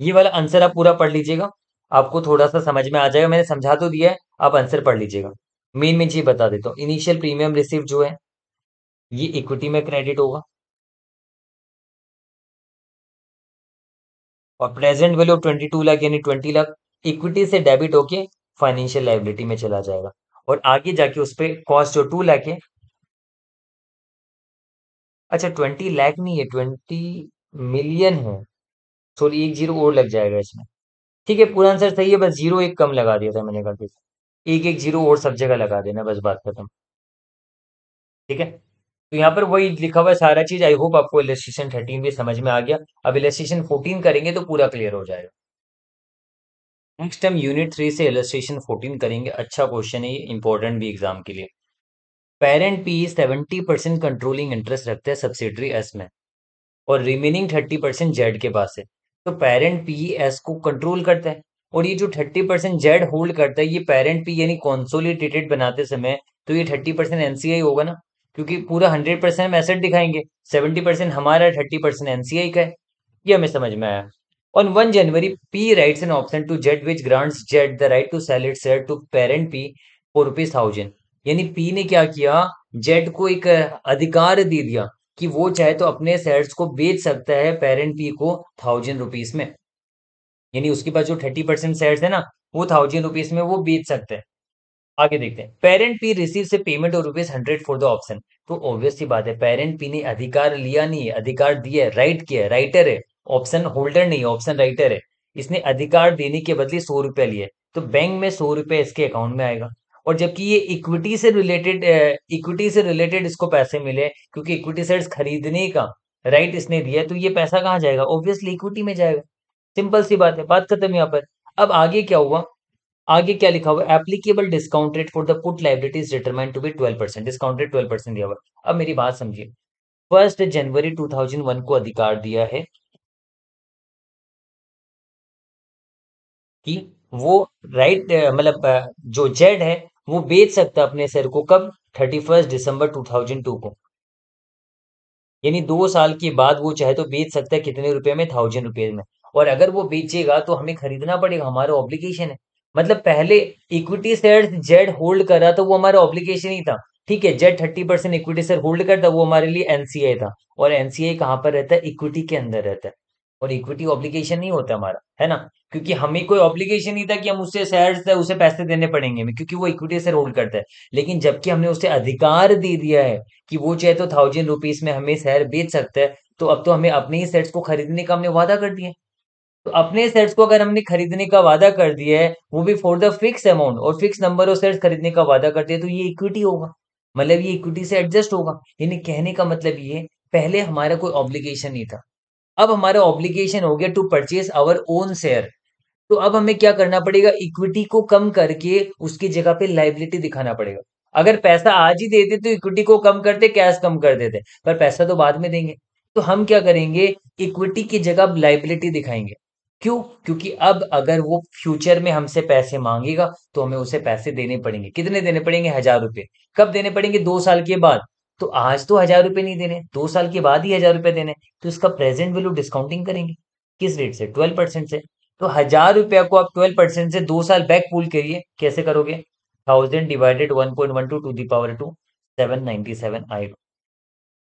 ये वाला आंसर आप पूरा पढ़ लीजिएगा आपको थोड़ा सा समझ में आ जाएगा मैंने समझा तो दिया है आप आंसर पढ़ लीजिएगा मेन मेन चीज बता देता हूँ इनिशियल प्रीमियम रिसीव जो है ये इक्विटी में क्रेडिट होगा और present value of twenty two lakh यानी ट्वेंटी लाख इक्विटी से डेबिट होके फाइनेंशियल लाइबिलिटी में चला जाएगा और आगे जाके उस पर कॉस्ट जो टू लाख है अच्छा ट्वेंटी लाख नहीं है ट्वेंटी मिलियन है सॉरी एक जीरो और लग जाएगा इसमें ठीक है पूरा आंसर सही है बस जीरो एक कम लगा दिया था मैंने गलती से एक एक जीरो और सब जगह लगा देना बस बात खत्म ठीक है तो यहाँ पर वही लिखा हुआ है सारा चीज आई होप आपको इलेस्ट्रेशन थर्टीन भी समझ में आ गया अब इलेस्ट्रेशन फोर्टीन करेंगे तो पूरा क्लियर हो जाएगा नेक्स्ट टाइम यूनिट थ्री से इलेस्ट्रेशन फोर्टीन करेंगे अच्छा क्वेश्चन है ये इंपॉर्टेंट भी एग्जाम के लिए parent P seventy percent controlling interest रखते हैं सब्सिडरी एस में और रिमेनिंग थर्टी परसेंट जेड के पास है तो पेरेंट पी एस को कंट्रोल करता है और ये जो थर्टी परसेंट जेड होल्ड करता है ये पेरेंट पी यानी कॉन्सोलिडेटेड बनाते समय तो ये थर्टी परसेंट एनसीआई होगा ना क्योंकि पूरा हंड्रेड परसेंट हम एसेट दिखाएंगे सेवेंटी परसेंट हमारा थर्टी परसेंट एनसीआई का है ये हमें समझ में आया on one January P writes an option to Z which grants Z the right to sell its share to parent P for rupees यानी पी ने क्या किया जेड को एक अधिकार दे दिया कि वो चाहे तो अपने शेयर्स को बेच सकता है पेरेंट पी को थाउजेंड रुपीज में यानी उसके पास जो थर्टी परसेंट शेयर्स है ना वो थाउजेंड रुपीज में वो बेच सकते हैं आगे देखते हैं पेरेंट पी रिसीव से पेमेंट और rupees hundred for the option तो ऑब्वियस सी बात है पेरेंट पी ने अधिकार लिया नहीं है अधिकार दिया है राइट किया है राइटर है ऑप्शन होल्डर नहीं है ऑप्शन राइटर है इसने अधिकार देने के बदले सौ रुपया लिए तो बैंक में सौ रुपया इसके अकाउंट में आएगा और जबकि ये इक्विटी से रिलेटेड इक्विटी से रिलेटेड इसको पैसे मिले क्योंकि इक्विटी शेयर्स खरीदने का राइट right इसने दिया तो ये पैसा कहाँ जाएगा ऑब्वियसली इक्विटी में जाएगा सिंपल सी बात है बात खत्म यहाँ पर अब आगे क्या हुआ आगे क्या लिखा हुआ applicable discount rate for the put liabilities determine to be twelve percent discount rate twelve percent दिया हुआ अब मेरी बात समझिए first January two thousand one को अधिकार दिया है कि वो राइट मतलब जो जेड है वो बेच सकता अपने शेयर को कब thirty first December two thousand two को यानी दो साल के बाद वो चाहे तो बेच सकता है कितने रुपए में थाउजेंड रुपए में और अगर वो बेचेगा तो हमें खरीदना पड़ेगा हमारा ऑब्लिगेशन है मतलब पहले इक्विटी शेयर जेड होल्ड कर रहा था वो हमारा ऑब्लिगेशन ही था ठीक है Z thirty percent equity share hold करता वो हमारे लिए एनसीआई था और एनसीआई कहाँ पर रहता है इक्विटी के अंदर रहता है और इक्विटी ऑब्लिगेशन नहीं होता हमारा है ना क्योंकि हमें कोई ऑब्लिगेशन नहीं था कि हम उससे शेयर उसे पैसे देने पड़ेंगे हमें क्योंकि वो इक्विटी से होल्ड करता है लेकिन जबकि हमने उसे अधिकार दे दिया है कि वो चाहे तो थाउजेंड रुपीज में हमें शेयर बेच सकता है तो अब तो हमें अपने ही शेयर्स को खरीदने का हमने वादा कर दिया तो अपने शेयर्स को अगर हमने खरीदने का वादा कर दिया है वो भी फॉर द फिक्स अमाउंट और फिक्स नंबर ऑफ शेयर्स खरीदने का वादा कर दिया तो ये इक्विटी होगा मतलब ये इक्विटी से एडजस्ट होगा यानी कहने का मतलब ये पहले हमारा कोई ऑब्लिगेशन नहीं था अब हमारा ऑब्लिगेशन हो गया to purchase our own share तो अब हमें क्या करना पड़ेगा इक्विटी को कम करके उसकी जगह पे लाइबिलिटी दिखाना पड़ेगा अगर पैसा आज ही देते तो इक्विटी को कम करते कैश कम कर देते पर पैसा तो बाद में देंगे तो हम क्या करेंगे इक्विटी की जगह लाइबिलिटी दिखाएंगे क्यों क्योंकि अब अगर वो फ्यूचर में हमसे पैसे मांगेगा तो हमें उसे पैसे देने पड़ेंगे कितने देने पड़ेंगे हजार रुपए कब देने पड़ेंगे दो साल के बाद तो आज तो हजार रुपए नहीं देने दो साल के बाद ही हजार रुपए देने तो इसका प्रेजेंट वैल्यू डिस्काउंटिंग करेंगे किस रेट से ट्वेल्व परसेंट से तो हजार रुपया को आप ट्वेल्व परसेंट से दो साल बैक पुल करिए कैसे करोगे thousand divided one point one two to power two seven ninety seven आएगा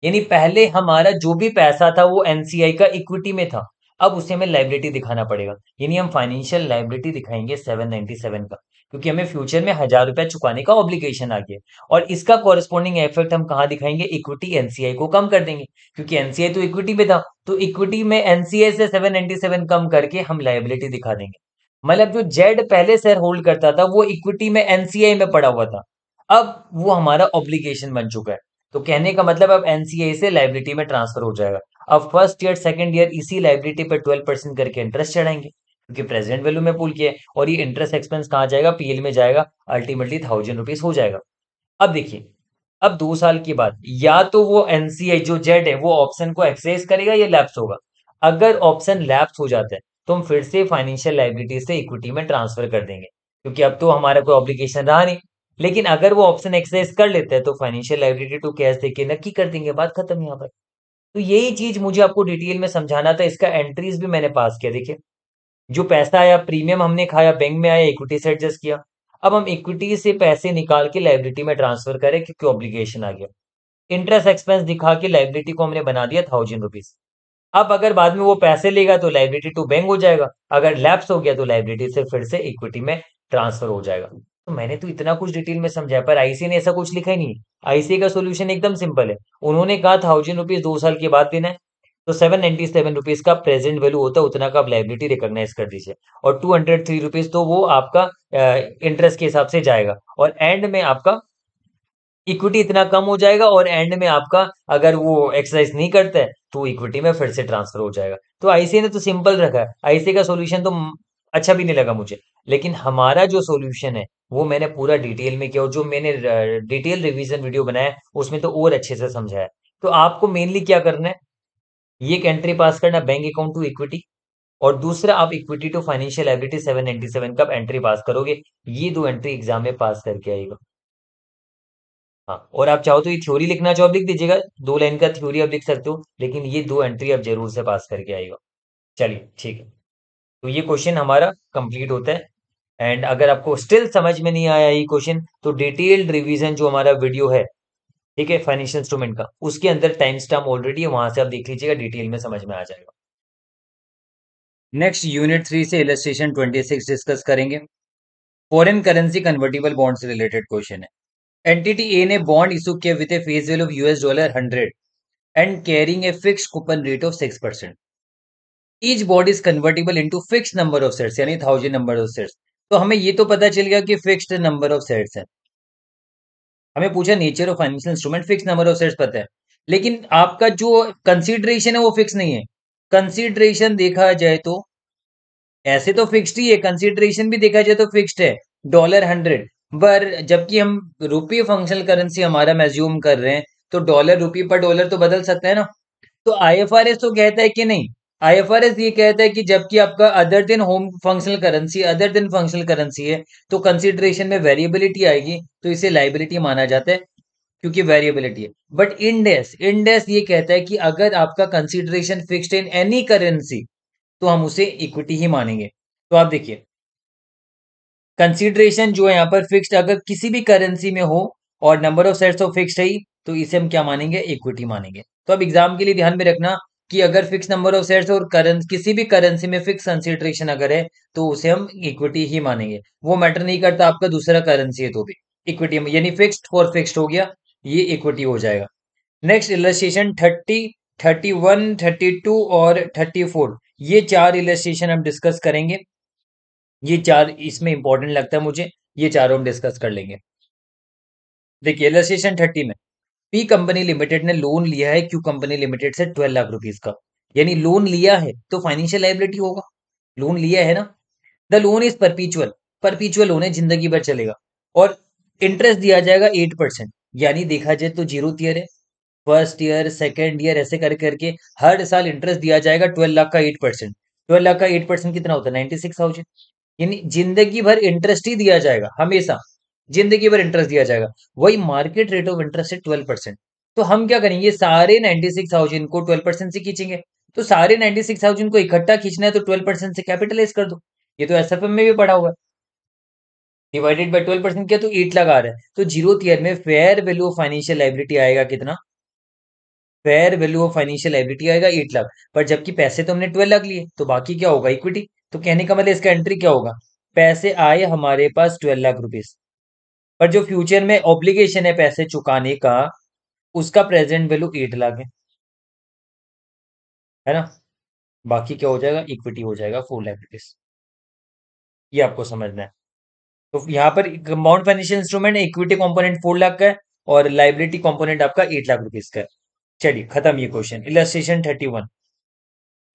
यानी पहले हमारा जो भी पैसा था वो एनसीआई का इक्विटी में था अब उसे हमें लाइबिलिटी दिखाना पड़ेगा यानी हम फाइनेंशियल लाइबिलिटी दिखाएंगे सेवन नाइनटी सेवन का क्योंकि हमें फ्यूचर में हजार रुपया चुकाने का ऑब्लिगेशन आ गया और इसका कॉरेस्पॉन्डिंग इफेक्ट हम कहा दिखाएंगे इक्विटी एनसीआई को कम कर देंगे क्योंकि एनसीआई तो इक्विटी में था तो इक्विटी में एनसीआई से सेवन कम करके हम लाइबिलिटी दिखा देंगे मतलब जो जेड पहले शेयर होल्ड करता था वो इक्विटी में एनसीआई में पड़ा हुआ था अब वो हमारा ऑब्लिगेशन बन चुका है तो कहने का मतलब अब एनसीआई से लाइबिलिटी में ट्रांसफर हो जाएगा अब फर्स्ट ईयर सेकेंड ईयर इसी लाइबिलिटी पर ट्वेल्व परसेंट करके इंटरेस्ट चढ़ाएंगे उनके प्रेजेंट वैल्यू में पूल किया है और ये इंटरेस्ट एक्सपेंस कहाँ जाएगा पीएल में जाएगा अल्टीमेटली थाउजेंड रुपीज हो जाएगा अब देखिए अब दो साल के बाद या तो वो एनसीआई जो जेड है वो ऑप्शन को एक्सेस करेगा या लैप्स होगा अगर ऑप्शन लैप्स हो जाता है तो हम फिर से फाइनेंशियल लाइबिलिटी से इक्विटी में ट्रांसफर कर देंगे क्योंकि अब तो हमारा कोई ऑब्लिगेशन रहा नहीं लेकिन अगर वो ऑप्शन एक्सेस कर लेते हैं तो फाइनेंशियल लाइबिलिटी टू कैश देखिए नक्की कर देंगे बात खत्म यहाँ पर तो यही चीज मुझे आपको डिटेल में समझाना था इसका एंट्रीज भी मैंने पास किया देखिये जो पैसा आया प्रीमियम हमने खाया बैंक में आया इक्विटी से एडजस्ट किया अब हम इक्विटी से पैसे निकाल के लाइब्रिटी में ट्रांसफर करें क्योंकि ऑब्लिगेशन आ गया इंटरेस्ट एक्सपेंस दिखा के लाइब्रिटी को हमने बना दिया थाउजेंड रुपीज अब अगर बाद में वो पैसे लेगा तो लाइब्रिटी टू बैंक हो जाएगा अगर लैप्स हो गया तो लाइब्रिटी से फिर से इक्विटी में ट्रांसफर हो जाएगा तो मैंने तो इतना कुछ डिटेल में समझाया पर आईसी ने ऐसा कुछ लिखा ही नहीं आईसी का सोल्यूशन एकदम सिंपल है उन्होंने कहा थाउजेंड रुपीज दो साल के बाद देना है तो सेवन नाइन्टी सेवन रुपीज का प्रेजेंट वैल्यू होता है उतना का आप लाइबिलिटी रिकॉग्नाइज कर दीजिए और टू हंड्रेड थ्री रुपीज तो वो आपका इंटरेस्ट के हिसाब से जाएगा और एंड में आपका इक्विटी इतना कम हो जाएगा और एंड में आपका अगर वो एक्सरसाइज नहीं करता है तो इक्विटी में फिर से ट्रांसफर हो जाएगा तो आईसी ने तो सिंपल रखा है आईसी का सोल्यूशन तो अच्छा भी नहीं लगा मुझे लेकिन हमारा जो सोल्यूशन है वो मैंने पूरा डिटेल में किया और जो मैंने डिटेल रिविजन वीडियो बनाया उसमें तो और अच्छे से समझाया तो आपको मेनली क्या करना है ये एक एंट्री पास करना बैंक अकाउंट टू इक्विटी और दूसरा आप equity to financial liability seven ninety seven कब एंट्री पास करोगे ये दो एंट्री एग्जाम में पास करके आएगा हाँ और आप चाहो तो ये थ्योरी लिखना चाहो लिख दीजिएगा दो लाइन का थ्योरी आप लिख सकते हो लेकिन ये दो एंट्री आप जरूर से पास करके आएगा चलिए ठीक है तो ये क्वेश्चन हमारा कंप्लीट होता है एंड अगर आपको स्टिल समझ में नहीं आया ये क्वेश्चन तो डिटेल्ड रिवीजन जो हमारा वीडियो है ठीक है फाइनेंशियल इंस्ट्रूमेंट का उसके अंदर टाइम स्टाम ऑलरेडी है वहां से आप देख लीजिएगा डिटेल में समझ में आ जाएगा नेक्स्ट यूनिट थ्री से इलस्ट्रेशन ट्वेंटी सिक्स डिस्कस करेंगे फॉरेन करेंसी कन्वर्टेबल बॉन्ड से रिलेटेड क्वेश्चन है एनटीटी ए ने बॉन्ड इशू किया with a face value of US dollar hundred and carrying a fix coupon rate of six percent each bond is convertible into fix number of shares यानी thousand number of shares तो हमें ये तो पता चल गया कि फिक्स्ड नंबर ऑफ सेट्स हैं हमें पूछा nature of financial instrument fix number of shares पता है लेकिन आपका जो कंसिडरेशन है वो फिक्स नहीं है कंसिडरेशन देखा जाए तो ऐसे तो फिक्स्ड ही है कंसिडरेशन भी देखा जाए तो फिक्स्ड है डॉलर हंड्रेड पर जबकि हम रुपये फंक्शनल करेंसी हमारा मेज्यूम कर रहे हैं तो डॉलर रुपये पर डॉलर तो बदल सकते हैं ना तो आई तो कहता है कि नहीं आईएफआरएस ये कहता है कि जबकि आपका other than home functional currency other than functional currency है तो कंसिडरेशन में वेरिएबिलिटी आएगी तो इसे लाइबिलिटी माना जाता है क्योंकि वेरिएबिलिटी है बट इंडेस इंडेस ये कहता है कि अगर आपका consideration fixed in any currency तो हम उसे इक्विटी ही मानेंगे तो आप देखिए कंसिडरेशन जो है यहाँ पर फिक्सड अगर किसी भी करेंसी में हो और number of shares of fix है तो इसे हम क्या मानेंगे इक्विटी मानेंगे तो अब एग्जाम के लिए ध्यान में रखना कि अगर फिक्स नंबर ऑफ शेयर्स और करेंसी किसी भी करेंसी में फिक्स कंसिडरेशन अगर है तो उसे हम इक्विटी ही मानेंगे वो मैटर नहीं करता आपका दूसरा करेंसी है तो भी इक्विटी यानी फिक्स्ड और फिक्स्ड हो गया ये इक्विटी हो जाएगा next illustration thirty thirty one thirty two और थर्टी फोर ये चार इलस्ट्रेशन हम डिस्कस करेंगे ये चार इसमें इंपॉर्टेंट लगता है मुझे ये चारों हम डिस्कस कर लेंगे देखिए इलस्ट्रेशन थर्टी में पी कंपनी लिमिटेड ने लोन लिया है क्यू कंपनी लिमिटेड से ट्वेल्व लाख रुपीज का यानी लोन लिया है तो फाइनेंशियल लाइबिलिटी होगा लोन लिया है ना the loan is perpetual perpetual होने जिंदगी भर चलेगा और इंटरेस्ट दिया जाएगा एट परसेंट यानी देखा जाए तो जीरो ईयर है फर्स्ट ईयर सेकेंड ईयर ऐसे कर करके हर साल इंटरेस्ट दिया जाएगा ट्वेल्व लाख का एट परसेंट ट्वेल्व लाख का एट परसेंट कितना होता है नाइन्टी सिक्स थाउजेंड यानी जिंदगी भर इंटरेस्ट ही दिया जाएगा हमेशा जिंदगी भर इंटरेस्ट दिया जाएगा वही मार्केट रेट ऑफ इंटरेस्ट है ट्वेल्व परसेंट तो हम क्या करेंगे सारे नाइनटी सिक्स थाउजेंड को ट्वेल्व परसेंट से खींचेंगे तो सारे नाइनटी सिक्स थाउजेंड को इकट्ठा खींचना है तो ट्वेल्व परसेंट से कैपिटलाइज कर दो ये तो एस एफ एम में भी पड़ा हुआ है डिवाइडेड बाई ट्वेल्व परसेंट किया तो एट लगा रहा है तो जीरो ईयर में fair value of financial liability आएगा कितना fair value of financial liability आएगा एट लाख पर जबकि पैसे तो हमने ट्वेल्व लाख लिए तो बाकी क्या होगा इक्विटी तो कहने का मतलब इसका एंट्री क्या होगा पैसे आए हमारे पास ट्वेल्व लाख रुपीज पर जो फ्यूचर में ऑब्लिगेशन है पैसे चुकाने का उसका प्रेजेंट वैल्यू एट लाख है है ना बाकी क्या हो जाएगा इक्विटी हो जाएगा फोर लाख रुपीज ये आपको समझना है तो यहां पर compound financial instrument equity component four lakh का है और लाइबिलिटी कॉम्पोनेंट आपका एट लाख रुपीज का है चलिए खत्म ये question illustration thirty one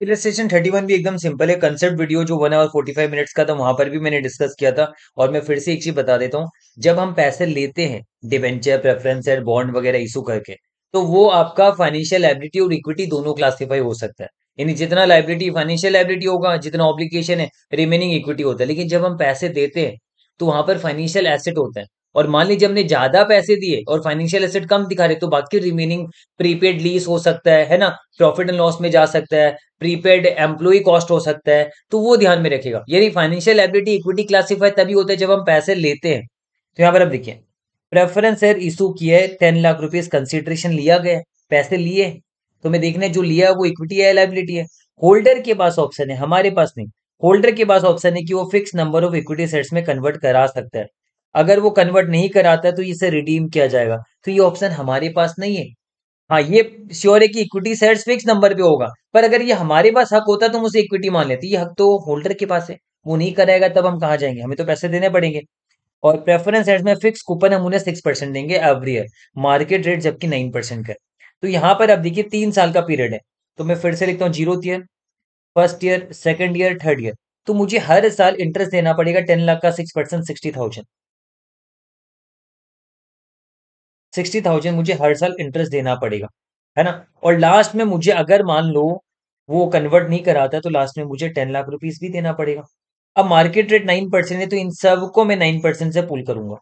illustration 31 भी एकदम सिंपल है कंसेप्ट वीडियो जो वन आवर 45 मिनट्स का था वहां पर भी मैंने डिस्कस किया था और मैं फिर से एक चीज बता देता हूँ जब हम पैसे लेते हैं डिवेंचर प्रेफरेंस एड बॉन्ड वगैरह इशू करके तो वो आपका फाइनेंशियल लाइबिलिटी और इक्विटी दोनों क्लासीफाई हो सकता है यानी जितना लाइबिलिटी फाइनेंशियल लाइबिलिटी होगा जितना ऑब्लिकेशन है रिमेनिंग इक्विटी होता है लेकिन जब हम पैसे देते हैं तो वहां पर फाइनेंशियल एसेट होता है और मान लीजिए हमने ज्यादा पैसे दिए और फाइनेंशियल एसेट कम दिखा रहे तो बाकी रिमेनिंग प्रीपेड लीज हो सकता है है ना प्रॉफिट एंड लॉस में जा सकता है प्रीपेड एम्प्लॉय कॉस्ट हो सकता है तो वो ध्यान में रखेगा यानी फाइनेंशियल एबिलिटी इक्विटी क्लासीफाई तभी होता है जब हम पैसे लेते हैं तो यहाँ पर आप देखिए प्रेफरेंस शेयर इशू किया है टेन लाख रुपीज कंसिडरेशन लिया गया पैसे लिए तो मैं देखने जो लिया वो इक्विटी है लाइबिलिटी है होल्डर के पास ऑप्शन है हमारे पास नहीं होल्डर के पास ऑप्शन है कि वो fix number of equity sets में कन्वर्ट करा सकता है अगर वो कन्वर्ट नहीं कराता है तो इसे रिडीम किया जाएगा तो ये ऑप्शन हमारे पास नहीं है हाँ ये श्योर है कि इक्विटी शेयर्स फिक्स नंबर पे होगा पर अगर ये हमारे पास हक होता तो हम उसे इक्विटी मान लेते ये हक तो होल्डर के पास है वो नहीं कराएगा तब हम कहाँ जाएंगे हमें तो पैसे देने पड़ेंगे और प्रेफरेंस शेयर्स में फिक्स कूपन हम उन्हें सिक्स परसेंट देंगे एवरी ईयर मार्केट रेट जबकि नाइन परसेंट का तो यहाँ पर अब देखिए तीन साल का पीरियड है तो मैं फिर से लिखता हूँ zero year first year second year third year तो मुझे हर साल इंटरेस्ट देना पड़ेगा टेन लाख का six percent sixty thousand sixty thousand मुझे हर साल इंटरेस्ट देना पड़ेगा है ना और लास्ट में मुझे अगर मान लो वो कन्वर्ट नहीं कराता तो लास्ट में मुझे टेन लाख रुपीज भी देना पड़ेगा अब मार्केट रेट नाइन परसेंट है तो इन सबको मैं नाइन परसेंट से पुल करूंगा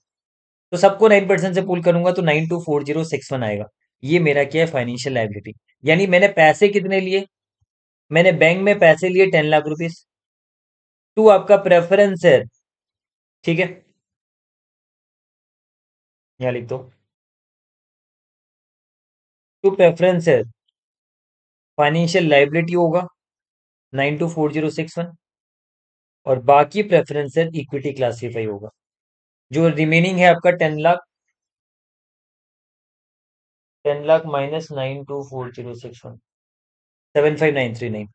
तो सबको नाइन परसेंट से पुल करूंगा तो nine two four zero six one आएगा ये मेरा क्या है फाइनेंशियल लाइबिलिटी यानी मैंने पैसे कितने लिए मैंने बैंक में पैसे लिए टेन लाख रुपीज टू आपका प्रेफरेंस है ठीक है यहां लिख दो तो। टू प्रेफरेंस फाइनेंशियल लाइबिलिटी होगा nine two four zero six one और बाकी प्रेफरेंस इक्विटी क्लासीफाई होगा जो रिमेनिंग है आपका ten lakh ten lakh minus nine two four zero six one seven five nine three nine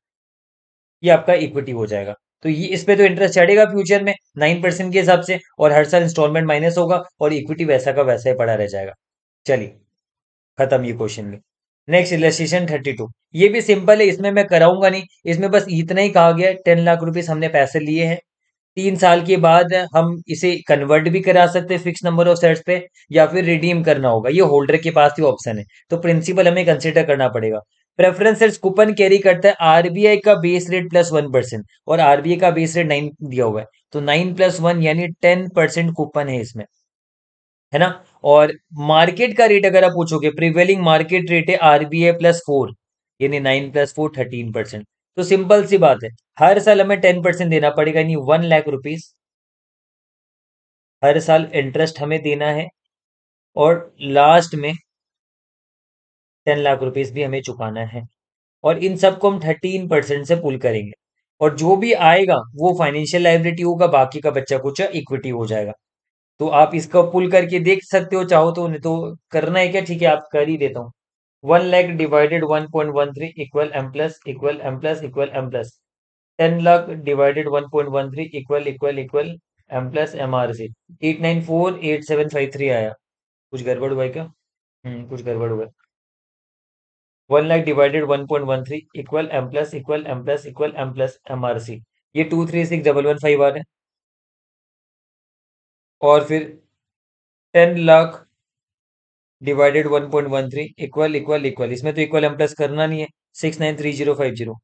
ये आपका इक्विटी हो जाएगा तो ये इस पे तो इंटरेस्ट चढ़ेगा फ्यूचर में नाइन परसेंट के हिसाब से और हर साल इंस्टॉलमेंट माइनस होगा और इक्विटी वैसा का वैसा ही पड़ा रह जाएगा चलिए खत्म ये क्वेश्चन भी नेक्स्ट इलेन थर्टी टू ये भी सिंपल है इसमें मैं कराऊंगा नहीं इसमें बस इतना ही कहा गया टेन लाख रुपीज हमने पैसे लिए हैं तीन साल के बाद हम इसे कन्वर्ट भी करा सकते हैं फिक्स नंबर ऑफ सेट्स पे या फिर रिडीम करना होगा ये होल्डर के पास ही ऑप्शन है तो प्रिंसिपल हमें कंसिडर करना पड़ेगा प्रेफरेंस सेट्स कूपन कैरी करता है आरबीआई का base rate plus one percent और आरबीआई का बेस रेट नाइन दिया हुआ है तो नाइन प्लस वन यानी टेन परसेंट कूपन है इसमें है ना और मार्केट का रेट अगर आप पूछोगे प्रिवेलिंग मार्केट रेट है आरबीआई प्लस फोर यानी nine plus four thirteen percent तो सिंपल सी बात है हर साल हमें टेन परसेंट देना पड़ेगा यानी वन लाख रुपीज हर साल इंटरेस्ट हमें देना है और लास्ट में टेन लाख रुपीज भी हमें चुकाना है और इन सबको हम थर्टीन परसेंट से पुल करेंगे और जो भी आएगा वो फाइनेंशियल लाइबिलिटी होगा बाकी का बच्चा कुछ इक्विटी हो जाएगा तो आप इसका पुल करके देख सकते हो चाहो तो नहीं तो करना है क्या ठीक है आप कर ही देता हूँ one lakh divided one point one three equal M plus equal M plus equal M plus ten lakh divided one point one three equal equal equal M plus M R C eight nine four eight seven five three आया कुछ गड़बड़ हुआ है क्या हम्म, कुछ गड़बड़ हुआ one lakh divided one point one three equal M plus equal M plus equal M plus M R C ये two three six double one five आ रहा है और फिर ten lakh divided one point one three equal equal equal इसमें तो equal हम plus करना नहीं है six nine three zero five zero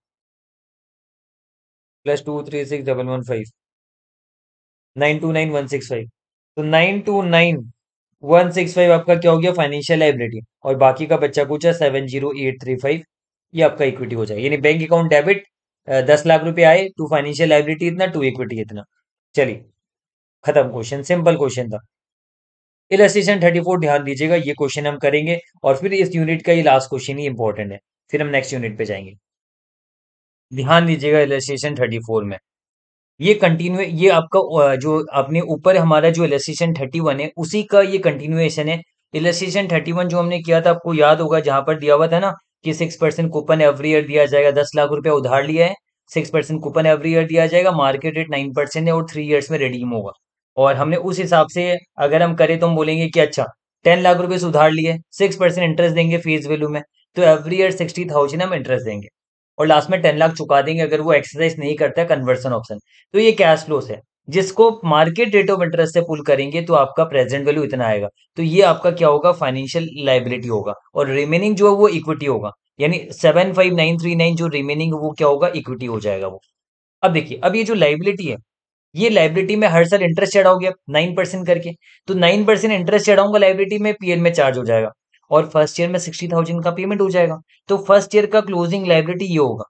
plus two three six double one five nine two nine one six five तो nine two nine one six five आपका क्या हो गया फाइनेंशियल लाइबिलिटी और बाकी का बच्चा कुछ है seven zero eight three five ये आपका इक्विटी हो जाए यानी बैंक अकाउंट डेबिट दस लाख रुपए आए टू फाइनेंशियल लाइबिलिटी इतना टू इक्विटी इतना चलिए खत्म क्वेश्चन सिंपल क्वेश्चन था इलेस्टेशन थर्टी फोर ध्यान दीजिएगा ये क्वेश्चन हम करेंगे और फिर इस यूनिट का ये लास्ट क्वेश्चन ही इंपॉर्टेंट है फिर हम नेक्स्ट यूनिट पे जाएंगे ध्यान दीजिएगा इलेस्टेशन थर्टी फोर में ये कंटिन्यू ये आपका जो अपने ऊपर हमारा जो इलेस्टेशन थर्टी वन है उसी का ये कंटिन्यूएशन है इलेस्टेशन थर्टी वन जो हमने किया था आपको याद होगा जहां पर दिया हुआ था ना कि six percent coupon every year दिया जाएगा दस लाख रुपया उधार लिया है six percent coupon every year दिया जाएगा मार्केट रेट नाइन परसेंट है और थ्री ईयर्स में रिडीम होगा और हमने उस हिसाब से अगर हम करें तो हम बोलेंगे कि अच्छा टेन लाख रुपए उधार लिए सिक्स परसेंट इंटरेस्ट देंगे फेस वैल्यू में तो एवरी ईयर सिक्सटी थाउजेंड हम इंटरेस्ट देंगे और लास्ट में टेन लाख चुका देंगे अगर वो एक्सरसाइज नहीं करता है कन्वर्सन ऑप्शन तो ये कैश फ्लोस है जिसको मार्केट रेट ऑफ इंटरेस्ट से पुल करेंगे तो आपका प्रेजेंट वैल्यू इतना आएगा तो ये आपका क्या होगा फाइनेंशियल लाइबिलिटी होगा और रिमेनिंग जो है वो इक्विटी होगा यानी seven five nine three nine जो रिमेनिंग वो क्या होगा इक्विटी हो जाएगा वो अब देखिए अब ये जो लाइबिलिटी है ये लाइब्रेटी में हर साल इंटरेस्ट चढ़ाओगे आप नाइन परसेंट करके तो नाइन परसेंट इंटरेस्ट चढ़ाऊंगा लाइब्रेटी में पीएल में चार्ज हो जाएगा और फर्स्ट ईयर में सिक्सटी थाउजेंड का पेमेंट हो जाएगा तो फर्स्ट ईयर का क्लोजिंग लाइब्रेटी ये होगा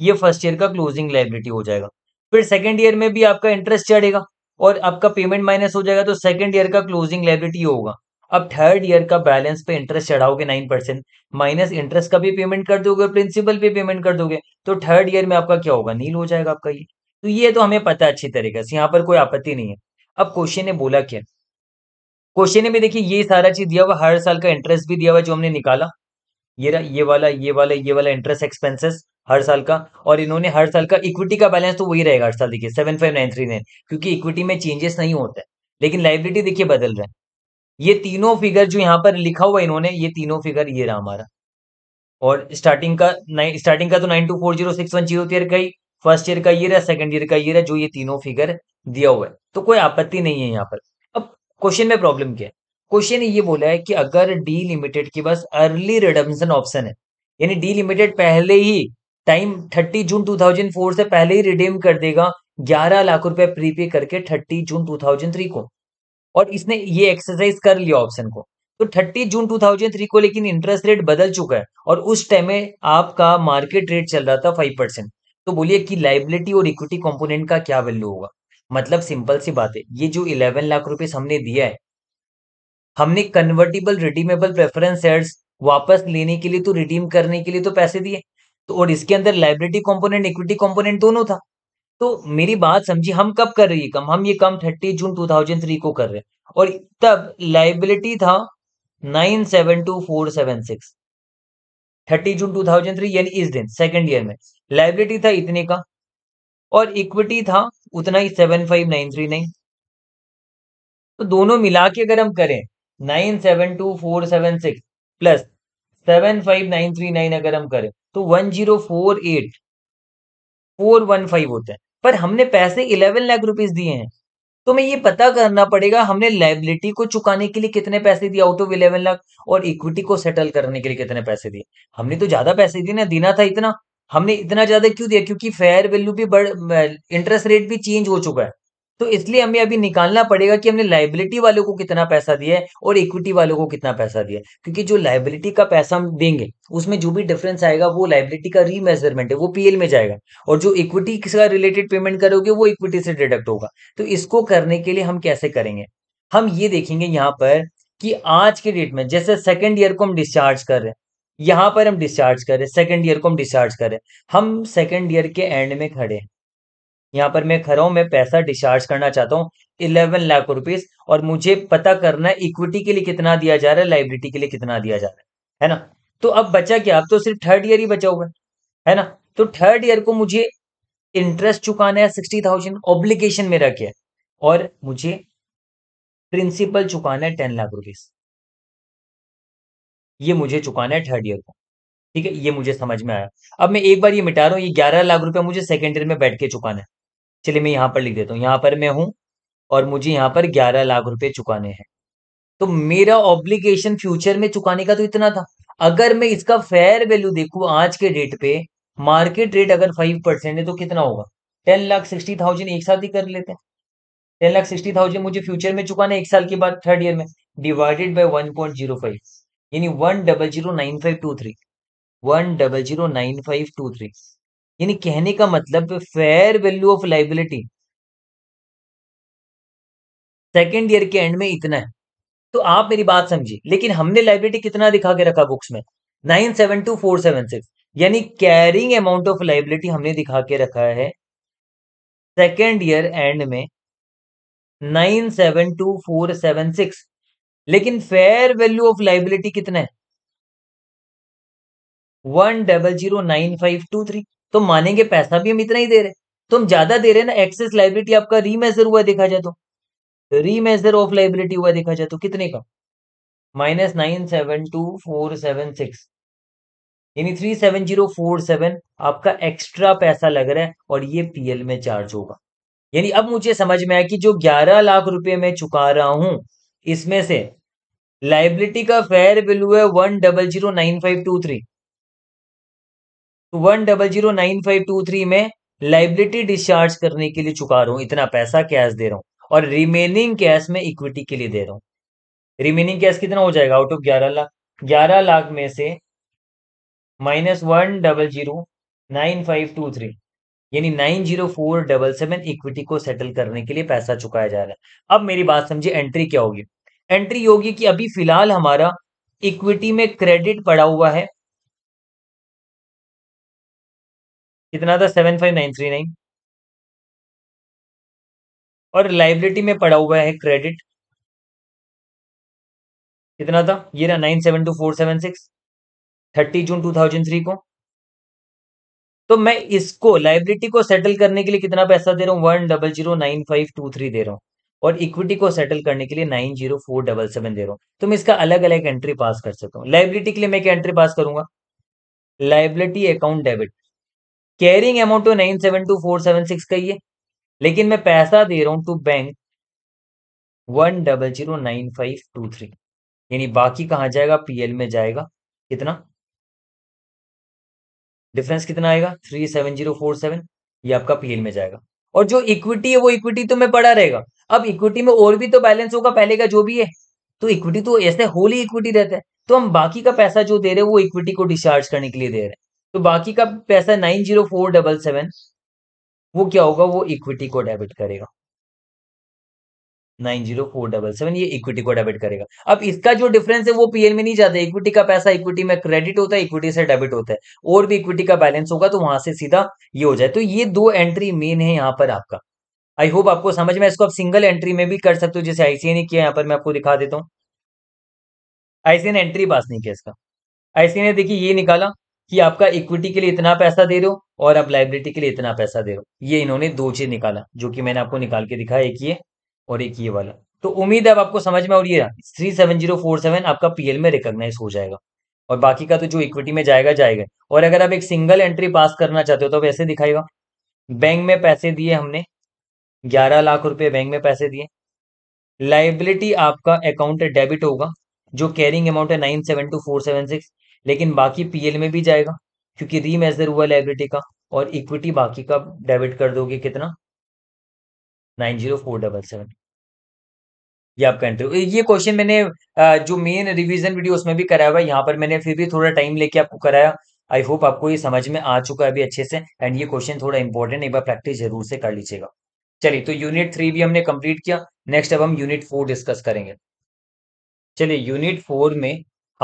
ये फर्स्ट ईयर का क्लोजिंग लाइब्रेटी हो जाएगा फिर सेकेंड ईयर में भी आपका इंटरेस्ट चढ़ेगा और आपका पेमेंट माइनस हो जाएगा तो सेकेंड ईयर का क्लोजिंग लाइब्रेटी ये होगा अब थर्ड ईयर का बैलेंस पे इंटरेस्ट चढ़ाओगे नाइन परसेंट माइनस इंटरेस्ट का भी पेमेंट कर दोगे और प्रिंसिपल पे पेमेंट कर दोगे तो थर्ड ईयर में आपका क्या होगा नील हो जाएगा आपका ये तो ये तो हमें पता अच्छी तरीके से यहाँ पर कोई आपत्ति नहीं है अब क्वेश्चन ने बोला क्या क्वेश्चन ने भी देखिए ये सारा चीज दिया हुआ हर साल का इंटरेस्ट भी दिया हुआ जो हमने निकाला ये रहा ये वाला ये वाला ये वाला इंटरेस्ट एक्सपेंसेस हर साल का और इन्होंने हर साल का इक्विटी का बैलेंस तो वही रहेगा हर साल देखिए seven five nine three nine क्योंकि इक्विटी में चेंजेस नहीं होते लेकिन लाइबिलिटी देखिए बदल रहे हैं ये तीनों फिगर जो यहाँ पर लिखा हुआ इन्होंने ये तीनों फिगर ये रहा हमारा और स्टार्टिंग का स्टार्टिंग का तो nine two four zero six one zero तेरह गई फर्स्ट ईयर का ईयर है सेकेंड ईयर का ईयर है जो ये तीनों फिगर दिया हुआ है तो कोई आपत्ति नहीं है यहाँ पर अब क्वेश्चन में प्रॉब्लम क्या है क्वेश्चन ये बोला है कि अगर डी लिमिटेड के पास अर्ली रिडम्सन ऑप्शन है यानी डी लिमिटेड पहले ही टाइम 30 जून 2004 से पहले ही रिडीम कर देगा 11 लाख रुपए प्रीपे करके 30 जून 2003 को और इसने ये एक्सरसाइज कर लिया ऑप्शन को तो 30 जून 2003 को लेकिन इंटरेस्ट रेट बदल चुका है और उस टाइम में आपका मार्केट रेट चल रहा था 5 परसेंट तो बोलिए कि लाइबिलिटी और इक्विटी कंपोनेंट का क्या वैल्यू होगा मतलब सिंपल सी बात है ये जो इलेवन लाख रुपए हमने दिया है हमने कन्वर्टेबल रिडीमेबल प्रेफरेंस शेयर्स वापस लेने के लिए तो रिडीम करने के लिए तो पैसे दिए तो और इसके अंदर लाइबिलिटी कंपोनेंट इक्विटी कंपोनेंट दोनों था तो मेरी बात समझिए हम कब कर रही है कम हम ये कम thirty June two thousand three को कर रहे हैं और तब लाइबिलिटी था nine seven two four seven six thirty June two thousand three यानी इस दिन सेकेंड ईयर में लाइबिलिटी था इतने का और इक्विटी था उतना ही seven five nine three nine तो दोनों मिला के अगर हम करें nine seven two four seven six plus seven five nine three nine अगर हम करें तो one zero four eight four one five होता है पर हमने पैसे इलेवन लाख रुपीज दिए हैं तो हमें ये पता करना पड़ेगा हमने लाइबिलिटी को चुकाने के लिए कितने पैसे दिए आउट ऑफ इलेवन लाख और इक्विटी को सेटल करने के लिए कितने पैसे दिए हमने तो ज्यादा पैसे दिए ना देना था इतना हमने इतना ज्यादा क्यों दिया क्योंकि फेयर वैल्यू भी बढ़ इंटरेस्ट रेट भी चेंज हो चुका है तो इसलिए हमें अभी निकालना पड़ेगा कि हमने लाइबिलिटी वालों को कितना पैसा दिया है और इक्विटी वालों को कितना पैसा दिया है क्योंकि जो लाइबिलिटी का पैसा हम देंगे उसमें जो भी डिफरेंस आएगा वो लाइबिलिटी का रीमेजरमेंट है वो पीएल में जाएगा और जो इक्विटी का रिलेटेड पेमेंट करोगे वो इक्विटी से डिडक्ट होगा तो इसको करने के लिए हम कैसे करेंगे हम ये देखेंगे यहाँ पर कि आज के डेट में जैसे सेकेंड ईयर को हम डिस्चार्ज कर रहे हैं यहाँ पर हम डिस्चार्ज कर रहे हैं सेकेंड ईयर को हम डिस्चार्ज कर रहे हैं हम सेकेंड ईयर के एंड में खड़े हैं यहाँ पर मैं खड़ा हूँ मैं पैसा डिस्चार्ज करना चाहता हूँ इलेवन लाख रुपीज और मुझे पता करना है इक्विटी के लिए कितना दिया जा रहा है लाइब्रिटी के लिए कितना दिया जा रहा है है ना तो अब बचा क्या अब तो सिर्फ थर्ड ईयर ही बचा हुआ है ना तो थर्ड ईयर को मुझे इंटरेस्ट चुकाना है सिक्सटी थाउजेंड ऑब्लिकेशन मेरा क्या है और मुझे प्रिंसिपल चुकाना है टेन लाख रुपीज ये मुझे चुकाना है थर्ड ईयर को ठीक है ये मुझे समझ में आया अब मैं एक बार ये मिटा रहा हूँ ये ग्यारह लाख रुपया मुझे सेकेंड ईयर में बैठ के चुकाना है चलिए मैं यहाँ पर लिख देता हूँ यहाँ पर मैं हूँ और मुझे यहाँ पर ग्यारह लाख रुपए चुकाने हैं तो मेरा ऑब्लिगेशन फ्यूचर में चुकाने का तो इतना था अगर मैं इसका फेयर वैल्यू देखूँ आज के डेट पे मार्केट रेट अगर फाइव परसेंट है तो कितना होगा टेन लाख सिक्सटी थाउजेंड एक साथ ही कर लेते हैं टेन लाख सिक्सटी थाउजेंड मुझे फ्यूचर में चुकाना है एक साल के बाद थर्ड ईयर में divided by one point zero five यानी one double zero nine five two three one double zero nine five two three यानी कहने का मतलब fair value of liability second year के एंड में इतना है तो आप मेरी बात समझिए लेकिन हमने लाइबिलिटी कितना दिखा के रखा बुक्स में nine seven two four seven six यानी कैरिंग अमाउंट ऑफ लाइबिलिटी हमने दिखा के रखा है सेकेंड ईयर एंड में nine seven two four seven six लेकिन फेयर वैल्यू ऑफ लाइबिलिटी कितना है one double zero nine five two three तो मानेंगे पैसा भी हम इतना ही दे रहे तुम तो ज्यादा दे रहे ना एक्सेस लाइबिलिटी आपका रीमेजर हुआ देखा जाए तो रीमेजर ऑफ लाइबिलिटी हुआ देखा जाए तो कितने का minus nine seven two four seven six यानी three seven zero four seven आपका एक्स्ट्रा पैसा लग रहा है और ये पीएल में चार्ज होगा यानी अब मुझे समझ में आया कि जो ग्यारह लाख रुपए मैं चुका रहा हूं इसमें से लाइबिलिटी का फेयर वैल्यू है one double zero nine five two three तो one double zero nine five two three में लाइबिलिटी डिस्चार्ज करने के लिए चुका रहा हूं इतना पैसा कैश दे रहा हूँ और रिमेनिंग कैश में इक्विटी के लिए दे रहा हूँ रिमेनिंग कैश कितना हो जाएगा आउट ऑफ ग्यारह लाख ग्यारह लाख में से minus one double zero nine five two three यानी nine zero four double seven equity को सेटल करने के लिए पैसा चुकाया जा रहा है अब मेरी बात समझिए एंट्री क्या होगी एंट्री होगी कि अभी फिलहाल हमारा इक्विटी में क्रेडिट पड़ा हुआ है कितना था seven five nine three nine और लाइबिलिटी में पड़ा हुआ है क्रेडिट कितना था ये रहा nine seven two four seven six thirty June two thousand three को तो मैं इसको लाइबिलिटी को सेटल करने के लिए कितना पैसा दे रहा हूँ one double zero nine five two three दे रहा हूँ और इक्विटी को सेटल करने के लिए nine zero four double seven दे रहा हूँ तो मैं इसका अलग अलग एंट्री पास कर सकता हूँ लाइबिलिटी के लिए मैं क्या एंट्री पास करूंगा liability account debit carrying amount तो nine seven two four seven six का ही है लेकिन मैं पैसा दे रहा हूं to bank one double zero nine five two three यानी बाकी कहा जाएगा पीएल में जाएगा कितना डिफरेंस कितना आएगा three seven zero four seven ये आपका पीएल में जाएगा और जो इक्विटी है वो इक्विटी तो में पड़ा रहेगा अब इक्विटी में और भी तो बैलेंस होगा पहले का जो भी है तो इक्विटी तो ऐसे होली इक्विटी रहता है तो हम बाकी का पैसा जो दे रहे हैं वो इक्विटी को डिस्चार्ज करने के लिए दे रहे हैं तो बाकी का पैसा nine zero four double seven वो क्या होगा वो इक्विटी को डेबिट करेगा nine zero four double seven ये इक्विटी को डेबिट करेगा अब इसका जो डिफरेंस है वो पीएल में नहीं जाता इक्विटी का पैसा इक्विटी में क्रेडिट होता है इक्विटी से डेबिट होता है और भी इक्विटी का बैलेंस होगा तो वहां से सीधा ये हो जाए तो ये दो एंट्री मेन है यहाँ पर आपका आई होप आपको समझ में इसको आप सिंगल एंट्री में भी कर सकते हो जैसे आईसीए ने किया यहाँ पर मैं आपको दिखा देता हूँ आईसीए ने एंट्री पास नहीं किया इसका आईसीए ने देखिए ये निकाला कि आपका इक्विटी के लिए इतना पैसा दे रहे हो और आप लाइब्रेटी के लिए इतना पैसा दे रहे हो ये इन्होंने दो चीज निकाला जो कि मैंने आपको निकाल के दिखाया एक ये और एक ये वाला तो उम्मीद है अब आपको समझ में और ये three seven zero four seven आपका पीएल में रिकॉग्नाइज हो जाएगा और बाकी का तो जो इक्विटी में जाएगा जाएगा और अगर आप एक सिंगल एंट्री पास करना चाहते हो तो वैसे ऐसे दिखाएगा बैंक में पैसे दिए हमने ग्यारह लाख रुपए बैंक में पैसे दिए लाइबिलिटी आपका अकाउंट डेबिट होगा जो कैरिंग अमाउंट है nine seven two four seven six लेकिन बाकी पीएल में भी जाएगा क्योंकि रीमेजर हुआ लाइब्रेटी का और इक्विटी बाकी का डेबिट कर दोगे कितना nine zero four double seven ये आप कहते हो ये क्वेश्चन मैंने जो मेन रिवीजन वीडियो उसमें भी कराया हुआ यहाँ पर मैंने फिर भी थोड़ा टाइम लेके आपको कराया आई होप आपको ये समझ में आ चुका है अभी अच्छे से एंड ये क्वेश्चन थोड़ा इंपॉर्टेंट एक बार प्रैक्टिस जरूर से कर लीजिएगा चलिए तो यूनिट थ्री भी हमने कंप्लीट किया नेक्स्ट अब हम यूनिट फोर डिस्कस करेंगे चलिए यूनिट फोर में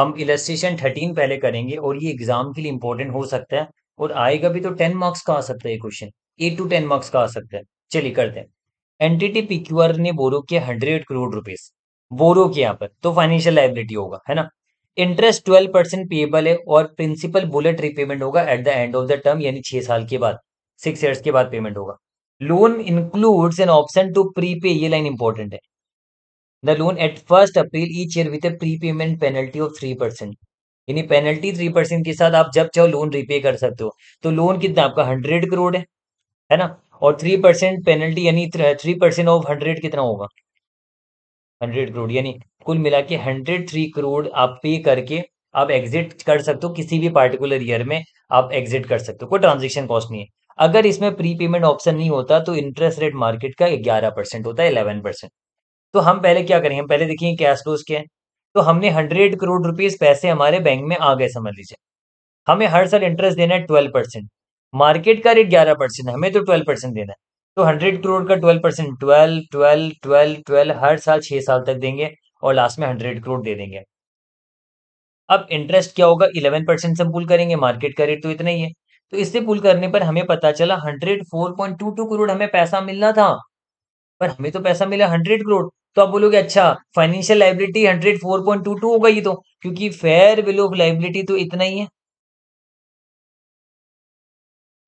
हम इलेस्ट्रेशन थर्टीन पहले करेंगे और ये एग्जाम के लिए इंपॉर्टेंट हो सकता है और आएगा भी तो टेन मार्क्स का आ सकता है ये question eight to ten marks का आ सकता है चलिए करते हैं एनटीटी पीक्यूआर ने बोरो किया हंड्रेड करोड़ रुपीज बोरो के यहाँ पर तो फाइनेंशियल लाइबिलिटी होगा है ना इंटरेस्ट ट्वेल्व परसेंट पेबल है और प्रिंसिपल बुलेट रिपेमेंट होगा at the end of the term यानी छह साल के बाद सिक्स ईयर्स के बाद पेमेंट होगा loan includes an option to prepay ये लाइन इंपॉर्टेंट है The loan at first appeal each year with a prepayment penalty of three percent यानी पेनल्टी थ्री परसेंट के साथ आप जब चाहो लोन रिपे कर सकते हो तो लोन कितना आपका हंड्रेड करोड़ है है ना और थ्री परसेंट पेनल्टी यानी थ्री परसेंट ऑफ हंड्रेड कितना होगा हंड्रेड करोड़ यानी कुल मिला के हंड्रेड थ्री करोड़ आप पे करके आप एग्जिट कर सकते हो किसी भी पार्टिकुलर ईयर में आप एग्जिट कर सकते हो कोई ट्रांजेक्शन कॉस्ट नहीं है अगर इसमें प्री पेमेंट ऑप्शन नहीं होता तो इंटरेस्ट रेट मार्केट का ग्यारह परसेंट होता है इलेवन परसेंट तो हम पहले क्या करेंगे पहले देखिए कैश फ्लोज के तो हमने हंड्रेड करोड़ रुपीज पैसे हमारे बैंक में आ गए समझ लीजिए हमें हर साल इंटरेस्ट देना है ट्वेल्व परसेंट मार्केट का रेट ग्यारह परसेंट है हमें तो ट्वेल्व परसेंट देना है तो हंड्रेड करोड़ का twelve percent twelve twelve twelve twelve हर साल छह साल तक देंगे और लास्ट में हंड्रेड करोड़ दे देंगे अब इंटरेस्ट क्या होगा इलेवन परसेंट से पुल करेंगे मार्केट का रेट तो इतना ही है तो इससे पुल करने पर हमें पता चला hundred four point two two crore हमें पैसा मिलना था पर हमें तो पैसा मिला हंड्रेड करोड़ तो आप बोलोगे अच्छा financial liability hundred four point two two होगा ये तो क्योंकि फेयर वैल्यू ऑफ लाइबिलिटी तो इतना ही है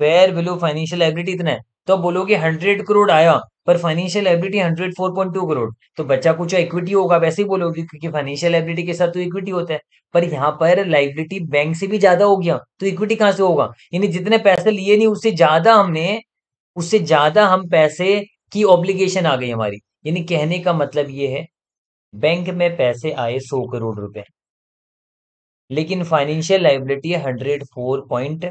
फेयर वैल्यू फाइनेंशियल लाइबिलिटी इतना है तो आप बोलोगे हंड्रेड करोड़ आया पर financial liability hundred four point two crore तो बच्चा कुछ इक्विटी होगा वैसे ही बोलोगे क्योंकि फाइनेंशियल लाइबिलिटी के साथ तो इक्विटी होता है पर यहाँ पर लाइबिलिटी बैंक से भी ज्यादा हो गया तो इक्विटी कहाँ से होगा यानी जितने पैसे लिए नहीं उससे ज्यादा हमने उससे ज्यादा हम पैसे की ऑब्लिगेशन आ गई हमारी यानी कहने का मतलब ये है बैंक में पैसे आए सौ करोड़ रुपए लेकिन financial liability hundred four point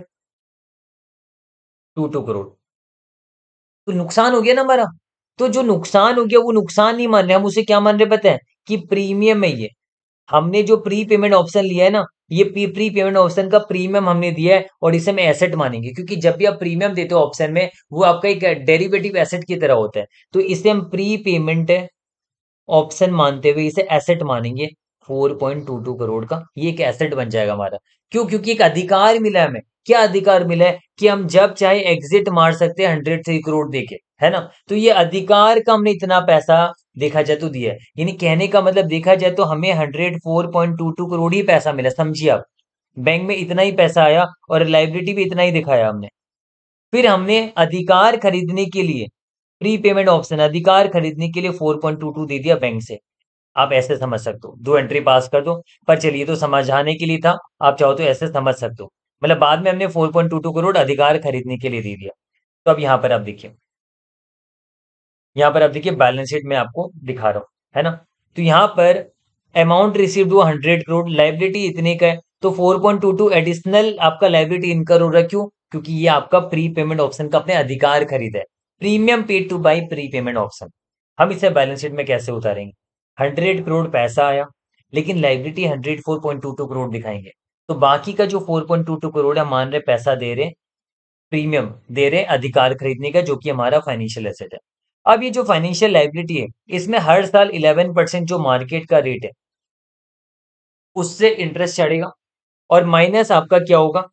two two crore तो नुकसान हो गया ना हमारा तो जो नुकसान हो गया वो नुकसान नहीं मान रहे हम उसे क्या मान रहे पता है कि प्रीमियम है ये हमने जो प्री पेमेंट ऑप्शन लिया है ना ये प्री पेमेंट ऑप्शन का प्रीमियम हमने दिया है और इसे हम एसेट मानेंगे क्योंकि जब भी आप प्रीमियम देते हो ऑप्शन में वो आपका एक डेरिवेटिव एसेट की तरह होता है तो इसे हम प्री पेमेंट ऑप्शन मानते हुए इसे एसेट मानेंगे 4.22 करोड़ का ये एक एसेट बन जाएगा हमारा क्यों क्योंकि एक अधिकार मिला है हमें क्या अधिकार मिला है कि हम जब चाहे एग्जिट मार सकते हैं हंड्रेड करोड़ देके है ना तो ये अधिकार का हमने इतना पैसा देखा जाए तो दिया यानी कहने का मतलब देखा जाए तो हमें hundred four point two two crore ही पैसा मिला समझिए आप बैंक में इतना ही पैसा आया और लाइबिलिटी भी इतना ही दिखाया हमने फिर हमने अधिकार खरीदने के लिए प्री पेमेंट ऑप्शन अधिकार खरीदने के लिए फोर पॉइंट टू टू दे दिया बैंक से आप ऐसे समझ सकते हो दो एंट्री पास कर दो पर चलिए तो समझाने के लिए था आप चाहो तो ऐसे समझ सकते हो मतलब बाद में हमने four point two two crore अधिकार खरीदने के लिए दे दिया तो अब यहाँ पर आप देखिए यहाँ पर आप देखिए बैलेंस शीट में आपको दिखा रहा हूँ है ना तो यहाँ पर अमाउंट रिसीव हुआ हंड्रेड करोड़ लाइबिलिटी इतने का है तो 4.22 एडिशनल आपका लाइब्रिटी इनकर हो रहा क्यों क्योंकि ये आपका प्री पेमेंट ऑप्शन का अपने अधिकार खरीदा है premium paid to buy prepayment option हम इसे बैलेंस शीट में कैसे उतारेंगे हंड्रेड करोड़ पैसा आया लेकिन liability hundred four point two two crore दिखाएंगे तो बाकी का जो four point two two crore है मान रहे पैसा दे रहे प्रीमियम दे रहे अधिकार खरीदने का जो कि हमारा फाइनेंशियल एसेट है अब ये जो फाइनेंशियल लाइबिलिटी है इसमें हर साल इलेवन परसेंट जो मार्केट का रेट है उससे इंटरेस्ट चढ़ेगा और माइनस आपका क्या होगा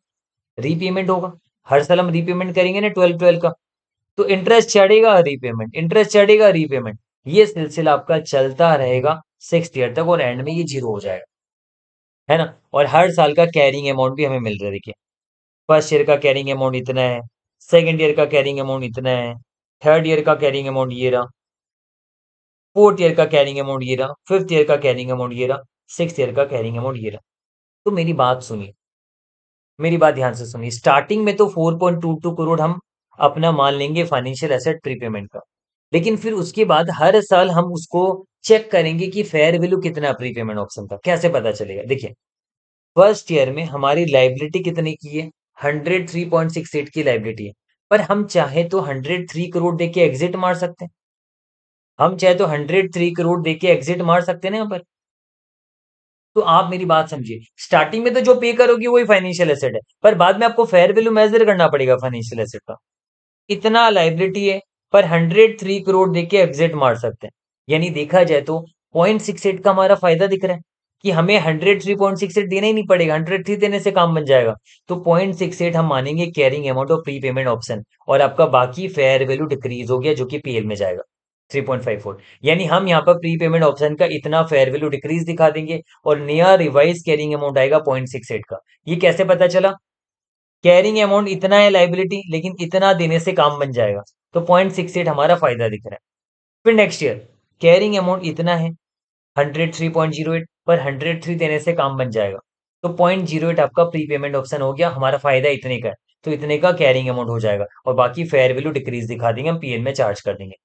रीपेमेंट होगा हर साल हम रीपेमेंट करेंगे ना ट्वेल्व ट्वेल्व का तो इंटरेस्ट चढ़ेगा रीपेमेंट इंटरेस्ट चढ़ेगा रीपेमेंट ये सिलसिला आपका चलता रहेगा सिक्स ईयर तक और एंड में ये जीरो हो जाएगा है ना और हर साल का कैरिंग अमाउंट भी हमें मिल रहा है देखिए फर्स्ट ईयर का कैरिंग अमाउंट इतना है सेकेंड ईयर का कैरिंग अमाउंट इतना है थर्ड ईयर का कैरिंग अमाउंट ये रहा फोर्थ ईयर का कैरिंग अमाउंट ये रहा फिफ्थ ईयर का कैरिंग अमाउंट ये रहा सिक्स ईयर का कैरिंग अमाउंट ये रहा तो मेरी बात सुनिए मेरी बात ध्यान से सुनिए स्टार्टिंग में तो 4.22 करोड़ हम अपना मान लेंगे फाइनेंशियल एसेट प्रीपेमेंट का लेकिन फिर उसके बाद हर साल हम उसको चेक करेंगे कि फेयर वैल्यू कितना प्रीपेमेंट ऑप्शन का कैसे पता चलेगा देखिए फर्स्ट ईयर में हमारी लाइबिलिटी कितने की है hundred three point six eight की लाइबिलिटी है पर हम चाहे तो हंड्रेड थ्री करोड़ देके एग्जिट मार सकते हैं हम चाहे तो हंड्रेड थ्री करोड़ दे के एग्जिट मार सकते हैं ना यहाँ पर तो आप मेरी बात समझिए स्टार्टिंग में तो जो पे करोगे वही फाइनेंशियल एसेट है पर बाद में आपको फेयर वैल्यू मेजर करना पड़ेगा फाइनेंशियल एसेट का इतना लाइबिलिटी है पर हंड्रेड थ्री करोड़ देके एग्जिट मार सकते हैं यानी देखा जाए तो पॉइंट सिक्स एट का हमारा फायदा दिख रहा है कि हमें hundred three point six eight देना ही नहीं पड़ेगा हंड्रेड थ्री देने से काम बन जाएगा तो पॉइंट सिक्स एट हम मानेंगे carrying amount of prepayment option और आपका बाकी फेयर वैल्यू डिक्रीज हो गया जो कि पीएल में जाएगा थ्री पॉइंट फाइव फोर यानी हम यहाँ पर प्री पेमेंट ऑप्शन का इतना फेयर वैल्यू डिक्रीज दिखा देंगे और नया रिवाइज कैरिंग अमाउंट आएगा पॉइंट सिक्स एट का ये कैसे पता चला कैरिंग अमाउंट इतना है लाइबिलिटी लेकिन इतना देने से काम बन जाएगा तो पॉइंट सिक्स एट हमारा फायदा दिख रहा है फिर नेक्स्ट ईयर कैरिंग अमाउंट इतना है hundred three point zero eight पर हंड्रेड थ्री देने से काम बन जाएगा तो पॉइंट जीरो एट आपका प्री पेमेंट ऑप्शन हो गया हमारा फायदा इतने का है तो इतने का कैरिंग अमाउंट हो जाएगा और बाकी फेयर वैल्यू डिक्रीज दिखा देंगे हम पीएन में चार्ज कर देंगे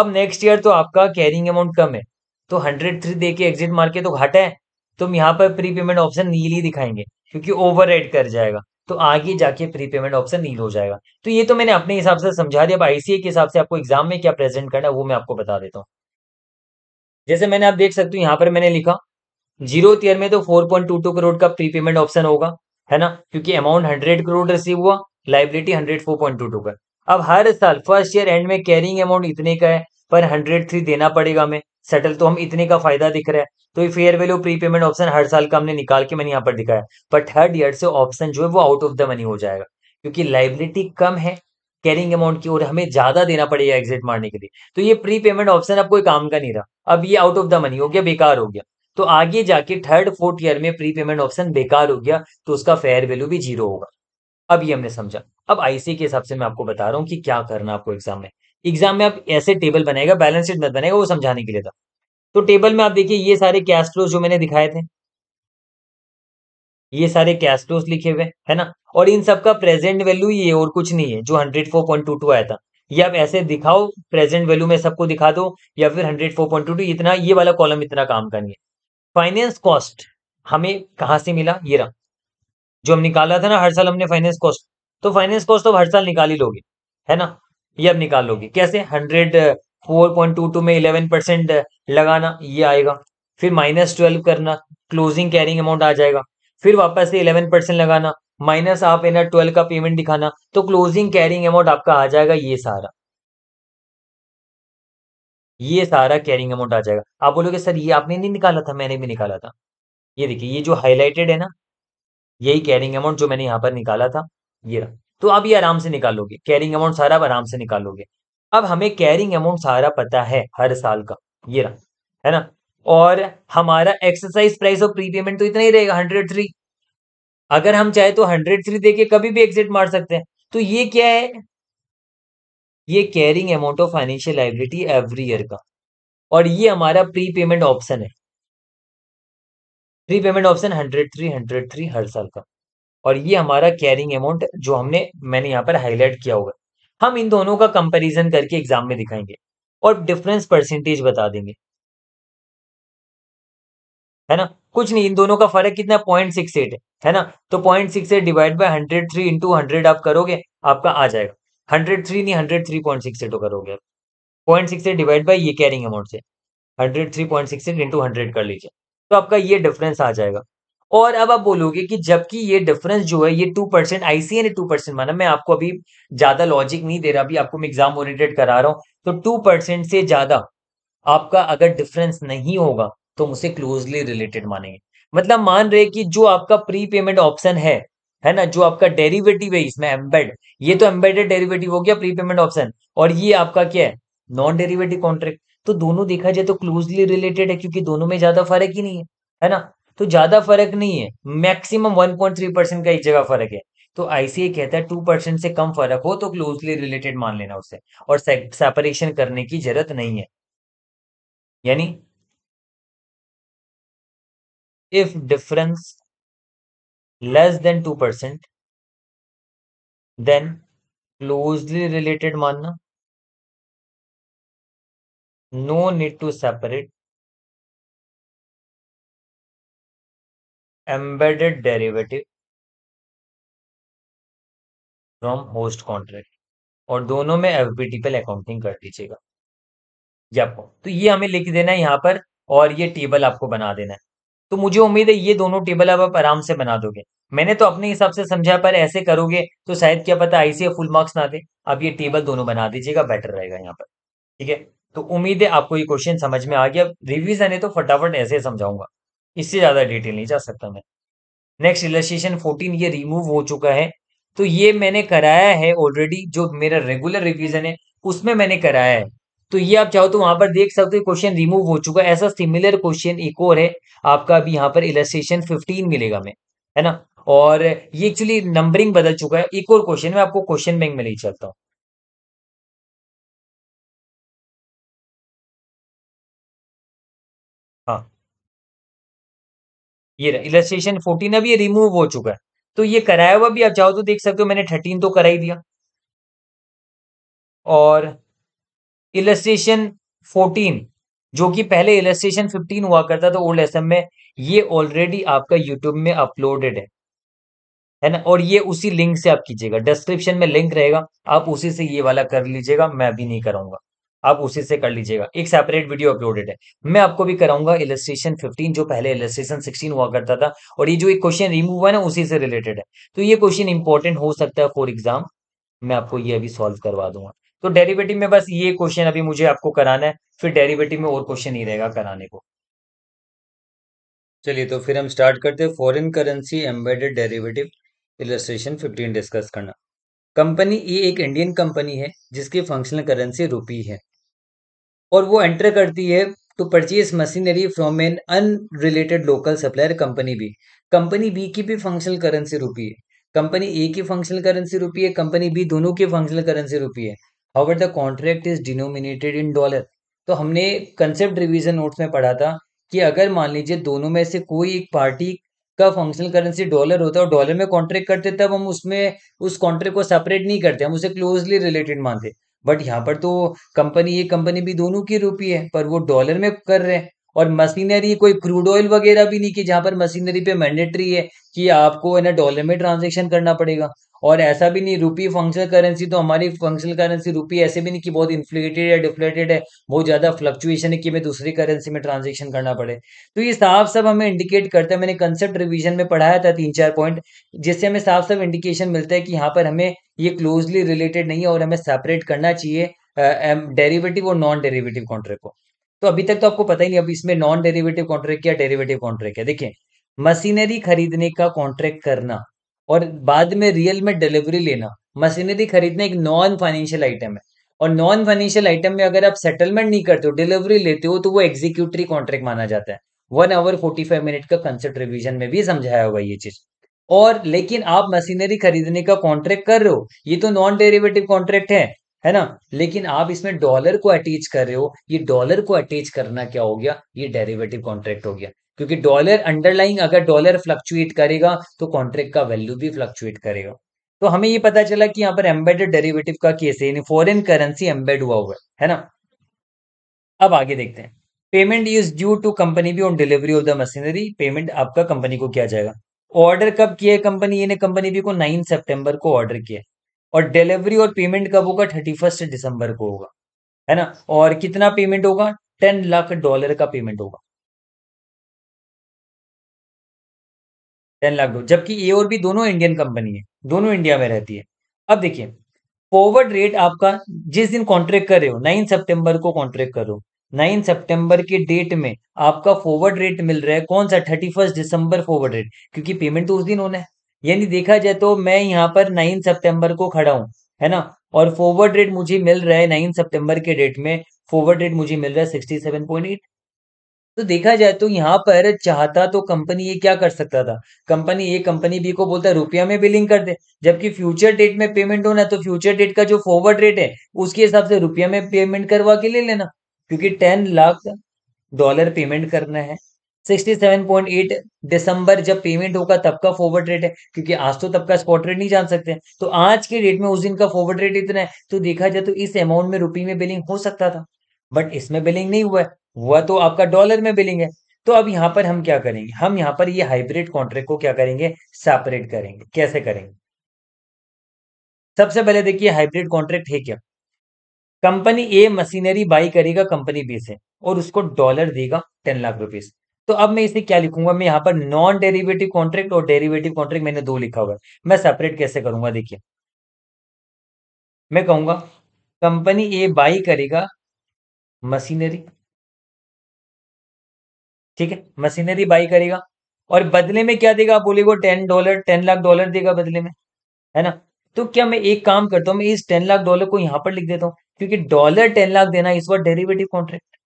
अब नेक्स्ट ईयर तो आपका कैरिंग अमाउंट कम है तो हंड्रेड थ्री दे के एग्जिट मार के तो घाटा है तो हम यहाँ पर प्री पेमेंट ऑप्शन नील ही दिखाएंगे क्योंकि ओवर कर जाएगा तो आगे जाके प्री पेमेंट ऑप्शन नील हो जाएगा तो ये तो मैंने अपने हिसाब से समझा दिया अब आईसीए के हिसाब से आपको एग्जाम में क्या प्रेजेंट करना है वो मैं आपको बता देता हूँ जैसे मैंने आप देख सकते हो यहाँ पर मैंने लिखा जीरो ईयर में तो 4.22 करोड़ का प्री पेमेंट ऑप्शन होगा है ना क्योंकि अमाउंट 100 करोड़ रिसीव हुआ लाइबिलिटी 104.22 का अब हर साल फर्स्ट ईयर एंड में कैरिंग अमाउंट इतने का है पर 103 देना पड़ेगा हमें सेटल तो हम इतने का फायदा दिख रहा है तो ये fair value prepayment option हर साल का हमने निकाल के मैंने यहाँ पर दिखाया पर थर्ड ईयर से ऑप्शन जो है वो आउट ऑफ द मनी हो जाएगा क्योंकि लाइबिलिटी कम है कैरिंग अमाउंट की ओर हमें ज्यादा देना पड़ेगा एग्जिट मारने के लिए तो ये प्री पेमेंट ऑप्शन अब कोई काम का नहीं रहा अब ये आउट ऑफ द मनी हो गया बेकार हो गया तो आगे जाके थर्ड फोर्थ ईयर में प्री पेमेंट ऑप्शन बेकार हो गया तो उसका फेयर वैल्यू भी जीरो होगा अब ये हमने समझा अब आईसी के हिसाब से मैं आपको बता रहा हूँ कि क्या करना आपको एग्जाम में एग्जाम में आप ऐसे टेबल बनाएगा बैलेंस शीट मत बनाएगा वो समझाने के लिए था तो टेबल में आप देखिए ये सारे कैश फ्लोज जो मैंने दिखाए थे ये सारे कैश फ्लोज लिखे हुए है ना और इन सब का प्रेजेंट वैल्यू ये और कुछ नहीं है जो hundred four point two two आया था या आप ऐसे दिखाओ प्रेजेंट वैल्यू में सबको दिखा दो या फिर hundred four point two two इतना ये वाला कॉलम इतना काम करेंगे फाइनेंस कॉस्ट हमें कहाँ से मिला ये रहा जो हम निकाला था ना हर साल हमने फाइनेंस कॉस्ट तो फाइनेंस कॉस्ट तो हर साल निकाल ही लोगे है ना ये अब निकाल लोगे कैसे hundred four point two two में इलेवन परसेंट लगाना ये आएगा फिर माइनस ट्वेल्व करना क्लोजिंग कैरिंग अमाउंट आ जाएगा फिर वापस से इलेवन परसेंट लगाना माइनस आप है ना ट्वेल्व का पेमेंट दिखाना तो क्लोजिंग कैरिंग अमाउंट आपका आ जाएगा ये सारा ये सारा कैरिंग अमाउंट आ जाएगा आप बोलोगे सर ये आपने नहीं निकाला था मैंने भी निकाला था ये देखिए ये जो हाईलाइटेड है ना यही कैरिंग अमाउंट जो मैंने यहाँ पर निकाला था ये रहा तो आप ये आराम से निकालोगे कैरिंग अमाउंट सारा आप आराम से निकालोगे अब हमें कैरिंग अमाउंट सारा पता है हर साल का ये रहा है ना और हमारा exercise price of prepayment तो इतना ही रहेगा हंड्रेड थ्री अगर हम चाहे तो हंड्रेड थ्री देके कभी भी एग्जिट मार सकते हैं तो ये क्या है ये carrying amount of financial liability every year का और ये हमारा प्री पेमेंट ऑप्शन है prepayment option hundred three hundred three हर साल का और ये हमारा कैरिंग अमाउंट जो हमने मैंने यहाँ पर हाईलाइट किया होगा हम इन दोनों का कंपेरिजन करके एग्जाम में दिखाएंगे और डिफरेंस परसेंटेज बता देंगे है ना कुछ नहीं इन दोनों का फर्क कितना पॉइंट सिक्स एट है ना तो point six eight divide by hundred three into hundred आप करोगे आपका आ जाएगा हंड्रेड थ्री नहीं hundred three point six eight करोगे point six eight divide by ये कैरिंग अमाउंट से hundred three point six eight into hundred कर लीजिए तो आपका ये डिफरेंस आ जाएगा और अब आप बोलोगे कि जबकि ये डिफरेंस जो है ये टू परसेंट आईसीए ने टू परसेंट माना मैं आपको अभी ज्यादा लॉजिक नहीं दे रहा अभी आपको मैं एग्जाम ओरिएंटेड करा रहा हूं तो टू परसेंट से ज्यादा आपका अगर डिफरेंस नहीं होगा तो उसे क्लोजली रिलेटेड मानेंगे मतलब मान रहे कि जो आपका प्री पेमेंट ऑप्शन है है ना जो आपका डेरिवेटिव है इसमें एम्बेड ये तो एम्बेडेड डेरिवेटिव हो गया प्री पेमेंट ऑप्शन और ये आपका क्या है नॉन डेरिवेटिव कॉन्ट्रैक्ट तो दोनों देखा जाए तो क्लोजली रिलेटेड है क्योंकि दोनों में ज्यादा फर्क ही नहीं है है ना तो ज्यादा फर्क नहीं है मैक्सिमम 1.3 परसेंट का एक जगह फर्क है तो आईसीए कहता है टू परसेंट से कम फर्क हो तो क्लोजली रिलेटेड मान लेना उसे और सेपरेशन करने की जरूरत नहीं है यानी if difference less than 2% then closely related manna no need to separate embedded derivative from host contract और दोनों में एफ बी टेबल अकाउंटिंग कर दीजिएगा तो ये हमें लिख देना है यहाँ पर और ये टेबल आपको बना देना है तो मुझे उम्मीद है ये दोनों टेबल अब आप आराम से बना दोगे मैंने तो अपने हिसाब से समझा पर ऐसे करोगे तो शायद क्या पता आईसी फुल मार्क्स ना दे आप ये टेबल दोनों बना दीजिएगा बेटर रहेगा यहाँ पर ठीक है तो उम्मीद है आपको ये क्वेश्चन समझ में आ गया रिविजन है तो फटाफट ऐसे समझाऊंगा इससे ज्यादा डिटेल नहीं जा सकता मैं नेक्स्ट इलस्ट्रेशन फोर्टीन ये रिमूव हो चुका है तो ये मैंने कराया है ऑलरेडी जो मेरा रेगुलर रिविजन है उसमें मैंने कराया है तो ये आप चाहो तो वहां पर देख सकते हो क्वेश्चन रिमूव हो चुका है ऐसा सिमिलर क्वेश्चन एक और है आपका अभी यहाँ पर इलेस्ट्रेशन फिफ्टीन मिलेगा हमें है ना और ये एक्चुअली नंबरिंग बदल चुका है एक और क्वेश्चन में आपको क्वेश्चन बैंक में ले चलता हूँ हाँ ये इलेस्ट्रेशन फोर्टीन अभी रिमूव हो चुका है तो ये कराया हुआ भी आप चाहो तो देख सकते हो मैंने थर्टीन तो करा ही दिया और इलस्ट्रेशन 14 जो कि पहले इलेस्ट्रेशन 15 हुआ करता था ओल्ड एम में ये ऑलरेडी आपका यूट्यूब में अपलोडेड है है ना और ये उसी लिंक से आप कीजिएगा डिस्क्रिप्शन में लिंक रहेगा आप उसी से ये वाला कर लीजिएगा मैं अभी नहीं कराऊंगा आप उसी से कर लीजिएगा एक सेपरेट वीडियो अपलोडेड है मैं आपको भी कराऊंगा इलस्ट्रेशन 15 जो पहले इलेस्ट्रेशन 16 हुआ करता था और ये जो एक क्वेश्चन रिमूव हुआ है ना उसी से रिलेटेड है तो ये क्वेश्चन इंपॉर्टेंट हो सकता है फॉर एग्जाम मैं आपको ये अभी सॉल्व करवा दूंगा तो डेरिवेटिव में बस ये क्वेश्चन अभी मुझे आपको कराना है फिर डेरिवेटिव में और क्वेश्चन ही रहेगा कराने को चलिए तो फिर हम स्टार्ट करते हैं foreign currency embedded derivative illustration fifteen discuss करना कंपनी ये एक इंडियन कंपनी है जिसकी फंक्शनल करेंसी रुपी है और वो एंटर करती है to purchase machinery from an unrelated local supplier company B company B की भी फंक्शनल करेंसी रुपी है कंपनी ए की फंक्शनल करेंसी रुपी है कंपनी बी दोनों की फंक्शनल करेंसी रुपी है however the contract is denominated in dollar तो हमने कंसेप्ट रिविजन नोट्स में पढ़ा था कि अगर मान लीजिए दोनों में से कोई एक पार्टी का फंक्शनल करेंसी डॉलर होता है और डॉलर में कॉन्ट्रैक्ट करते तब हम उसमें उस कॉन्ट्रैक्ट को सेपरेट नहीं करते हम उसे क्लोजली रिलेटेड मानते बट यहाँ पर तो कंपनी ये कंपनी भी दोनों की रूपी है पर वो डॉलर में कर रहे हैं और मशीनरी कोई क्रूड ऑयल वगैरह भी नहीं कि जहाँ पर मशीनरी पे मैंडेटरी है कि आपको है ना डॉलर में ट्रांजेक्शन करना पड़ेगा और ऐसा भी नहीं रुपी फंक्शनल करेंसी तो हमारी फंक्शनल करेंसी रुपी ऐसे भी नहीं कि बहुत इन्फ्लेटेड या डिफ्लेटेड है बहुत ज़्यादा फ्लक्चुएशन है कि हमें दूसरी करेंसी में ट्रांजेक्शन करना पड़े तो ये साफ सब हमें इंडिकेट करता है मैंने कंसेप्ट रिविजन में पढ़ाया था तीन चार पॉइंट जिससे हमें साफ सब इंडिकेशन मिलता है कि यहाँ पर हमें ये क्लोजली रिलेटेड नहीं है और हमें सेपरेट करना चाहिए डेरिवेटिव और नॉन डेरिवेटिव कॉन्ट्रैक्ट को तो अभी तक तो आपको पता ही नहीं अभी इसमें नॉन डेरिवेटिव कॉन्ट्रैक्ट या डेरिवेटिव कॉन्ट्रैक्ट है देखिए मशीनरी खरीदने का कॉन्ट्रैक्ट करना और बाद में रियल में डिलीवरी लेना मशीनरी खरीदना एक नॉन फाइनेंशियल आइटम है और नॉन फाइनेंशियल आइटम में अगर आप सेटलमेंट नहीं करते हो डिलीवरी लेते हो तो वो एग्जीक्यूटरी कॉन्ट्रैक्ट माना जाता है one hour forty five minute का कंसेप्ट रिविजन में भी समझाया होगा ये चीज और लेकिन आप मशीनरी खरीदने का कॉन्ट्रैक्ट कर रहे हो ये तो नॉन डेरिवेटिव कॉन्ट्रैक्ट है है ना लेकिन आप इसमें डॉलर को अटैच कर रहे हो ये डॉलर को अटैच करना क्या हो गया ये डेरिवेटिव कॉन्ट्रैक्ट हो गया क्योंकि डॉलर अंडरलाइंग अगर डॉलर फ्लक्चुएट करेगा तो कॉन्ट्रैक्ट का वैल्यू भी फ्लक्चुएट करेगा तो हमें ये पता चला कि यहाँ पर एम्बेडेड डेरिवेटिव का केस है फॉरेन करेंसी एम्बेड हुआ हुआ है ना अब आगे देखते हैं payment is due to company B on delivery of the machinery payment आपका कंपनी को किया जाएगा ऑर्डर कब किया है कंपनी ने कंपनी भी को नाइन सेप्टेम्बर को ऑर्डर किया और डिलीवरी और पेमेंट कब होगा थर्टी फर्स्ट दिसंबर को होगा है ना और कितना पेमेंट होगा टेन लाख डॉलर का पेमेंट होगा टेन लाख डॉलर जबकि ए और बी दोनों इंडियन कंपनी है दोनों इंडिया में रहती है अब देखिए फॉरवर्ड रेट आपका जिस दिन कॉन्ट्रैक्ट कर रहे हो नाइन सितंबर को कॉन्ट्रैक्ट करो नाइन सितंबर के डेट में आपका फॉरवर्ड रेट मिल रहा है कौन सा thirty first December forward rate क्योंकि पेमेंट तो उस दिन होना है यानी देखा जाए तो मैं यहाँ पर नाइन सितंबर को खड़ा हूँ है ना और फॉरवर्ड रेट मुझे मिल रहा है नाइन सितंबर के डेट में फॉरवर्ड रेट मुझे मिल रहा है सिक्सटी सेवन पॉइंट एट तो देखा जाए तो यहाँ पर चाहता तो कंपनी ये क्या कर सकता था कंपनी ए कंपनी बी को बोलता है रुपया में बिलिंग कर दे जबकि फ्यूचर डेट में पेमेंट होना तो फ्यूचर डेट का जो फॉरवर्ड रेट है उसके हिसाब से रुपया में पेमेंट करवा के ले लेना क्योंकि टेन लाख डॉलर पेमेंट करना है sixty seven point eight December जब पेमेंट होगा तब का फॉरवर्ड रेट है क्योंकि आज तो तब का स्पॉट रेट नहीं जान सकते तो आज के डेट में उस दिन का फॉरवर्ड रेट इतना है तो देखा जाए तो इस अमाउंट में रुपये में बिलिंग हो सकता था बट इसमें बिलिंग नहीं हुआ है वह तो आपका डॉलर में बिलिंग है तो अब यहां पर हम क्या करेंगे हम यहाँ पर ये हाइब्रिड कॉन्ट्रैक्ट को क्या करेंगे सेपरेट करेंगे कैसे करेंगे सबसे पहले देखिए हाइब्रिड कॉन्ट्रैक्ट है क्या कंपनी ए मशीनरी बाई करेगा कंपनी बी से और उसको डॉलर देगा टेन लाख रुपीज तो अब मैं इसे क्या लिखूंगा मैं यहां पर नॉन डेरिवेटिव कॉन्ट्रैक्ट और डेरिवेटिव कॉन्ट्रैक्ट मैंने दो लिखा हुआ है मैं सेपरेट कैसे करूंगा देखिए मैं कहूंगा कंपनी ए बाई करेगा मशीनरी ठीक है मशीनरी बाई करेगा और बदले में क्या देगा बोले वो ten dollar ten lakh dollar देगा बदले में है ना तो क्या मैं एक काम करता हूँ मैं इस टेन लाख डॉलर को यहाँ पर लिख देता हूँ क्योंकि डॉलर टेन लाख देना इस बार डेरिवेटिव कॉन्ट्रैक्ट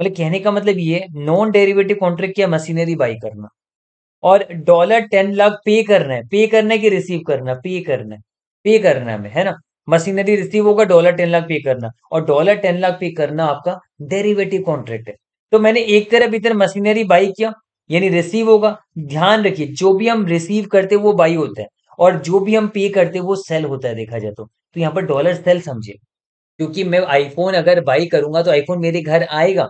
मतलब कहने का मतलब ये नॉन डेरिवेटिव कॉन्ट्रैक्ट क्या मशीनरी बाई करना और डॉलर टेन लाख पे करना है पे करना है कि रिसीव करना पे करना है पे करना है हमें है ना मशीनरी रिसीव होगा डॉलर टेन लाख पे करना और डॉलर टेन लाख पे करना आपका डेरिवेटिव कॉन्ट्रैक्ट है तो मैंने एक तरफ इधर मशीनरी बाई किया यानी रिसीव होगा ध्यान रखिए जो भी हम रिसीव करते वो बाई होता है और जो भी हम पे करते वो सेल होता है देखा जाए तो, तो यहाँ पर डॉलर सेल समझे क्योंकि मैं आईफोन अगर बाई करूंगा तो आईफोन मेरे घर आएगा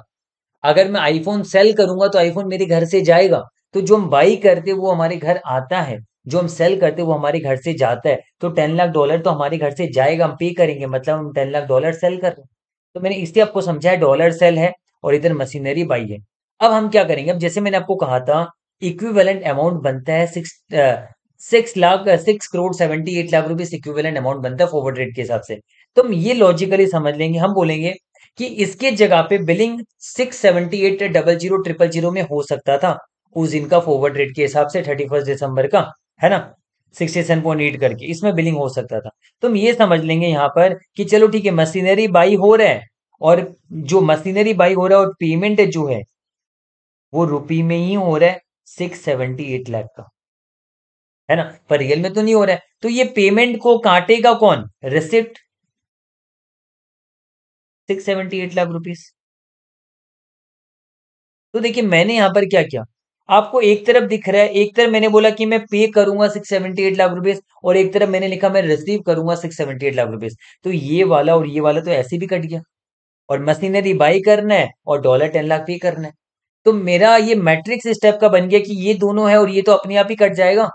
अगर मैं आईफोन सेल करूंगा तो आईफोन मेरे घर से जाएगा तो जो हम बाई करते वो हमारे घर आता है जो हम सेल करते हैं वो हमारे घर से जाता है तो टेन लाख डॉलर तो हमारे घर से जाएगा हम पे करेंगे मतलब हम टेन लाख डॉलर सेल कर रहे हैं तो मैंने इसलिए आपको समझाया डॉलर सेल है और इधर मशीनरी बाई है अब हम क्या करेंगे अब जैसे मैंने आपको कहा था इक्विवेलेंट अमाउंट बनता है six six lakh six crore seventy eight lakh rupees equivalent amount बनता है फॉरवर्ड रेट के हिसाब से तो हम ये लॉजिकली समझ लेंगे हम बोलेंगे कि इसके जगह पे billing six seventy eight double zero triple zero में हो सकता था उस दिन का फॉरवर्ड रेट के हिसाब से थर्टी फर्स्ट दिसंबर का है ना सिक्सटी सेवन पॉइंट एट करके इसमें बिलिंग हो सकता था तो हम ये समझ लेंगे यहाँ पर कि चलो ठीक है मशीनरी बाई हो रहा है और जो मशीनरी बाई हो रहा है और पेमेंट जो है वो रुपी में ही हो रहा है सिक्स सेवेंटी एट लाख का है ना पर रियल में तो नहीं हो रहा है तो ये पेमेंट को काटेगा कौन receipt six seventy eight lakh rupees तो देखिए मैंने यहां पर क्या किया आपको एक तरफ दिख रहा है एक तरफ मैंने बोला कि मैं पे करूंगा six seventy eight lakh rupees और एक तरफ मैंने लिखा मैं रिसीव करूंगा six seventy eight lakh rupees तो ये वाला और ये वाला तो ऐसे भी कट गया और मशीनरी बाई करना है और डॉलर टेन लाख पे करना है तो मेरा ये मैट्रिक्स इस टाइप का बन गया कि ये दोनों है और ये तो अपने आप ही कट जाएगा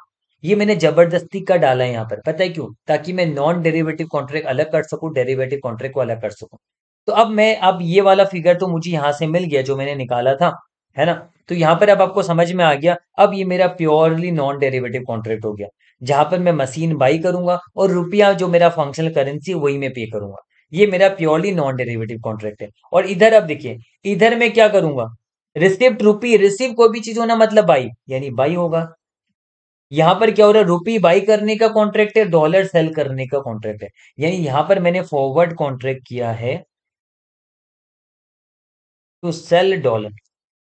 ये मैंने जबरदस्ती का डाला है यहाँ पर पता है क्यों ताकि मैं नॉन डेरिवेटिव कॉन्ट्रैक्ट अलग कर सकूं डेरिवेटिव कॉन्ट्रैक्ट को अलग कर सकूं तो अब मैं अब ये वाला फिगर तो मुझे यहाँ से मिल गया जो मैंने निकाला था है ना तो यहाँ पर अब आपको समझ में आ गया अब ये मेरा प्योरली नॉन डेरिवेटिव कॉन्ट्रैक्ट हो गया जहां पर मैं मशीन बाई करूंगा और रुपया जो मेरा फंक्शनल करेंसी वही मैं पे करूंगा ये मेरा प्योरली नॉन डेरिवेटिव कॉन्ट्रैक्ट है और इधर अब देखिए इधर मैं क्या करूंगा रिसिप्ट रुपी रिसिप्ट कोई भी चीज होना मतलब बाई यानी बाई होगा यहाँ पर क्या हो रहा है रुपी बाई करने का कॉन्ट्रैक्ट है डॉलर सेल करने का कॉन्ट्रैक्ट है यानी यहां पर मैंने फॉरवर्ड कॉन्ट्रैक्ट किया है टू सेल डॉलर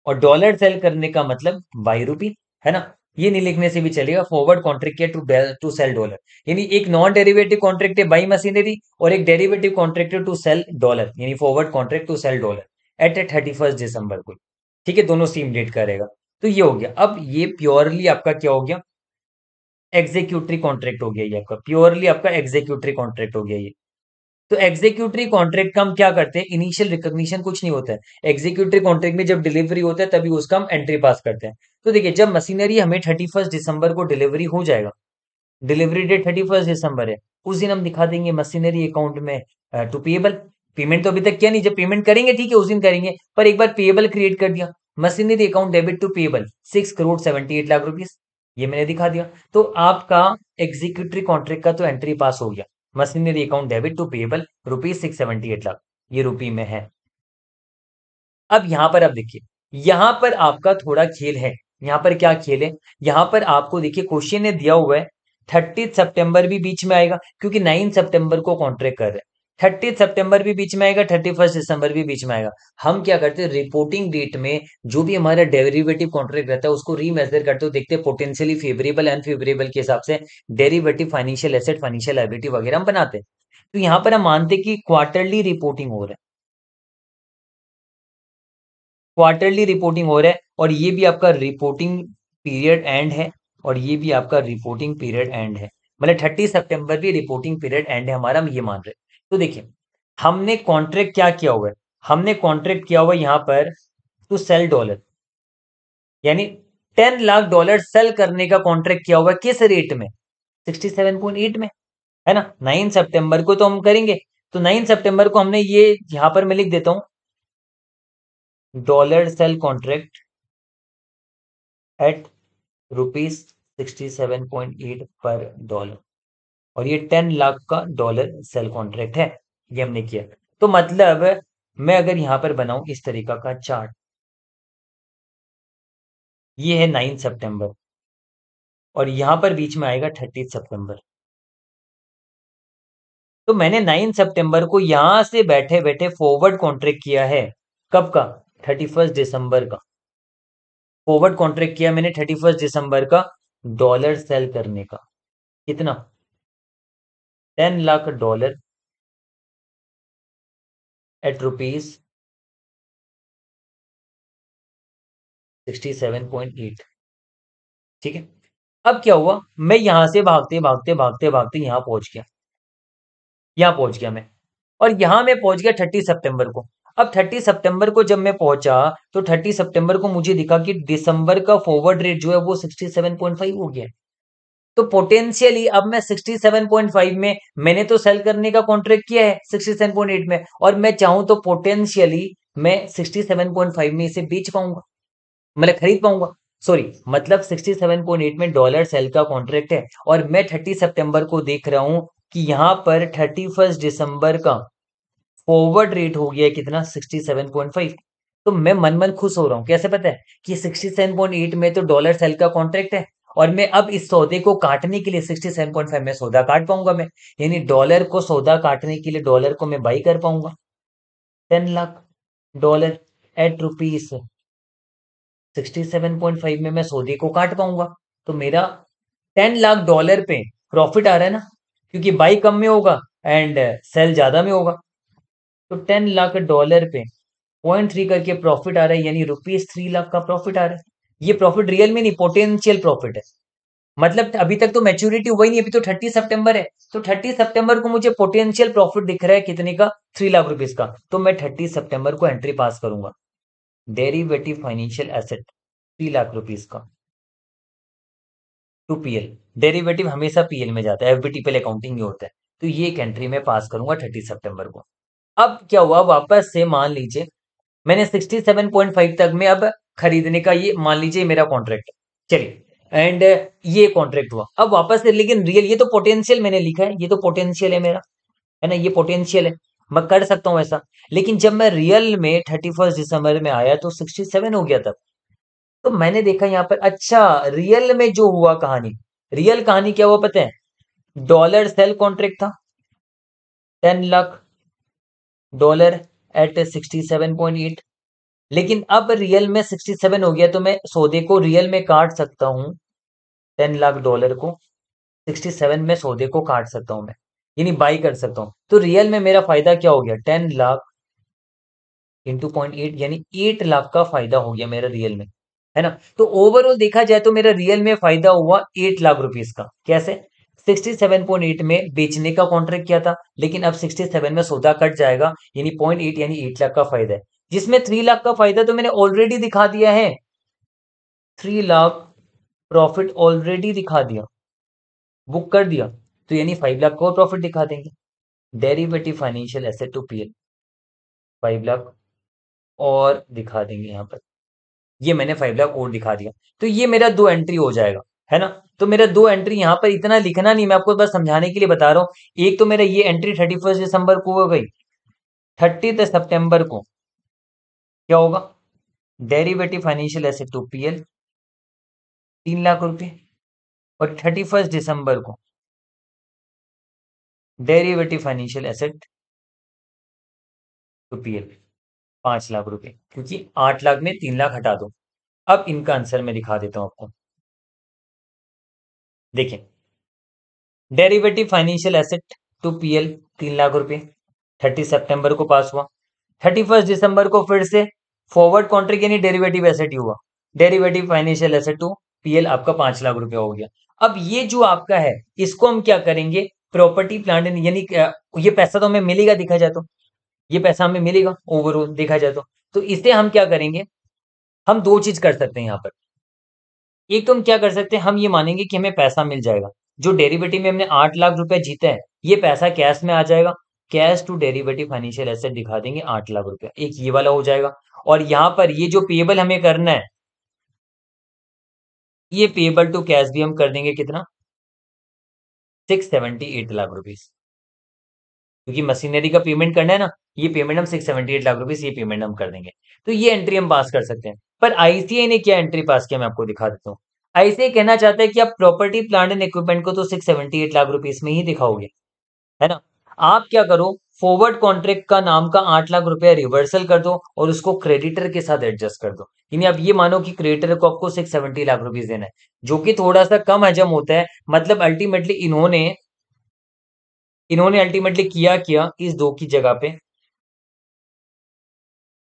और डॉलर सेल करने का मतलब बाई रुपी है ना ये नहीं लिखने से भी चलेगा फॉरवर्ड कॉन्ट्रैक्ट है टू टू सेल डॉलर यानी एक नॉन डेरिवेटिव कॉन्ट्रैक्ट है बाई मशीनरी और एक derivative contract to sell dollar यानी forward contract to sell dollar at a thirty first दिसंबर को ठीक है दोनों सेम डेट करेगा तो ये हो गया अब ये प्योरली आपका क्या हो गया एग्जीक्यूटरी कॉन्ट्रैक्ट हो गया ये आपका प्योरली आपका एग्जीक्यूटरी कॉन्ट्रैक्ट हो गया ये तो एग्जीक्यूटरी कॉन्ट्रैक्ट का हम क्या करते हैं इनिशियल रिकॉग्निशन कुछ नहीं होता है एग्जीक्यूटरी कॉन्ट्रैक्ट में जब डिलीवरी होता है तभी उसका हम एंट्री पास करते हैं तो देखिए जब मशीनरी हमें थर्टी दिसंबर को डिलीवरी हो जाएगा डिलीवरी डेट थर्टी दिसंबर है उस दिन हम दिखा देंगे मशीनरी अकाउंट में टू पेएबल पेमेंट तो अभी तक किया नहीं जब पेमेंट करेंगे ठीक है उस दिन करेंगे पर एक बार पेएबल क्रिएट कर दिया machinery account debit to payable six crore seventy eight lakh rupees ये मैंने दिखा दिया तो आपका एग्जीक्यूटरी कॉन्ट्रैक्ट का तो एंट्री पास हो गया machinery account debit to payable rupees six seventy eight lakh ये रुपी में है अब यहां पर आप देखिए यहां पर आपका थोड़ा खेल है यहां पर क्या खेल है यहाँ पर आपको देखिए क्वेश्चन ने दिया हुआ है थर्टी सितंबर भी बीच में आएगा क्योंकि नाइन सितंबर को कॉन्ट्रैक्ट कर रहे हैं थर्टी सितंबर भी बीच में आएगा थर्टी फर्स्ट दिसंबर भी बीच में आएगा हम क्या करते हैं रिपोर्टिंग डेट में जो भी हमारा डेरिवेटिव कॉन्ट्रैक्ट रहता है उसको रीमेजर करते हो देखते हैं पोटेंशियली फेवरेबल अनफेवरेबल के हिसाब से derivative financial asset financial ability वगैरह हम बनाते हैं तो यहां पर हम मानते हैं कि क्वार्टरली रिपोर्टिंग हो रहा है क्वार्टरली रिपोर्टिंग हो रहा है और ये भी आपका रिपोर्टिंग पीरियड एंड है और ये भी आपका रिपोर्टिंग पीरियड एंड है मतलब 30 सितंबर भी रिपोर्टिंग पीरियड एंड है हमारा हम ये मान रहे तो देखिए हमने कॉन्ट्रैक्ट क्या किया हुआ है हमने कॉन्ट्रैक्ट किया हुआ यहां पर टू सेल डॉलर यानी टेन लाख डॉलर सेल करने का कॉन्ट्रैक्ट किया हुआ है किस रेट में सिक्सटी सेवन पॉइंट एट में है ना नाइन सितंबर को तो हम करेंगे तो नाइन सितंबर को हमने ये यहां पर मैं लिख देता हूं dollar sell contract at rupees sixty seven point eight per dollar और ये टेन लाख का डॉलर सेल कॉन्ट्रैक्ट है ये हमने किया तो मतलब मैं अगर यहां पर बनाऊं इस तरीका का चार्ट ये है नाइन सितंबर और यहां पर बीच में आएगा थर्टी सितंबर तो मैंने नाइन सितंबर को यहां से बैठे बैठे फॉरवर्ड कॉन्ट्रैक्ट किया है कब का थर्टी फर्स्ट दिसंबर का फॉरवर्ड कॉन्ट्रैक्ट किया मैंने थर्टी फर्स्ट दिसंबर का डॉलर सेल करने का कितना ten lakh at rupees sixty seven point eight ठीक है अब क्या हुआ मैं यहां से भागते भागते भागते भागते यहां पहुंच गया यहां पहुंच गया मैं और यहां मैं पहुंच गया थर्टी सितंबर को अब थर्टी सितंबर को जब मैं पहुंचा तो थर्टी सितंबर को मुझे दिखा कि दिसंबर का फॉरवर्ड रेट जो है वो सिक्सटी सेवन पॉइंट फाइव हो गया है तो पोटेंशियली अब मैं 67.5 में मैंने तो सेल करने का कॉन्ट्रैक्ट किया है 67.8 में और मैं चाहूं तो पोटेंशियली मैं 67.5 में इसे बेच पाऊंगा मतलब खरीद पाऊंगा सॉरी मतलब 67.8 में डॉलर सेल का कॉन्ट्रैक्ट है और मैं 30 सितंबर को देख रहा हूं कि यहां पर 31 दिसंबर का फॉरवर्ड रेट हो गया कितना 67.5 तो मैं मन मन खुश हो रहा हूँ कैसे पता है कि 67.8 में तो डॉलर सेल का कॉन्ट्रैक्ट है और मैं अब इस सौदे को काटने के लिए 67.5 में सौदा काट पाऊंगा मैं यानी डॉलर को सौदा काटने के लिए डॉलर को मैं बाई कर पाऊंगा ten lakh dollar at rupees sixty seven point five में मैं सौदे को काट पाऊंगा तो मेरा टेन लाख डॉलर पे प्रॉफिट आ रहा है ना क्योंकि बाई कम में होगा एंड सेल ज्यादा में होगा तो टेन लाख डॉलर पे पॉइंट थ्री करके प्रॉफिट आ रहा है यानी रुपीज थ्री लाख का प्रॉफिट आ रहा है ये प्रॉफिट रियल में नहीं पोटेंशियल प्रॉफिट है मतलब अभी तक तो मेच्योरिटी हुआ ही नहीं अभी तो थर्टी सितंबर है तो थर्टी सितंबर को मुझे पोटेंशियल प्रॉफिट दिख रहा है कितने का थ्री लाख रुपीज का तो मैं थर्टी सितंबर को एंट्री पास करूंगा derivative financial asset three lakh rupees का टू पीएल डेरिवेटिव हमेशा पीएल में जाता है एफबीटी एफबीटीपीएल अकाउंटिंग ही होता है तो ये एक एंट्री में पास करूंगा थर्टी सेप्टेम्बर को अब क्या हुआ वापस से मान लीजिए मैंने सिक्सटी तक में अब खरीदने का ये मान लीजिए मेरा कॉन्ट्रैक्ट चलिए एंड ये कॉन्ट्रैक्ट हुआ अब वापस से लेकिन रियल ये तो पोटेंशियल मैंने लिखा है ये तो पोटेंशियल है मेरा है ना ये पोटेंशियल है मैं कर सकता हूँ ऐसा लेकिन जब मैं रियल में थर्टी फर्स्ट दिसंबर में आया तो सिक्सटी सेवन हो गया तब तो मैंने देखा यहाँ पर अच्छा रियल में जो हुआ कहानी रियल कहानी क्या हुआ पता है डॉलर सेल कॉन्ट्रैक्ट था ten lakh dollar at sixty seven point eight लेकिन अब रियल में सिक्सटी सेवन हो गया तो मैं सौदे को रियल में काट सकता हूँ टेन लाख डॉलर को सिक्सटी सेवन में सौदे को काट सकता हूं मैं यानी बाई कर सकता हूँ तो रियल में मेरा फायदा क्या हो गया ten lakh into point eight यानी एट लाख का फायदा हो गया मेरा रियल में है ना तो ओवरऑल देखा जाए तो मेरा रियल में फायदा हुआ एट लाख रुपीज का कैसे 67.8 में बेचने का कॉन्ट्रैक्ट किया था लेकिन अब 67 में सौदा कट जाएगा यानी 0.8 यानी 8 लाख का फायदा है जिसमें थ्री लाख का फायदा तो मैंने ऑलरेडी दिखा दिया है थ्री लाख प्रॉफिट ऑलरेडी दिखा दिया बुक कर दिया तो यानी फाइव लाख का और प्रॉफिट दिखा देंगे derivative financial asset to L five lakh और दिखा देंगे यहां पर ये मैंने फाइव लाख और दिखा दिया तो ये मेरा दो एंट्री हो जाएगा है ना तो मेरा दो एंट्री यहां पर इतना लिखना नहीं मैं आपको बस समझाने के लिए बता रहा हूँ एक तो मेरा ये एंट्री थर्टी फर्स्ट दिसंबर को हो गई थर्टी सितंबर को क्या होगा derivative financial asset to PL तीन लाख रुपए और थर्टी फर्स्ट दिसंबर को derivative financial asset to PL पांच लाख रुपए क्योंकि आठ लाख में तीन लाख हटा दो अब इनका आंसर मैं दिखा देता हूं आपको देखिए derivative financial asset to PL तीन लाख रुपए थर्टी सितंबर को पास हुआ थर्टी फर्स्ट दिसंबर को फिर से फॉरवर्ड कॉन्ट्रैक्ट यानी डेरिवेटिव एसेट हुआ derivative financial asset to PL आपका पांच लाख रुपया हो गया अब ये जो आपका है इसको हम क्या करेंगे प्रॉपर्टी प्लांट यानी ये पैसा तो हमें मिलेगा देखा जाए तो ये पैसा हमें मिलेगा ओवरऑल देखा जाए तो तो इसे हम क्या करेंगे हम दो चीज कर सकते हैं यहाँ पर एक तो हम क्या कर सकते हैं हम ये मानेंगे कि हमें पैसा मिल जाएगा जो डेरिवेटिव में हमने आठ लाख रुपए जीता है ये पैसा कैश में आ जाएगा cash to derivative financial asset दिखा देंगे आठ लाख रुपया एक ये वाला हो जाएगा और यहाँ पर ये जो पेबल हमें करना है ये पेबल टू कैश भी हम कर देंगे कितना six seventy eight lakh rupees क्योंकि मशीनरी का पेमेंट करना है ना ये पेमेंट हम six seventy eight lakh rupees ये पेमेंट हम कर देंगे तो ये एंट्री हम पास कर सकते हैं पर आईसीआई ने क्या एंट्री पास किया मैं आपको दिखा देता हूँ आईसीआई कहना चाहता है कि आप प्रॉपर्टी प्लांट एंड इक्विपमेंट को तो six seventy eight lakh rupees में ही दिखाओगे है ना आप क्या करो फॉरवर्ड कॉन्ट्रैक्ट का नाम का आठ लाख रुपया रिवर्सल कर दो और उसको क्रेडिटर के साथ एडजस्ट कर दो यानी आप ये मानो कि क्रेडिटर को आपको सिक्स सेवेंटी लाख रुपीज देना है जो कि थोड़ा सा कम हजम होता है मतलब अल्टीमेटली इन्होंने इन्होंने अल्टीमेटली किया किया इस दो की जगह पे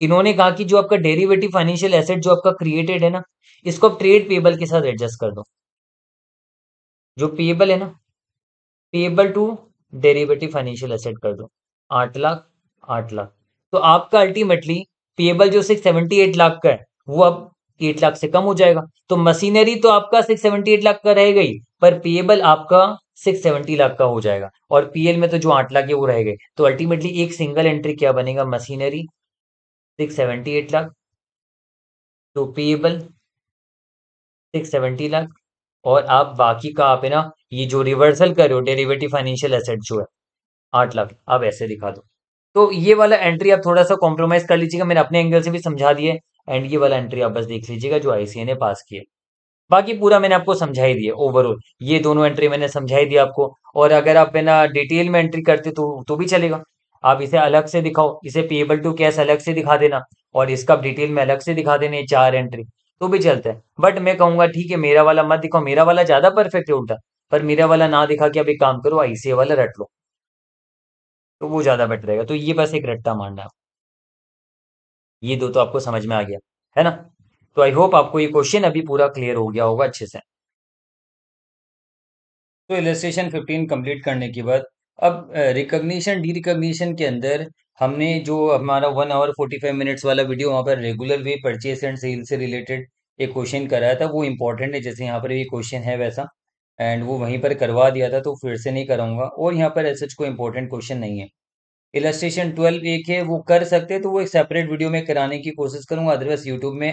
इन्होंने कहा कि जो आपका डेरिवेटिव फाइनेंशियल एसेट जो आपका क्रिएटेड है ना इसको आप ट्रेड पेबल के साथ एडजस्ट कर दो जो पेबल है ना payable to derivative financial asset कर दो आठ लाख आठ लाख तो आपका अल्टीमेटली पेबल जो सिक्स सेवेंटी एट लाख का है वो अब एट लाख से कम हो जाएगा तो मशीनरी तो आपका सिक्स सेवेंटी एट लाख का रह गई पर पेएबल आपका सिक्स सेवेंटी लाख का हो जाएगा और पीएल में तो जो आठ लाख है वो रह गए तो अल्टीमेटली एक सिंगल एंट्री क्या बनेगा machinery six seventy eight lakh तो पेएबल सिक्स सेवेंटी लाख और आप बाकी का आप है ना ये जो रिवर्सल कर रहे हो डेरिवेटिव फाइनेंशियल एसेट जो है आठ लाख अब ऐसे दिखा दो तो ये वाला एंट्री आप थोड़ा सा कॉम्प्रोमाइज कर लीजिएगा मैंने अपने एंगल से भी समझा दिए एंड ये वाला एंट्री आप बस देख लीजिएगा जो आईसीए ने पास किए बाकी पूरा मैंने आपको समझाई दिया ओवरऑल ये दोनों एंट्री मैंने समझाई दी आपको और अगर आप ना डिटेल में एंट्री करते तो तो भी चलेगा आप इसे अलग से दिखाओ इसे पेएबल टू कैश अलग से दिखा देना और इसका डिटेल में अलग से दिखा देना ये चार एंट्री तो भी चलता है बट मैं कहूंगा ठीक है मेरा वाला मत दिखाओ मेरा वाला ज्यादा परफेक्ट है उल्टा पर मेरा वाला ना दिखा कि अब एक काम करो आईसीए वाला रट लो तो वो ज़्यादा बेटर रहेगा तो ये बस एक रट्टा मारना है ये दो तो आपको समझ में आ गया है ना तो आई होप आपको ये क्वेश्चन अभी पूरा क्लियर हो गया होगा अच्छे से तो इलस्ट्रेशन फिफ्टीन कंप्लीट करने के बाद अब रिकग्निशन डी रिकग्निशन के अंदर हमने जो हमारा one hour forty five minutes वाला वीडियो वहां पर regular way purchase and sale से रिलेटेड एक क्वेश्चन कराया था वो इंपॉर्टेंट है जैसे यहाँ पर ये क्वेश्चन है वैसा एंड वो वहीं पर करवा दिया था तो फिर से नहीं कराऊंगा और यहाँ पर ऐसे कोई इंपॉर्टेंट क्वेश्चन नहीं है इलेस्टेशन ट्वेल्व एक है वो कर सकते तो वो एक सेपरेट वीडियो में कराने की कोशिश करूंगा अदरवाइज यूट्यूब में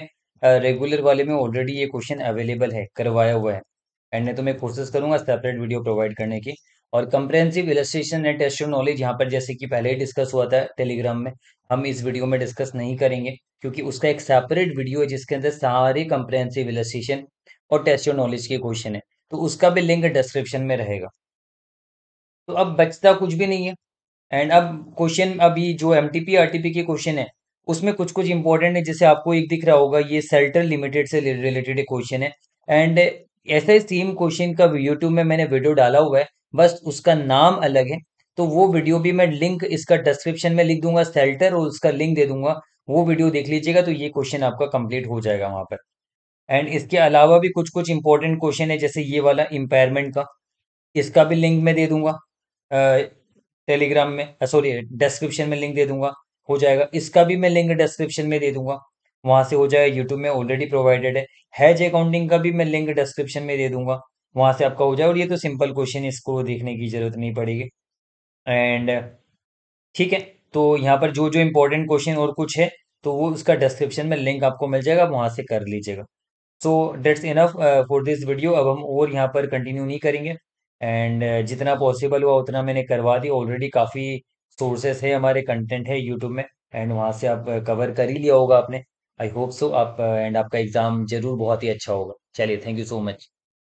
रेगुलर वाले में ऑलरेडी ये क्वेश्चन अवेलेबल है करवाया हुआ है एंड मैं तो मैं कोशिश करूंगा सेपरेट वीडियो प्रोवाइड करने की और comprehensive illustration and test knowledge यहाँ पर जैसे कि पहले ही डिस्कस हुआ था टेलीग्राम में हम इस वीडियो में डिस्कस नहीं करेंगे क्योंकि उसका एक सेपरेट वीडियो है जिसके अंदर सारे कंप्रेहेंसिव इलस्ट्रेशन और टेस्ट नॉलेज के क्वेश्चन है तो उसका भी लिंक डिस्क्रिप्शन में रहेगा तो अब बचता कुछ भी नहीं है एंड अब क्वेश्चन अभी जो M T P R T P के क्वेश्चन है उसमें कुछ कुछ इंपॉर्टेंट है जैसे आपको एक दिख रहा होगा ये सेल्टर लिमिटेड से रिलेटेड क्वेश्चन है एंड ऐसे ही सेम क्वेश्चन का यूट्यूब में मैंने वीडियो डाला हुआ है बस उसका नाम अलग है तो वो वीडियो भी मैं लिंक इसका डिस्क्रिप्शन में लिख दूंगा सेल्टर और उसका लिंक दे दूंगा वो वीडियो देख लीजिएगा तो ये क्वेश्चन आपका कंप्लीट हो जाएगा वहां पर एंड इसके अलावा भी कुछ कुछ इंपॉर्टेंट क्वेश्चन है जैसे ये वाला इम्पेयरमेंट का इसका भी लिंक मैं दे दूंगा टेलीग्राम में सॉरी डिस्क्रिप्शन में लिंक दे दूंगा हो जाएगा इसका भी मैं लिंक डिस्क्रिप्शन में दे दूंगा वहां से हो जाएगा यूट्यूब में ऑलरेडी प्रोवाइडेड है हैज अकाउंटिंग का भी मैं लिंक डिस्क्रिप्शन में दे दूंगा वहां से आपका हो जाए और ये तो सिंपल क्वेश्चन इसको देखने की जरूरत नहीं पड़ेगी एंड ठीक है तो यहाँ पर जो जो इम्पोर्टेंट क्वेश्चन और कुछ है तो वो उसका डिस्क्रिप्शन में लिंक आपको मिल जाएगा वहां वहाँ से कर लीजिएगा so that's enough for this video अब हम और यहाँ पर कंटिन्यू नहीं करेंगे एंड uh, जितना पॉसिबल हुआ उतना मैंने करवा दिया ऑलरेडी काफ़ी सोर्सेस है हमारे कंटेंट है यूट्यूब में एंड वहाँ से आप कवर uh, कर ही लिया होगा आपने आई होप सो आप एंड uh, आपका एग्ज़ाम जरूर बहुत ही अच्छा होगा चलिए थैंक यू सो मच